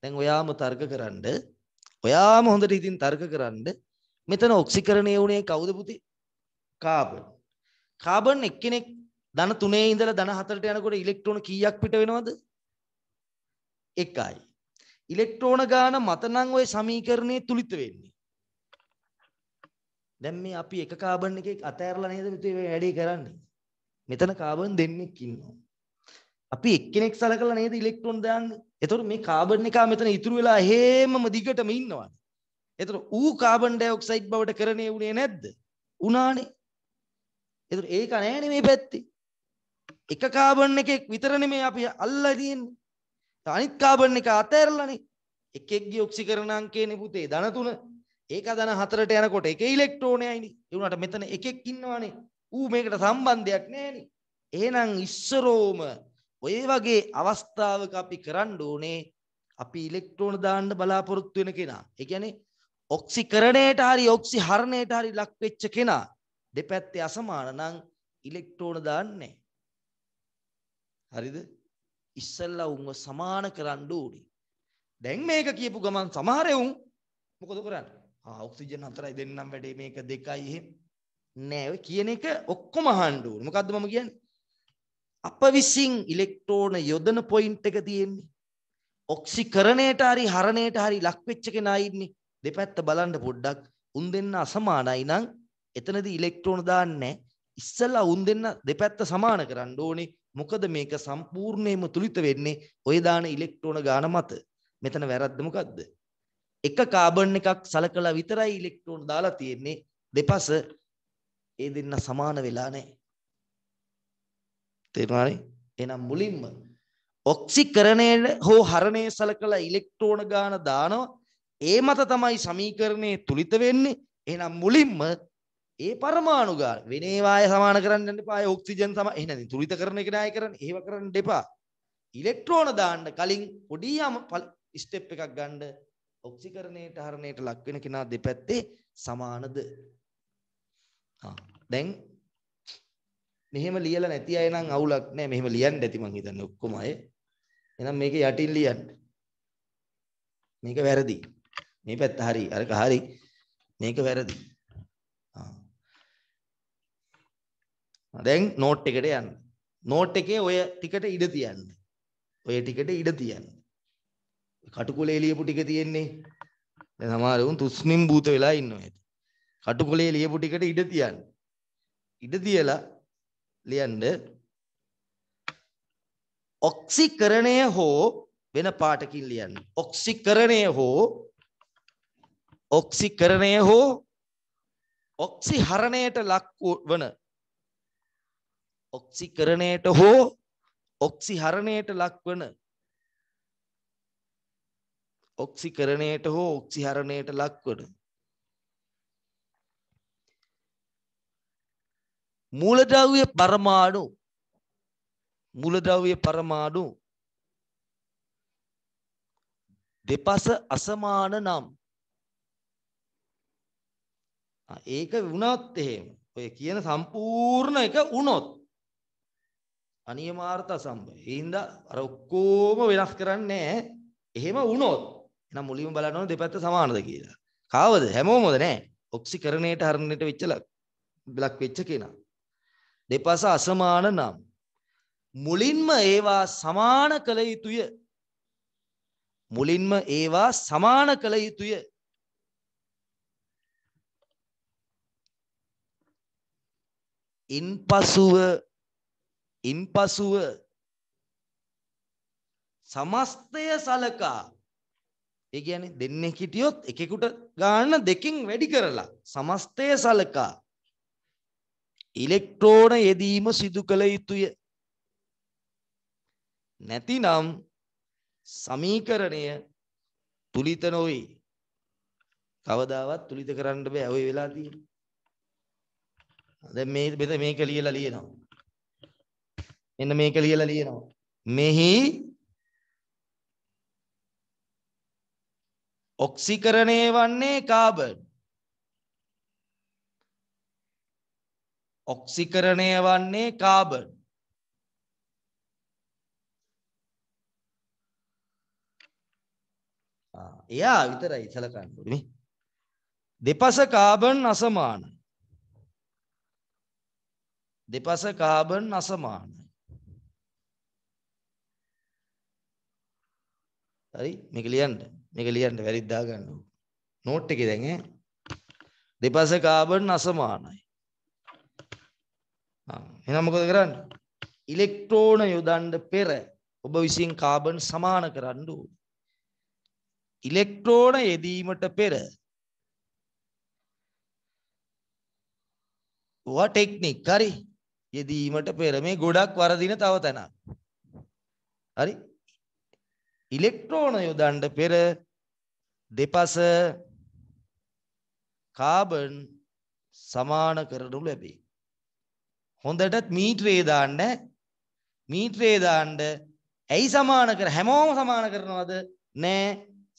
දැන් ඔයාම තර්ක කරන්න ඔයාම හොඳට ඉතින් තර්ක කරන්න මෙතන ඔක්සිකරණය වුණේ කවුද පුතේ? කාබන්. කාබන් එක්කෙනෙක් ධන 3 ඉඳලා ධන 4ට යනකොට ඉලෙක්ට්‍රෝන කීයක් පිට වෙනවද? එකයි. ඉලෙක්ට්‍රෝන ගාන මතනං ඔය සමීකරණය තුළිත වෙන්නේ. දැන් මේ අපි එක කාබන් එකක් අතෑරලා නේද මෙතේ වැඩේ කරන්නේ. මෙතන කාබන් දෙන්නෙක් ඉන්නවා. අපි එක්කෙනෙක් සලකලා නේද ඉලෙක්ට්‍රෝන දාන්නේ. එතකොට මේ කාබන් එක මෙතන ඉතුරු වෙලා හැමම දිගටම ඉන්නවනේ. එතකොට ඌ කාබන් ඩයොක්සයිඩ් බවට කරණේ උනේ නැද්ද? උනානේ. එතකොට ඒක නෑනේ මේ පැත්තේ. එක කාබන් එකක් විතරනේ මේ අපි අල්ලලා තියෙන්නේ. අනිත් කාබන් එක අතෑරලනේ එක එක්ගේ ඔක්සිකරණ අංකයනේ පුතේ ධන තුන ඒක ධන හතරට යනකොට එක ඉලෙක්ට්‍රෝනයයිනේ ඒ වුණාට මෙතන එකෙක් ඉන්නවනේ ඌ මේකට සම්බන්ධයක් නැහැනේ එහෙනම් ඉස්සරෝම ඔය වගේ අවස්ථාවක අපි කරන්න ඕනේ අපි ඉලෙක්ට්‍රෝන දාන්න බලාපොරොත්තු වෙන කෙනා ඒ කියන්නේ ඔක්සිකරණයට හරි ඔක්සිහරණයට හරි ලක් වෙච්ච කෙනා දෙපැත්තේ අසමාන නම් ඉලෙක්ට්‍රෝන දාන්නේ හරිද ඉස්සල්ලා උන්ව සමාන කරන්න ඕනේ. දැන් මේක කියපු ගමන් සමහර උන් මොකද කරන්නේ? ආ ඔක්සිජන් හතරයි දෙන්නම් වැඩේ මේක දෙකයි එහෙම. නෑ ඔය කියන එක ඔක්කොම අහන්න ඕනේ. මොකද්ද මම කියන්නේ? අප විසින් ඉලෙක්ට්‍රෝන යොදන පොයින්ට් එක තියෙන්නේ. ඔක්සිකරණයට හරි හරණයට හරි ලක් වෙච්ච කෙනා ඉන්නේ. දෙපැත්ත බලන්න පොඩ්ඩක්. උන් දෙන්න අසමානයි නම් එතනදී ඉලෙක්ට්‍රෝන දාන්නේ ඉස්සලා උන් දෙන්න දෙපැත්ත සමාන කරන්න ඕනේ මොකද මේක සම්පූර්ණයෙන්ම තුලිත වෙන්නේ ඔය දාන ඉලෙක්ට්‍රෝන ගාන මත. මෙතන වැරද්ද මොකද්ද? එක කාබන් එකක් සලකලා විතරයි ඉලෙක්ට්‍රෝන දාලා තියෙන්නේ. දෙපස ඒ දෙන්න සමාන වෙලා නැහැ. තේරුණානේ? එහෙනම් මුලින්ම ඔක්සිකරණය හෝ හරණය සලකලා ඉලෙක්ට්‍රෝන ගාන දානවා. ඒ මත තමයි සමීකරණය තුලිත වෙන්නේ. එහෙනම් මුලින්ම ඒ පරමාණුගාර වෙන ඒවාය සමාන කරන්න යන්න එපා. ඔක්සිජන් සම එහෙ නැතිනම් තුලිත කරන එක ණය කරන්න. ඒව කරන්න එපා. ඉලෙක්ට්‍රෝන දාන්න කලින් පොඩි යම ස්ටෙප් එකක් ගන්න ඔක්සිකරණයට හරණයට ලක් වෙන කෙනා දෙපැත්තේ සමානද? ආ දැන් මෙහෙම ලියලා නැති අය නම් අවුලක් නෑ මෙහෙම ලියන්න ඇති මං හිතන්නේ ඔක්කොම අය එහෙනම් මේක යටින් ලියන්න මේක වැරදි මේ පැත්ත හරි අරක හරි මේක වැරදි දැන් නෝට් එකට යන්න. නෝට් එකේ ඔය ටිකට ඉඩ තියන්න. ඔය ටිකට ඉඩ තියන්න. කටුකුලේ ලියපු ටික තියෙන්නේ. දැන් සමහර උන් තුස්නිම් භූත වෙලා ඉන්නවා ඇති. කටුකුලේ ලියපු ටිකට ඉඩ තියන්න. ඉඩ තියලා ලියන්න ඔක්සිකරණය හෝ වෙන පාටකින් ලියන්න. ඔක්සිකරණය හෝ ඔක්සිකරණය හෝ ඔක්සිහරණයට ලක් වන ඔක්සිකරණයට හෝ ඔක්සිහරණයට ලක්වන ඔක්සිකරණයට හෝ ඔක්සිහරණයට ලක්වන මූලද්‍රව්‍ය පරමාණු මූලද්‍රව්‍ය පරමාණු දෙපස අසමාන නම් ඒක වුණත් එහෙම ඔය කියන සම්පූර්ණ එක වුණොත් අනියමාර්ථ සම්බය. ඒ හින්දා අර ඔක්කොම වෙනස් කරන්නේ එහෙම වුණොත් එහෙනම් මුලින්ම බලන්න ඕන දෙපැත්ත සමානද කියලා. කාවද? හැමෝම හොඳ නෑ. ඔක්සිකරණයට හරණයට වෙච්ච ලක් වෙච්ච කෙනා. දෙපස අසමාන නම් මුලින්ම ඒවා සමාන කළ යුතුය. මුලින්ම ඒවා සමාන කළ යුතුය. ඉන්පසුව ඉන්පසුව සමස්තය සලකා ඒ කියන්නේ දෙන්නේ හිටියොත් එකෙකුට ගන්න දෙකෙන් වැඩි කරලා සමස්තය සලකා ඉලෙක්ට්‍රෝන යෙදීම සිදු කළ යුතුය නැතිනම් සමීකරණය තුලිත නොවේ කවදාවත් තුලිත කරන්න බෑ ওই වෙලා තියෙන. දැන් මේ මෙතන මේක ලියලා ලියනවා. එන්න මේක ලියලා ලියනවා. මෙහි ඔක්සිකරණය වන්නේ කාබන්. ඔක්සිකරණය වන්නේ කාබන්. එයා විතරයි සලකන්න ඕනේ. දෙපස කාබන් අසමානයි. දෙපස කාබන් අසමානයි. හරි මේක ලියන්න මේක ලියන්න වැරදි දාගන්න නෝට් එකේ දැන් ඈ දෙපස කාබන් අසමානයි එහෙනම් මොකද කරන්නේ ඉලෙක්ට්‍රෝන යොදන්න පෙර ඔබ විසින් කාබන් සමාන කරන්න ඕනේ ඉලෙක්ට්‍රෝන යෙදීමට පෙර ඔවා ටෙක්නික් හරි යෙදීමට පෙර මේ ගොඩක් වරදින තව තැනක් හරි ඉලෙක්ට්‍රෝන යොදන්ඩ පෙර දෙපස කාබන් සමාන කරනු ලැබේ. හොඳටත් මීට්‍රේ දාන්න මීට්‍රේ දාන්න ඇයි සමාන කර හැමෝම සමාන කරනවද නෑ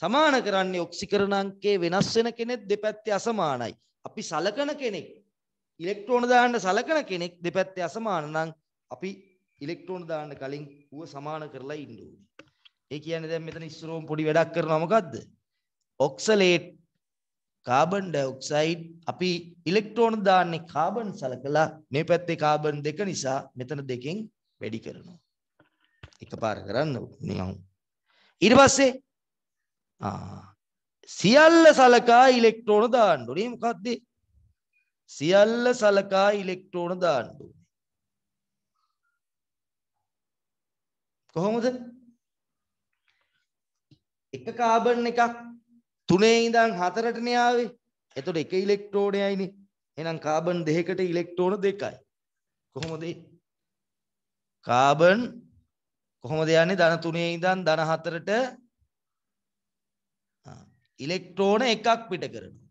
සමාන කරන්නේ ඔක්සිකරණ අංකයේ වෙනස් වෙන කෙනෙක් දෙපැත්තේ අසමානයි. අපි සලකන කෙනෙක් ඉලෙක්ට්‍රෝන දාන්න සලකන කෙනෙක් දෙපැත්තේ අසමාන නම් අපි ඉලෙක්ට්‍රෝන දාන්න කලින් ඌව සමාන කරලා ඉන්න ඕනේ. ඒ කියන්නේ දැන් මෙතන ඉස්සරෝම පොඩි වැඩක් කරනවා මොකද්ද? ඔක්සලේට් කාබන් ඩයොක්සයිඩ් අපි ඉලෙක්ට්‍රෝන දාන්නේ කාබන් සලකලා මේ පැත්තේ කාබන් දෙක නිසා මෙතන දෙකෙන් වැඩි කරනවා. එකපාර කරන්න නිකන්. ඊට පස්සේ ආ සියල්ල සලකා ඉලෙක්ට්‍රෝන දාන්න ඕනේ මොකද්ද? සියල්ල සලකා ඉලෙක්ට්‍රෝන දාන්න ඕනේ. කොහොමද? එක කාබන් එකක් තුනේ ඉඳන් හතරටනේ ආවේ. එතකොට එක ඉලෙක්ට්‍රෝනයයිනේ. එහෙනම් කාබන් දෙකකට ඉලෙක්ට්‍රෝන දෙකයි. කොහොමද කාබන් කොහොමද යන්නේ ධන තුනේ ඉඳන් ධන හතරට ඉලෙක්ට්‍රෝන එකක් පිට කරනවා.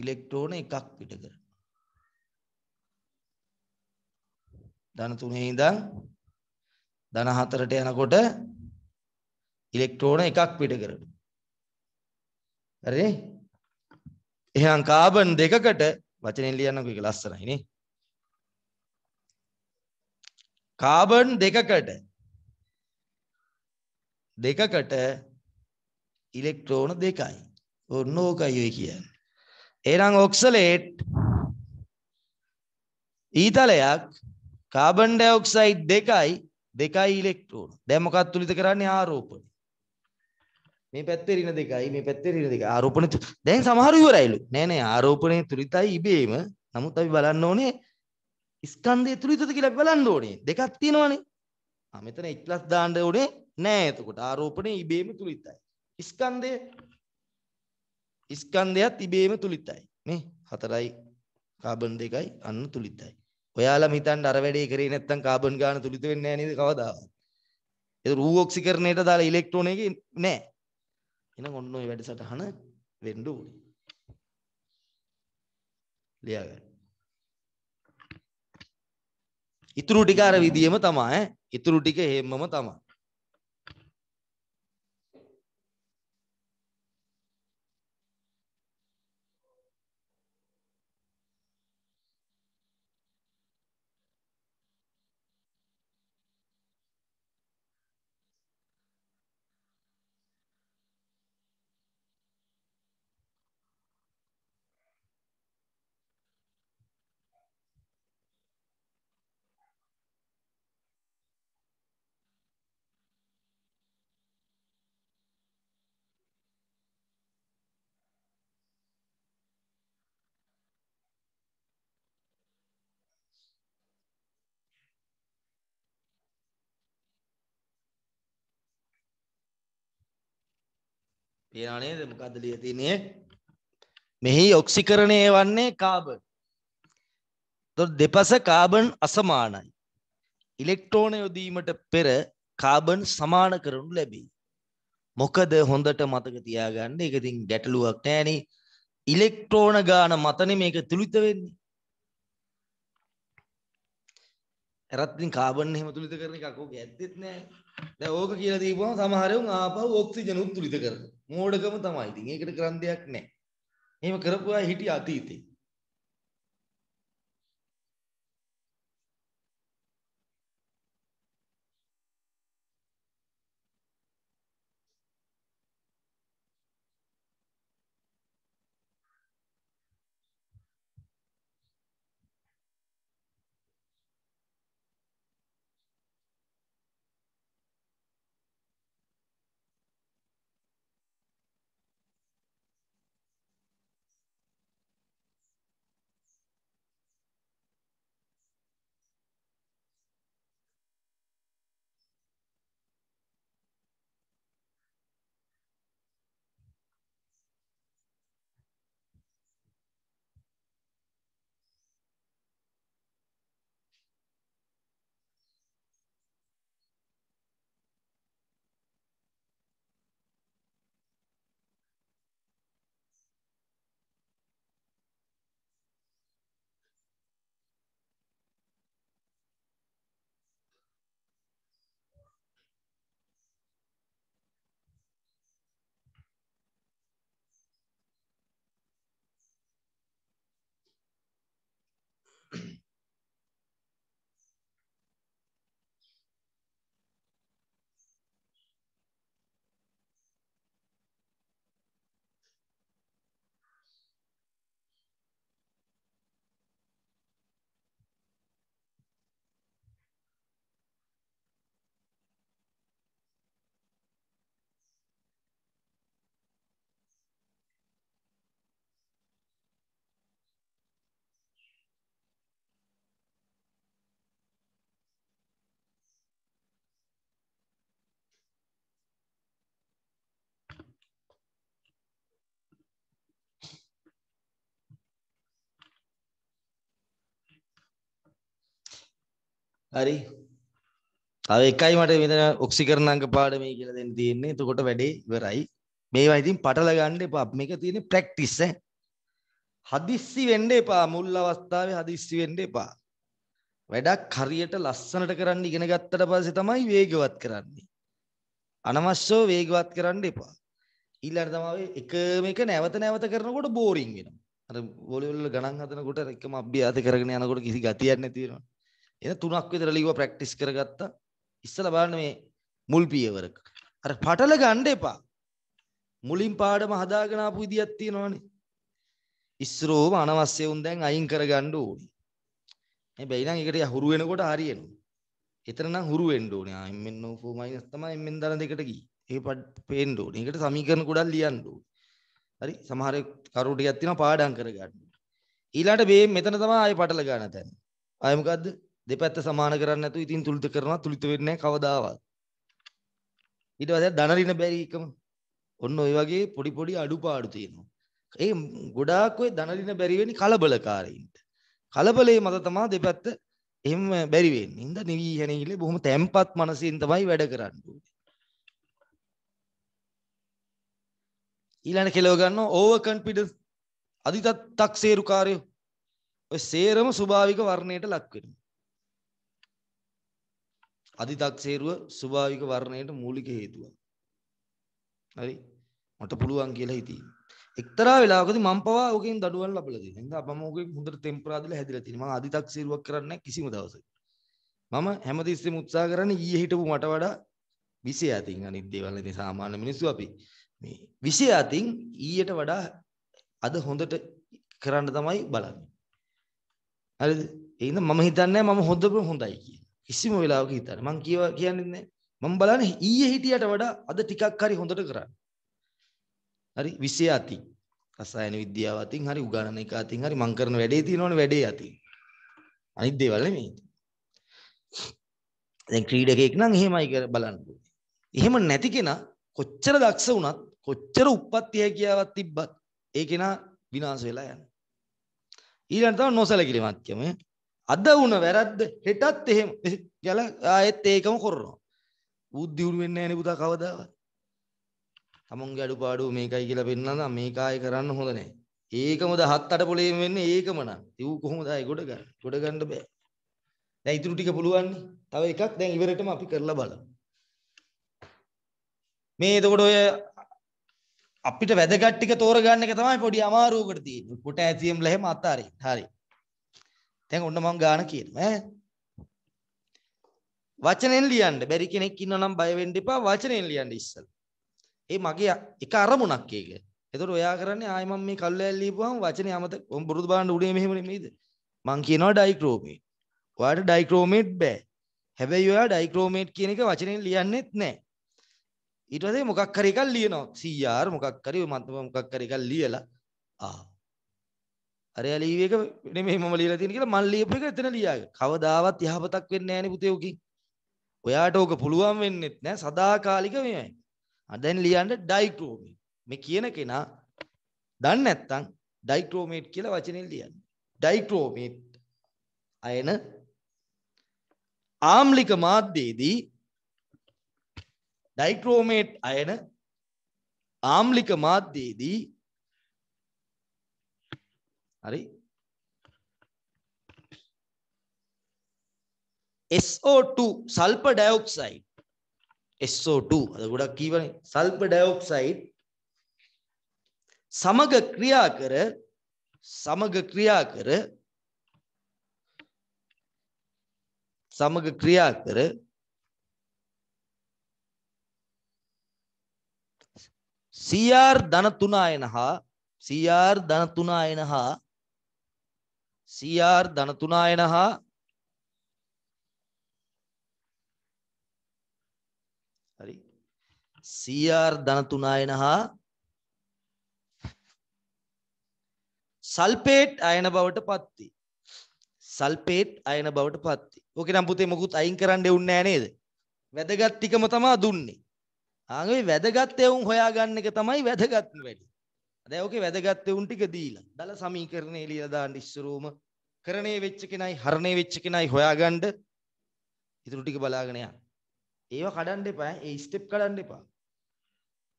ඉලෙක්ට්‍රෝන එකක් පිට කරනවා. ධන තුනේ ඉඳන් ධන හතරට යනකොට ඉලෙක්ට්‍රෝන එකක් පිට කරනවා. හරිනේ? එහෙනම් කාබන් දෙකකට වචනෙන් ලියන්නකෝ ඒක ලස්සනයි නේ. කාබන් දෙකකට දෙකකට ඉලෙක්ට්‍රෝන දෙකයි. ඔන්න ඕකයි ඔය කියන්නේ. එහෙනම් ඔක්සලේට් ඊතලයක් කාබන් ඩයොක්සයිඩ් දෙකයි දෙකයි ඉලෙක්ට්‍රෝන. දැන් මොකක් තුලිත කරන්නේ ආරෝපණය. මේ පැත්තේ ඍණ දෙකයි මේ පැත්තේ ඍණ දෙකයි ආරෝපණය දැන් සමහර ඉවරයිලු නෑ නෑ ආරෝපණය තුලිතයි ඉබේම නමුත් අපි බලන්න ඕනේ ස්කන්ධය තුලිතද කියලා අපි බලන්න ඕනේ දෙකක් තියෙනවානේ ආ මෙතන ඉක්ලස් දාන්න ඕනේ නෑ එතකොට ආරෝපණය ඉබේම තුලිතයි ස්කන්ධය ස්කන්ධයත් ඉබේම තුලිතයි නේ හතරයි කාබන් දෙකයි අන්න තුලිතයි ඔයාලා හිතන්න අර වැඩේ කරේ නැත්නම් කාබන් ගාන තුලිත වෙන්නේ නෑ නේද කවදාවත් ඒ රූ ඔක්සිකරණයට දාලා ඉලෙක්ට්‍රෝන එක නෑ එහෙනම් ඔන්න ඔය වැඩසටහන වෙන්න ඕනේ. ලියා ගන්න. ඉතුරු ටික අර විදියම තමයි. ඉතුරු ටික හේම්මම තමයි. පේනවා නේද මොකද්ද ලියලා තියෙන්නේ මෙහි ඔක්සිකරණය වන්නේ කාබන් එතකොට දෙපස කාබන් අසමානයි ඉලෙක්ට්‍රෝන යොදීමට පෙර කාබන් සමාන කරනු ලැබේ මොකද හොඳට මතක තියාගන්න ඒක ඉතින් ගැටලුවක් නෑනේ ඉලෙක්ට්‍රෝන ගාන මතනේ මේක තුලිත වෙන්නේ ඇරත්ලින් කාබන් එහෙම තුලිත කරන එකක් ඕක ඇත්තෙත් නෑ. දැන් ඕක කියලා දීපුවම සමහර උන් ආපහු ඔක්සිජන් උත් තුලිත කරනවා. මෝඩකම තමයි. ඉතින් ඒකට ග්‍රන්ථයක් නෑ. එහෙම කරපුවා හිටිය අතීතේ. හරි තව එකයි මට මෙතන ඔක්සිකරණ අංක පාඩමේ කියලා දෙන්න තියෙන්නේ. එතකොට වැඩේ ඉවරයි. මේවා ඉතින් පටල ගන්න එපා. මේක තියෙන්නේ ප්‍රැක්ටිස් ඈ. හදිස්සි වෙන්න එපා. මුල් අවස්ථාවේ හදිස්සි වෙන්න එපා. වැඩක් හරියට ලස්සනට කරන්න ඉගෙන ගත්තට පස්සේ තමයි වේගවත් කරන්නේ. අනවශ්‍යව වේගවත් කරන්න එපා. ඊළඟට තමයි එකම එක නැවත නැවත කරනකොට බෝරින් වෙනවා. අර වොලිවල ගණන් හදනකොට එකම අභ්‍යාස කරගෙන යනකොට කිසි ගතියක් නැති වෙනවා. එන තුනක් විතර ලිව්ව ප්‍රැක්ටිස් කරගත්තා. ඉස්සලා බලන්න මේ මුල් පියවරක. අර පටල ගන්න එපා. මුලින් පාඩම හදාගෙන ආපු විදියක් තියෙනවනේ. ඉස්සරෝම අනවශ්‍ය උන් දැන් අයින් කරගන්න ඕනේ. හැබැයි නම් ඒකට හුරු වෙනකොට හරියනවා. එතන නම් හුරු වෙන්න ඕනේ. ආ MN 4 තමයි MN දන දෙකට ගියේ. ඒක පේන්න ඕනේ. ඒකට සමීකරණ ගොඩක් ලියන්න ඕනේ. හරි සමහර කරු ටිකක් තියෙනවා පාඩම් කරගන්න. ඊළාට මේ මෙතන තමයි ආයෙ පටල ගන්න තැන. ආයෙ මොකද්ද? දෙපැත්ත සමාන කරන්නේ නැතුව ඉතින් තුලිත කරනවා තුලිත වෙන්නේ කවදාවත් ඊට පස්සේ දනරින බැරි එකම ඔන්න ඔය වගේ පොඩි පොඩි අඩුපාඩු තියෙනවා ඒ ගොඩාක් ඔය දනරින බැරි වෙන්නේ කලබලකාරීන්ට කලබලයේ මත තමයි දෙපැත්ත එහෙම බැරි වෙන්නේ ඉඳ නිවි හැනෙහිල බොහොම තැම්පත් මනසින් තමයි වැඩ කරන්න ඕනේ ඊළඟ කෙලව ගන්නවා ඕවර් කොන්ෆිඩන්ස් අදිතත් තක්සේරුකාරයෝ ඔය සේරම ස්වභාවික වර්ණයට ලක් වෙනවා අදි탁සේරුව ස්වභාවික වර්ණයට මූලික හේතුවක්. හරි. මට පුළුවන් කියලා හිතී. එක්තරා වෙලාවකදී මම පවා ඔකෙන් දඩුවම් ලබලා දෙනවා. ඉතින් අපම ඔකෙන් හොඳට ටෙම්පරා දීලා හැදිලා තියෙනවා. මම අදි탁සේරුවක් කරන්නේ නැහැ කිසිම දවසක. මම හැමතිස්සෙම උත්සාහ කරන්නේ ඊයේ හිටපු මට වඩා 20 අතින් අනිත් දේවල් ඉතින් සාමාන්‍ය මිනිස්සු අපි මේ 20 අතින් ඊයට වඩා අද හොඳට කරන්න තමයි බලන්නේ. හරිද? එහෙනම් මම හිතන්නේ මම හොඳම හොඳයි කියලා. කිසිම වෙලාවක හිතන්න මං කියව කියන්නෙත් නෑ මම බලන්නේ ඊයේ හිටියට වඩා අද ටිකක් හරි හොඳට කරන්න හරි විෂය අතින් රසායන විද්‍යාව අතින් හරි උගණන එක අතින් හරි මං කරන වැඩේ තියෙනවනේ වැඩේ අතින් අනිත් දේවල් නෙමෙයි දැන් ක්‍රීඩකයෙක් නම් එහෙමයි කර බලන්න එහෙම නැති කෙනා කොච්චර දක්ෂ වුණත් කොච්චර උප්පත්ති හැකියාවක් තිබ්බත් ඒ කෙනා විනාශ වෙලා යනවා ඊළඟ තමයි නොසලකිලිමත්කම අද වුණ වැරද්ද හෙටත් එහෙම කියලා ආයෙත් ඒකම කරනවා. බුද්ධි උරු වෙන්නේ නැහැ නේ පුතා කවදාවත්. අමුන්ගේ අඩුපාඩු මේකයි කියලා පෙන්නනවා මේක ආයෙ කරන්න හොඳ නැහැ. ඒකම 17 පොලේම වෙන්නේ ඒකම නම්. ඌ කොහොමද ආයෙ ගොඩ ගන්න? ගොඩ ගන්න බෑ. දැන් ඉතුරු ටික පුළුවන් නේ. තව එකක් දැන් ඉවරටම අපි කරලා බලමු. මේ එතකොට ඔය අපිට වැදගත් ටික තෝරගන්න එක තමයි පොඩි අමාරුවකට තියෙන්නේ. පොටෑසියම් ලැහෙම අතාරින්. හරි. දැන් ඔන්න මම ගාන කියනවා ඈ. වචනෙන් ලියන්න බැරි කෙනෙක් ඉන්නවා නම් බය වෙන්න එපා වචනෙන් ලියන්න ඉස්සලා. ඒ මගේ එක අරමුණක් ඒක. එතකොට ඔයා කරන්නේ ආයි මම මේ කල්ලෑල් ලියපුවාම වචනේ අමතක ඔම් බුරුදු බලන්න උනේ මෙහෙම නෙමෙයිද? මං කියනවා ඩයික්‍රෝමේට්. ඔයාට ඩයික්‍රෝමේට් බෑ. හැබැයි ඔයා ඩයික්‍රෝමේට් කියන එක වචනෙන් ලියන්නෙත් නැහැ. ඊට පස්සේ මොකක් හරි එකක් ලියනවා. CR මොකක් හරි මම මොකක් හරි එකක් ලියලා ආ අරයා ලියුව එක නෙමෙයි මම ලියලා තියෙන කියලා මං ලියපු එක එතන ලියාගෙන. කවදාවත් යහපතක් වෙන්නේ නැහැ නේ පුතේ උකින්. ඔයාට ඕක පුළුවන් වෙන්නෙත් නැහැ සදාකාලික මේයි. ආ දැන් ලියන්න ඩයික්‍රෝමේට්. මේ කියන කෙනා දන්නේ නැත්නම් ඩයික්‍රෝමේට් කියලා වචනේ ලියන්න. ඩයික්‍රෝමේට් අයන ආම්ලික මාධ්‍යයේදී ඩයික්‍රෝමේට් අයන ආම්ලික මාධ්‍යයේදී හරි SO2 සල්ෆර් ඩයොක්සයිඩ් SO2 අද ගොඩක් කීවනේ සල්ෆර් ඩයොක්සයිඩ් සමග ක්‍රියා කර සමග ක්‍රියා කර සමග ක්‍රියා කර CR ධන 3 අයන හා CR ධන 3 අයන හා සර් ධනතුනායන හා හරි සර් ධනතුනායන හා සල්පේට් අයන බවට පත්ති සල්පේට් අයන බවට පත්ති ඕක නම් පුතේ මොකුත් අයින් කරන්න එවුන්නේ නෑ නේද වැදගත් ටිකම තමා දුන්නේ ආගේ වැදගත් එවුන් හොයාගන්න එක තමයි වැදගත් වැඩි දැන් ඕකේ වැදගත් වුන් ටික දීලා දල සමීකරණේ ලියලා දාන්න ඉස්සරෝම කරණේ වෙච්ච කෙනයි හරණේ වෙච්ච කෙනයි හොයාගන්න ඉතුරු ටික බලාගෙන යන්න. ඒවා කඩන්න එපා. ඒ ස්ටෙප් කඩන්න එපා.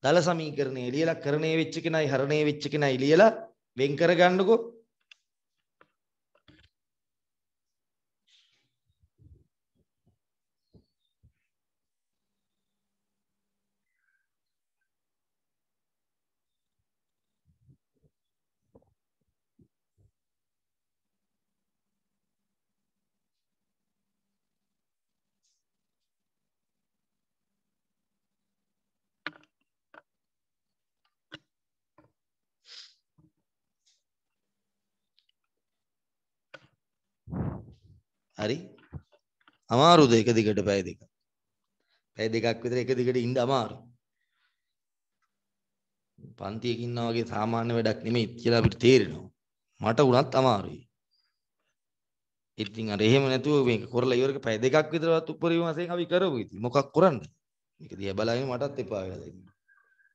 දල සමීකරණේ ලියලා කරණේ වෙච්ච කෙනයි හරණේ වෙච්ච කෙනයි ලියලා වෙන් කරගන්නකෝ හරි අමාරුද එක දිගට පැය දෙක පැය දෙකක් විතර එක දිගට ඉන්න අමාරු පන්තියක ඉන්නා වගේ සාමාන්‍ය වැඩක් නෙමෙයි කියලා අපිට තේරෙනවා මට වුණත් අමාරුයි ඉතින් අර එහෙම නැතුව මේක කරලා ඉවරක පැය දෙකක් විතරවත් උපරිම වශයෙන් අපි කරමු ඉතින් මොකක් කරන්නේ මේක දිහා බලාගෙන මටත් එපා වෙලා දැන්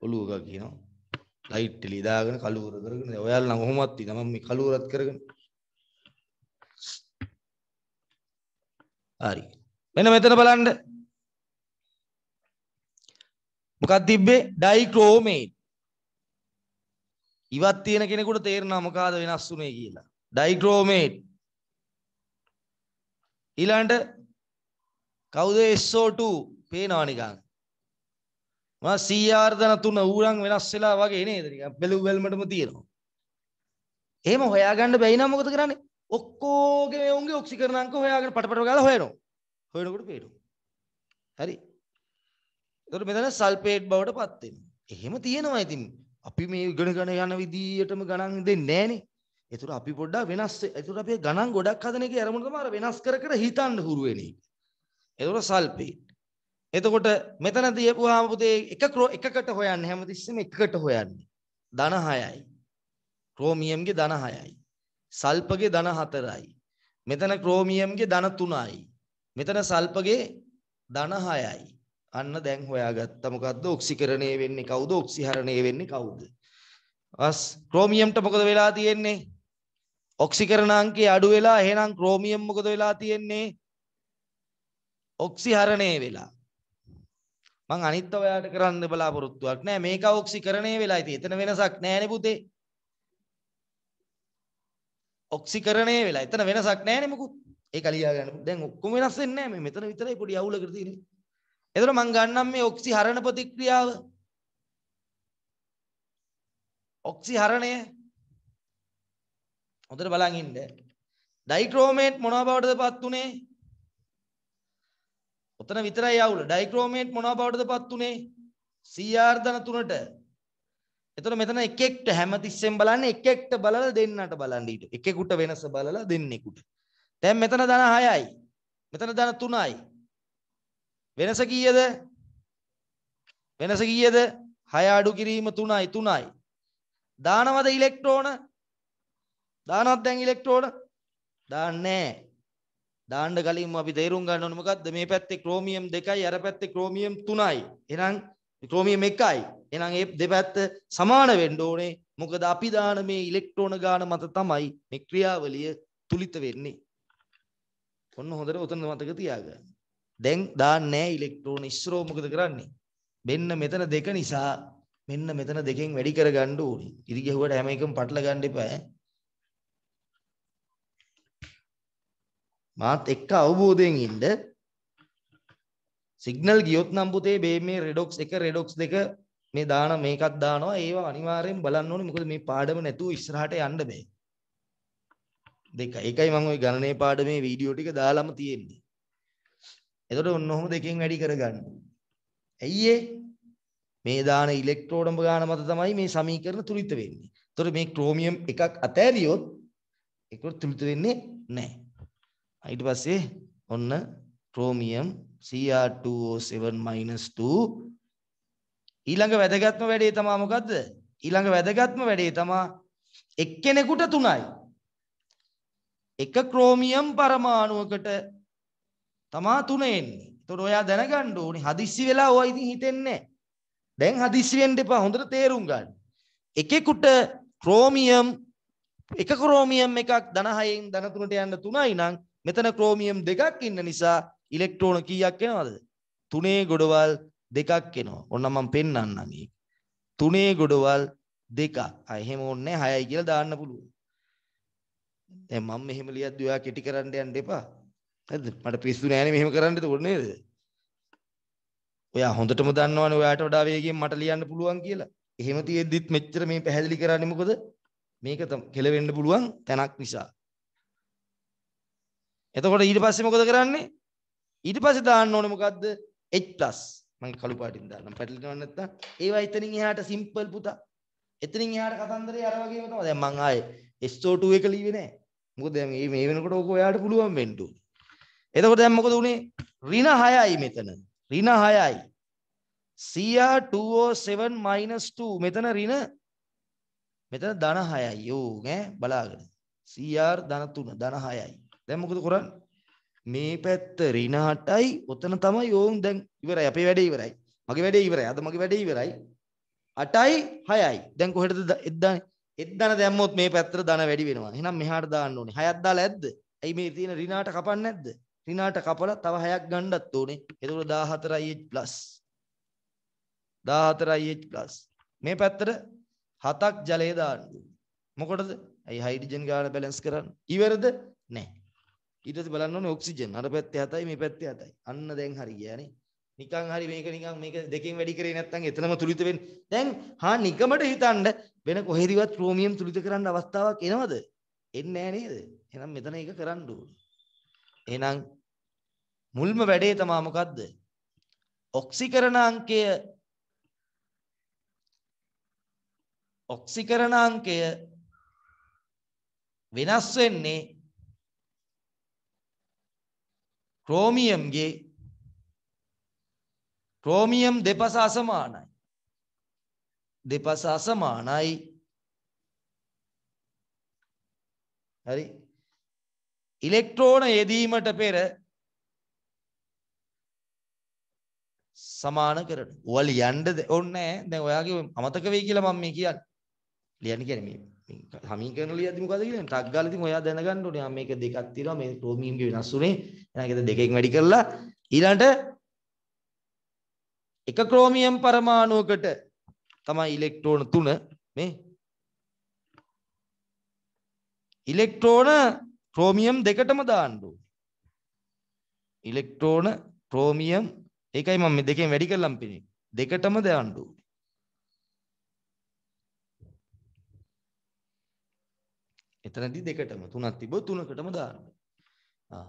ඔළුව එකක් කියනවා ලයිට් එළිය දාගෙන කලුවර කරගෙන ඔයාලා නම් කොහොමවත් ඉතින් මම මේ කලුවරත් කරගෙන හරි මෙන්න මෙතන බලන්න මොකක් තිබ්බේ ඩයික්‍රෝමේට් ඉවත් තියෙන කෙනෙකුට තේරෙනවා මොකද වෙනස් වුනේ කියලා ඩයික්‍රෝමේට් ඊළඟට කවුද SO2 පේනවා නිකන් මා සීආර්ධන තුන ඌරන් වෙනස් වෙලා වගේ නේද නිකන් බැලු බැලමටම තියෙනවා එහෙම හොයාගන්න බැයි නම් මොකද කරන්නේ ඔක්කෝගේ ඔුන්ගේ ඔක්ෂිකරනංක හොයාගෙන පටපට ගල හොයනවා හොයනකොට පේරු හරි තොට මෙතන සල්පේට් බවට පත්තෙන් එහෙම තියෙනවා ඉතින් අපි මේ ගණ ගන යන විදිටම ගණන් දෙ නෑනේ එතුර අපි පොඩ්ඩා වෙනස් එතුර අපේ ගණන් ගොඩක් හදනක අරමුණ මර වෙනස් කර කර හිතන්න හුරුවෙන එතුර සල්පේට් එතකොට මෙතන තියපු හාමපුතේ එක කරෝ එකකට හොයන්න හැමතිස්සම එකකට හොයන්නේ දනහයයි ක්‍රෝමියම්ගේ දනහයයි සල්පගේ ධන 4යි. මෙතන ක්‍රෝමියම්ගේ ධන 3යි. මෙතන සල්පගේ ධන 6යි. අන්න දැන් හොයාගත්තා මොකද්ද ඔක්සිකරණය වෙන්නේ කවුද ඔක්සිහරණය වෙන්නේ කවුද? අස් ක්‍රෝමියම්ට මොකද වෙලා තියෙන්නේ? ඔක්සිකරණ අංකය අඩු වෙලා එහෙනම් ක්‍රෝමියම් මොකද වෙලා තියෙන්නේ? ඔක්සිහරණය වෙලා. මං අනිත් ඔයාලට කරන්න බලාපොරොත්තුවක් නෑ මේක ඔක්සිකරණය වෙලා ඉතින් එතන වෙනසක් නෑනේ පුතේ. ඔක්සිකරණය වෙලා එතන වෙනසක් නැහැ නේ මොකුත් ඒක ලියා ගන්න දැන් ඔක්කොම වෙනස් වෙන්නේ නැහැ මේ මෙතන විතරයි පොඩි අවුලකට තියෙන්නේ එතන මං ගන්නම් මේ ඔක්සි හරණ ප්‍රතික්‍රියාව ඔක්සි හරණය හොඳට බලන් ඉන්න ඩයික්‍රෝමේට් මොනවා බවටද පත් උනේ ඔතන විතරයි අවුල ඩයික්‍රෝමේට් මොනවා බවටද පත් උනේ CR ධන 3ට එතකොට මෙතන එක එකට හැමතිස්සෙම බලන්නේ එක එකට බලලා දෙන්නට බලන්න ඊට. එකෙකුට වෙනස බලලා දෙන්නෙකුට. දැන් මෙතන ධන 6යි. මෙතන ධන 3යි. වෙනස කීයද? වෙනස කීයද? 6 අඩු කිරීම 3යි 3යි. දානවද ඉලෙක්ට්‍රෝන? දානවත් දැන් ඉලෙක්ට්‍රෝන? දාන්නේ දාන්න කලින්ම අපි තේරුම් ගන්න ඕනේ මොකද්ද මේ පැත්තේ ක්‍රෝමියම් 2යි අර පැත්තේ ක්‍රෝමියම් 3යි. එහෙනම් ක්‍රෝමියම් එකයි එනම් ඒ දෙපැත්ත සමාන වෙන්න ඕනේ මොකද අපි දාන මේ ඉලෙක්ට්‍රෝන ගාන මත තමයි මේ ක්‍රියාවලිය තුලිත වෙන්නේ ඔන්න හොඳට ඔතන මතක තියාගන්න දැන් දාන්නේ ඉලෙක්ට්‍රෝන ඉස්රෝ මොකද කරන්නේ මෙන්න මෙතන දෙක නිසා මෙන්න මෙතන දෙකෙන් වැඩි කරගන්න ඕනේ ඉරි ගැහුවට හැම එකම පටල ගන්න එපා මාත් එක්ක අවබෝධයෙන් ඉන්න සිග්නල් ගියොත් නම් පුතේ මේ මේ රෙඩොක්ස් එක රෙඩොක්ස් දෙක මේ දාන මේකත් දානවා ඒවා අනිවාර්යෙන් බලන්න ඕනේ මොකද මේ පාඩම නැතුව ඉස්සරහට යන්න බෑ දෙක ඒකයි මම ওই ගණනේ පාඩමේ වීඩියෝ ටික දාලාම තියෙන්නේ එතකොට ඔන්න ඔහොම දෙකෙන් වැඩි කරගන්න ඇයි ඒ මේ දාන ඉලෙක්ට්‍රෝඩම් ගාන මත තමයි මේ සමීකරණ තුලිත වෙන්නේ. ඒතොර මේ ක්‍රෝමියම් එකක් අතෑරියොත් ඒක තුලිත වෙන්නේ නැහැ. ඊට පස්සේ ඔන්න ක්‍රෝමියම් Cr2O7 minus 2 ඊළඟ වැදගත්ම වැඩේ තමයි මොකද්ද? ඊළඟ වැදගත්ම වැඩේ තමයි එක්කෙනෙකුට 3යි. එක ක්‍රෝමියම් පරමාණුවකට තමා 3 එන්නේ. ඒතකොට ඔයා දැනගන්න ඕනේ හදිස්සි වෙලා ඔයා ඉතින් හිතෙන්නේ දැන් හදිස්සි වෙන්න එපා හොඳට තේරුම් ගන්න. එකෙකුට ක්‍රෝමියම් එක ක්‍රෝමියම් එකක් ධන 6න් ධන 3ට යන්න 3යි නම් මෙතන ක්‍රෝමියම් දෙකක් ඉන්න නිසා ඉලෙක්ට්‍රෝන කීයක් එනවද? තුනේ ගොඩවල් දෙකක් එනවා. ඔන්න මම පෙන්වන්නම් මේක. තුනේ ගොඩවල් දෙකක්. ආ එහෙම ඕනේ 6යි කියලා දාන්න පුළුවන්. දැන් මම මෙහෙම ලියද්දි ඔයා කෙටි කරන්න යන්න එපා. හරිද? මට පිස්සු නෑනේ මෙහෙම කරන්න එතකොට නේද? ඔයා හොඳටම දන්නවනේ ඔයාට වඩා වේගයෙන් මට ලියන්න පුළුවන් කියලා. එහෙම තියෙද්දිත් මෙච්චර මේ පැහැදිලි කරන්නේ මොකද? මේක කෙලවෙන්න පුළුවන් තැනක් නිසා. එතකොට ඊට පස්සේ මොකද කරන්නේ? ඊට පස්සේ දාන්න ඕනේ මොකද්ද H+ මම කළු පාටින් දාන්නම් පැටලෙනව නැත්තම් ඒවා එතනින් එහාට සිම්පල් පුතා එතනින් එහාට කතන්දරේ අර වගේම තමයි දැන් මං ආයේ SO2 එක ලීවේ නැහැ මොකද දැන් මේ මේ වෙනකොට ඕක ඔයාලට පුළුවන් වෙන්න ඕනේ එතකොට දැන් මොකද උනේ ඍණ 6යි මෙතන ඍණ 6යි Cr2O7 2 මෙතන ඍණ මෙතන ධන 6යි යෝ ඈ බලාගෙන Cr ධන 3 ධන 6යි දැන් මොකද කරන්නේ මේ පැත්ත රිනාටයි ඔතන තමයි ඕම් දැන් ඉවරයි අපේ වැඩේ ඉවරයි මගේ වැඩේ ඉවරයි අද මගේ වැඩේ ඉවරයි 8යි 6යි දැන් කොහෙටද එද්දානේ එද්දාන දැම්මොත් මේ පැත්තට ධන වැඩි වෙනවා එහෙනම් මෙහාට දාන්න ඕනේ 6ක් දාලා ඇද්ද ඇයි මේ තියෙන රිනාට කපන්නේ නැද්ද රිනාට කපලා තව 6ක් ගන්නත් ඕනේ එතකොට 14ih+ 14ih+ මේ පැත්තට 7ක් ජලය දාන්න ඕනේ මොකටද ඇයි හයිඩ්‍රජන් ගාන බැලන්ස් කරන්න ඉවරද නැහැ ඊට පස්සේ බලන්න ඕනේ ඔක්සිජන් අර පැත්තේ 7යි මේ පැත්තේ 7යි අන්න දැන් හරි ගියානේ නිකන් හරි මේක නිකන් මේක දෙකෙන් වැඩි කරේ නැත්නම් එතනම තුලිත වෙන්නේ දැන් හා නිකමට හිතන්න වෙන කොහෙරිවත් ක්‍රෝමියම් තුලිත කරන්න අවස්ථාවක් එනවද එන්නේ නැහැ නේද එහෙනම් මෙතන ඒක කරන්න ඕනේ එහෙනම් මුල්ම වැඩේ තමා මොකද්ද ඔක්සිකරණ අංකය ඔක්සිකරණ අංකය වෙනස් වෙන්නේ ක්‍රෝමියම්ගේ ක්‍රෝමියම් දෙපස අසමානයි. දෙපස අසමානයි. හරි. ඉලෙක්ට්‍රෝන යෙදීමට පෙර සමාන කරන. ඔයාලා යන්න ඕනේ නැහැ. දැන් ඔයාගේ අමතක වෙයි කියලා මම මේ කියන්නේ. ලියන්න කියන්නේ මේ සමීකරණ ලියද්දි මොකද කියන්නේ? ටක් ගාලා ඉතින් ඔයා දැනගන්න ඕනේ. මේක දෙකක් තියෙනවා. මේ ප්‍රෝමීම්ගේ වෙනස් උනේ. එහෙනම් ඒක දෙකෙන් වැඩි කරලා ඊළඟට එක ක්‍රෝමියම් පරමාණුවකට තමයි ඉලෙක්ට්‍රෝන 3 මේ ඉලෙක්ට්‍රෝන ක්‍රෝමියම් දෙකටම දාන්න ඉලෙක්ට්‍රෝන ක්‍රෝමියම් ඒකයි මම මේ දෙකෙන් වැඩි කරලම් පිනේ දෙකටම දාන්න ඕනේ එතනදී දෙකටම තුනක් තිබ්බොත් තුනකටම දානවා.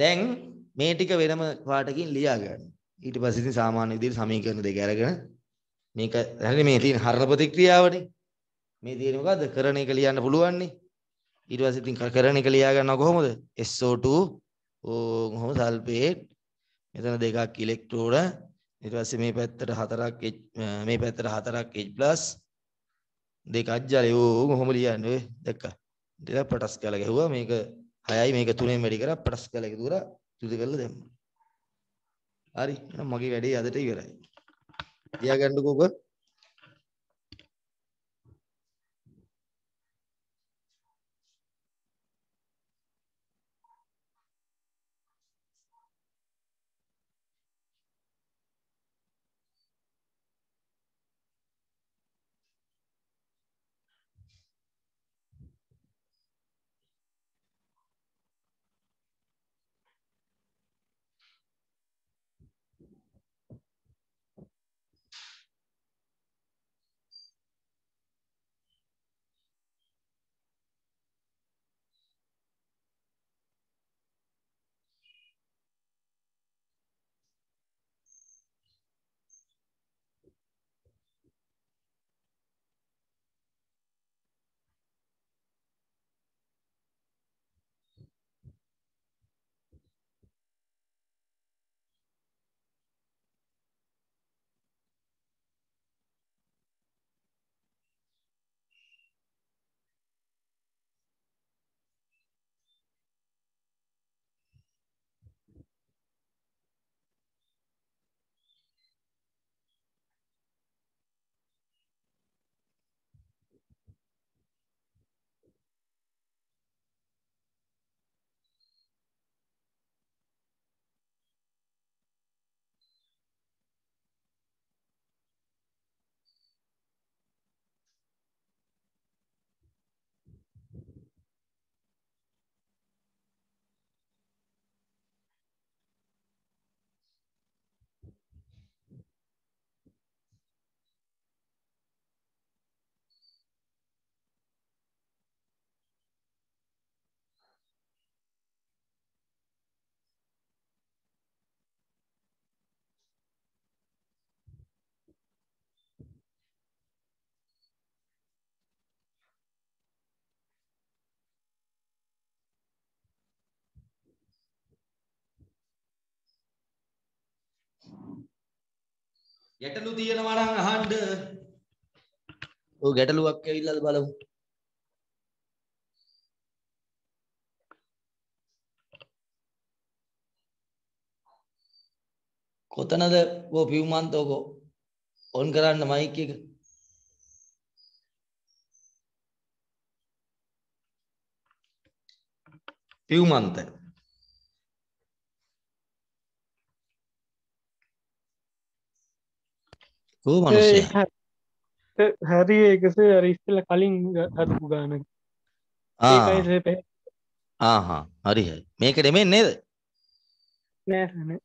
දැන් මේ ටික වෙනම පාටකින් ලියා ගන්න. ඊට පස්සේ ඉතින් සාමාන්‍ය විදිහට සමීකරණ දෙක අරගෙන මේක හරි මේ තියෙන හරණ ප්‍රතික්‍රියාවනේ. මේ තියෙන මොකද්ද? කරන එක ලියන්න පුළුවන් නේ. ඊට පස්සේ ඉතින් කරන එක ලියා ගන්නවා කොහොමද? SO2 කොහොම සල්ෆේට් මෙතන දෙකක් ඉලෙක්ට්‍රෝන ඊට පස්සේ මේ පැත්තට හතරක් මේ පැත්තට හතරක් H+ දෙකක් ජලය ඕ කොහොම ලියන්නේ ඔය දැක්කා ටිකක් පටස් කරලා ගැහුවා මේක 6යි මේක 3ෙන් වැඩි කරා පටස් කරලා එක දුරා යුද කරලා දැම්මා. හරි මගේ වැඩේ අදට ඉවරයි. තියාගන්නකෝ ඔබ ගැටලු තියෙනවා නම් අහන්න. ඔව් ගැටලුවක් ඇවිල්ලාද බලමු. කොතනද ඔය පියුමන්ත ඔක ඔන් කරන්න මයික් එක? පියුමන්ත ඌ මනුස්සයා හැරි එකස රිස්සල කලින් හරපු ගාන ආහා හරි හරි මේක දෙමෙන් නේද නෑ හරි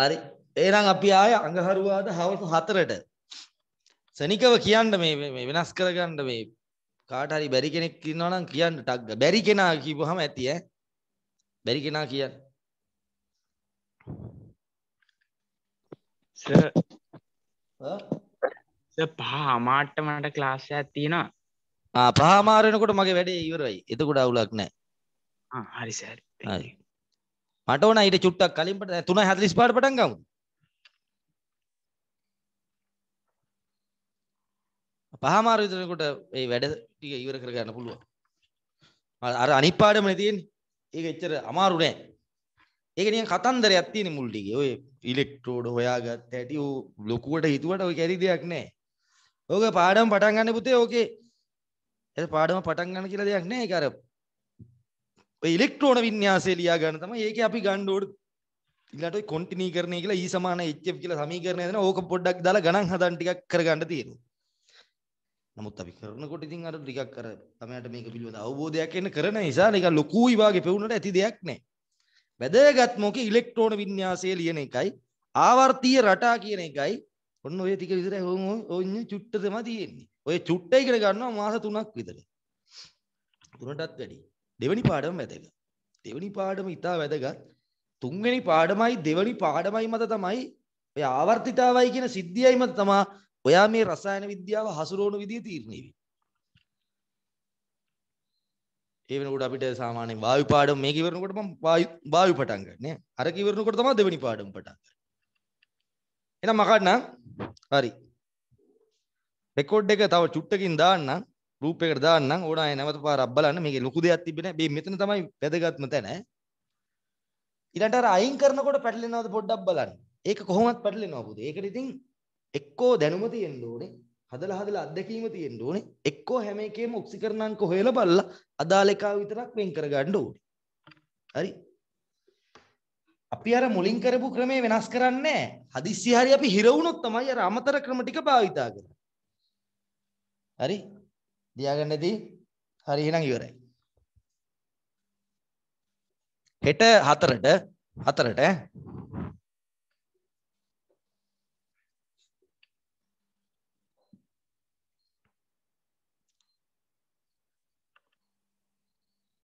හරි එහෙනම් අපි ආය අඟහරුවාද හවස 4ට සනිකව කියන්න මේ මේ වෙනස් කරගන්න මේ කාට හරි බැරි කෙනෙක් ඉන්නවා නම් කියන්න ටග්ග බැරි කෙනා කිව්වහම ඇති ඈ බැරි කෙනා කියන්නේ පහ අමාට්ට මට ක්ලාසයක් තියෙනවා පහමාරෙනකොට මගේ වැඩේ ඉවරයි එතකොට අවුලක් නෑ හරි සැරි මට ඕන ඊට චුට්ටක් කලින්ට තුන හැතලිස් පාට පටන් ගමු පහමාර විතරකොට ඒ වැඩ ටික ඉවර කරගන්න පුළුවන් අර අනිපාඩම තියෙන්නේ ඒක එච්චර අමාරු නෑ ඒක නිකන් කතන්දරයක් තියෙන මුල් ටිකේ. ඔය ඉලෙක්ට්‍රෝඩ් හොයාගත්ත හැටි ඔය ලොකුවට හිතුවට ඔය කැරි දෙයක් නැහැ. ඕක පාඩම පටන් ගන්න පුතේ ඕකේ. ඒක පාඩම පටන් ගන්න කියලා දෙයක් නැහැ. ඒක අර ඔය ඉලෙක්ට්‍රෝන වින්‍යාසය ලියා ගන්න තමයි. ඒකේ අපි ගන්න ඕන ඊළඟට ඔය කොන්ටිනී කරණය කියලා E සමාන HF කියලා සමීකරණය දෙනවා. ඕක පොඩ්ඩක් දාලා ගණන් හදන්න ටිකක් කරගන්න තියෙනවා. නමුත් අපි කරනකොට ඉතින් අර ටිකක් අර තමයිට මේක පිළිබඳ අවබෝධයක් එන්න කරන නිසා නිකන් ලොකුයි වාගේ පෙවුනට ඇති දෙයක් නැහැ. වැදගත්මෝක ඉලෙක්ට්‍රෝන විඤ්‍යාසය ලියන එකයි ආවර්තීය රටා කියන එකයි ඔන්න ඔය ටික විතර හොන් ඔන්න චුට්ට තම තියෙන්නේ ඔය චුට්ට ඉගෙන ගන්නවා මාස තුනක් විතර තුනටත් වැඩි දෙවනි පාඩම වැදගත් දෙවනි පාඩම ඉතා වැදගත් තුන්වෙනි පාඩමයි දෙවනි පාඩමයි මත තමයි ඔය ආවර්තිතාවයි කියන සිද්ධියයි මත තමා ඔයා මේ රසායන විද්‍යාව හසුරවන විදිය තීරණය වෙන්නේ ඒ වෙනකොට අපිට සාමාන්‍යයෙන් වායු පාඩම මේක ඉවරනකොට මම වායු වායු පටන් ගන්නනේ. අර කිවරනකොට තමයි දෙවෙනි පාඩම පටන් ගන්න. එහෙනම් මකන්න. හරි. රෙකෝඩ් එක තව චුට්ටකින් දාන්න. රූප් එකට දාන්න. ඕන අය නැවත පාරක් බලන්න. මේකේ ලොකු දෙයක් තිබ්බේ නැහැ. මෙතන තමයි වැදගත්ම තැන. ඊළඟට අර අයින් කරනකොට පැටලෙනවද පොඩ්ඩක් බලන්න. ඒක කොහොමවත් පැටලෙනවා පුතේ. ඒකට ඉතින් එක්කෝ දැනුම තියෙන්න ඕනේ. හදලා හදලා අත්දැකීම තියෙන්න ඕනේ. එක්කෝ හැම එකේම ඔක්සිකරණ අංක හොයලා බලලා අදාළ එකා විතරක් වෙන් කරගන්න ඕනේ. හරි. අපි අර මුලින් කරපු ක්‍රමේ වෙනස් කරන්නේ නැහැ. හදිස්සි හරි අපි හිර වුණොත් තමයි අර අමතර ක්‍රම ටික භාවිතා කරන්නේ. හරි. දියාගන්න ඇති. හරි එහෙනම් ඉවරයි. හෙට හතරට හතරට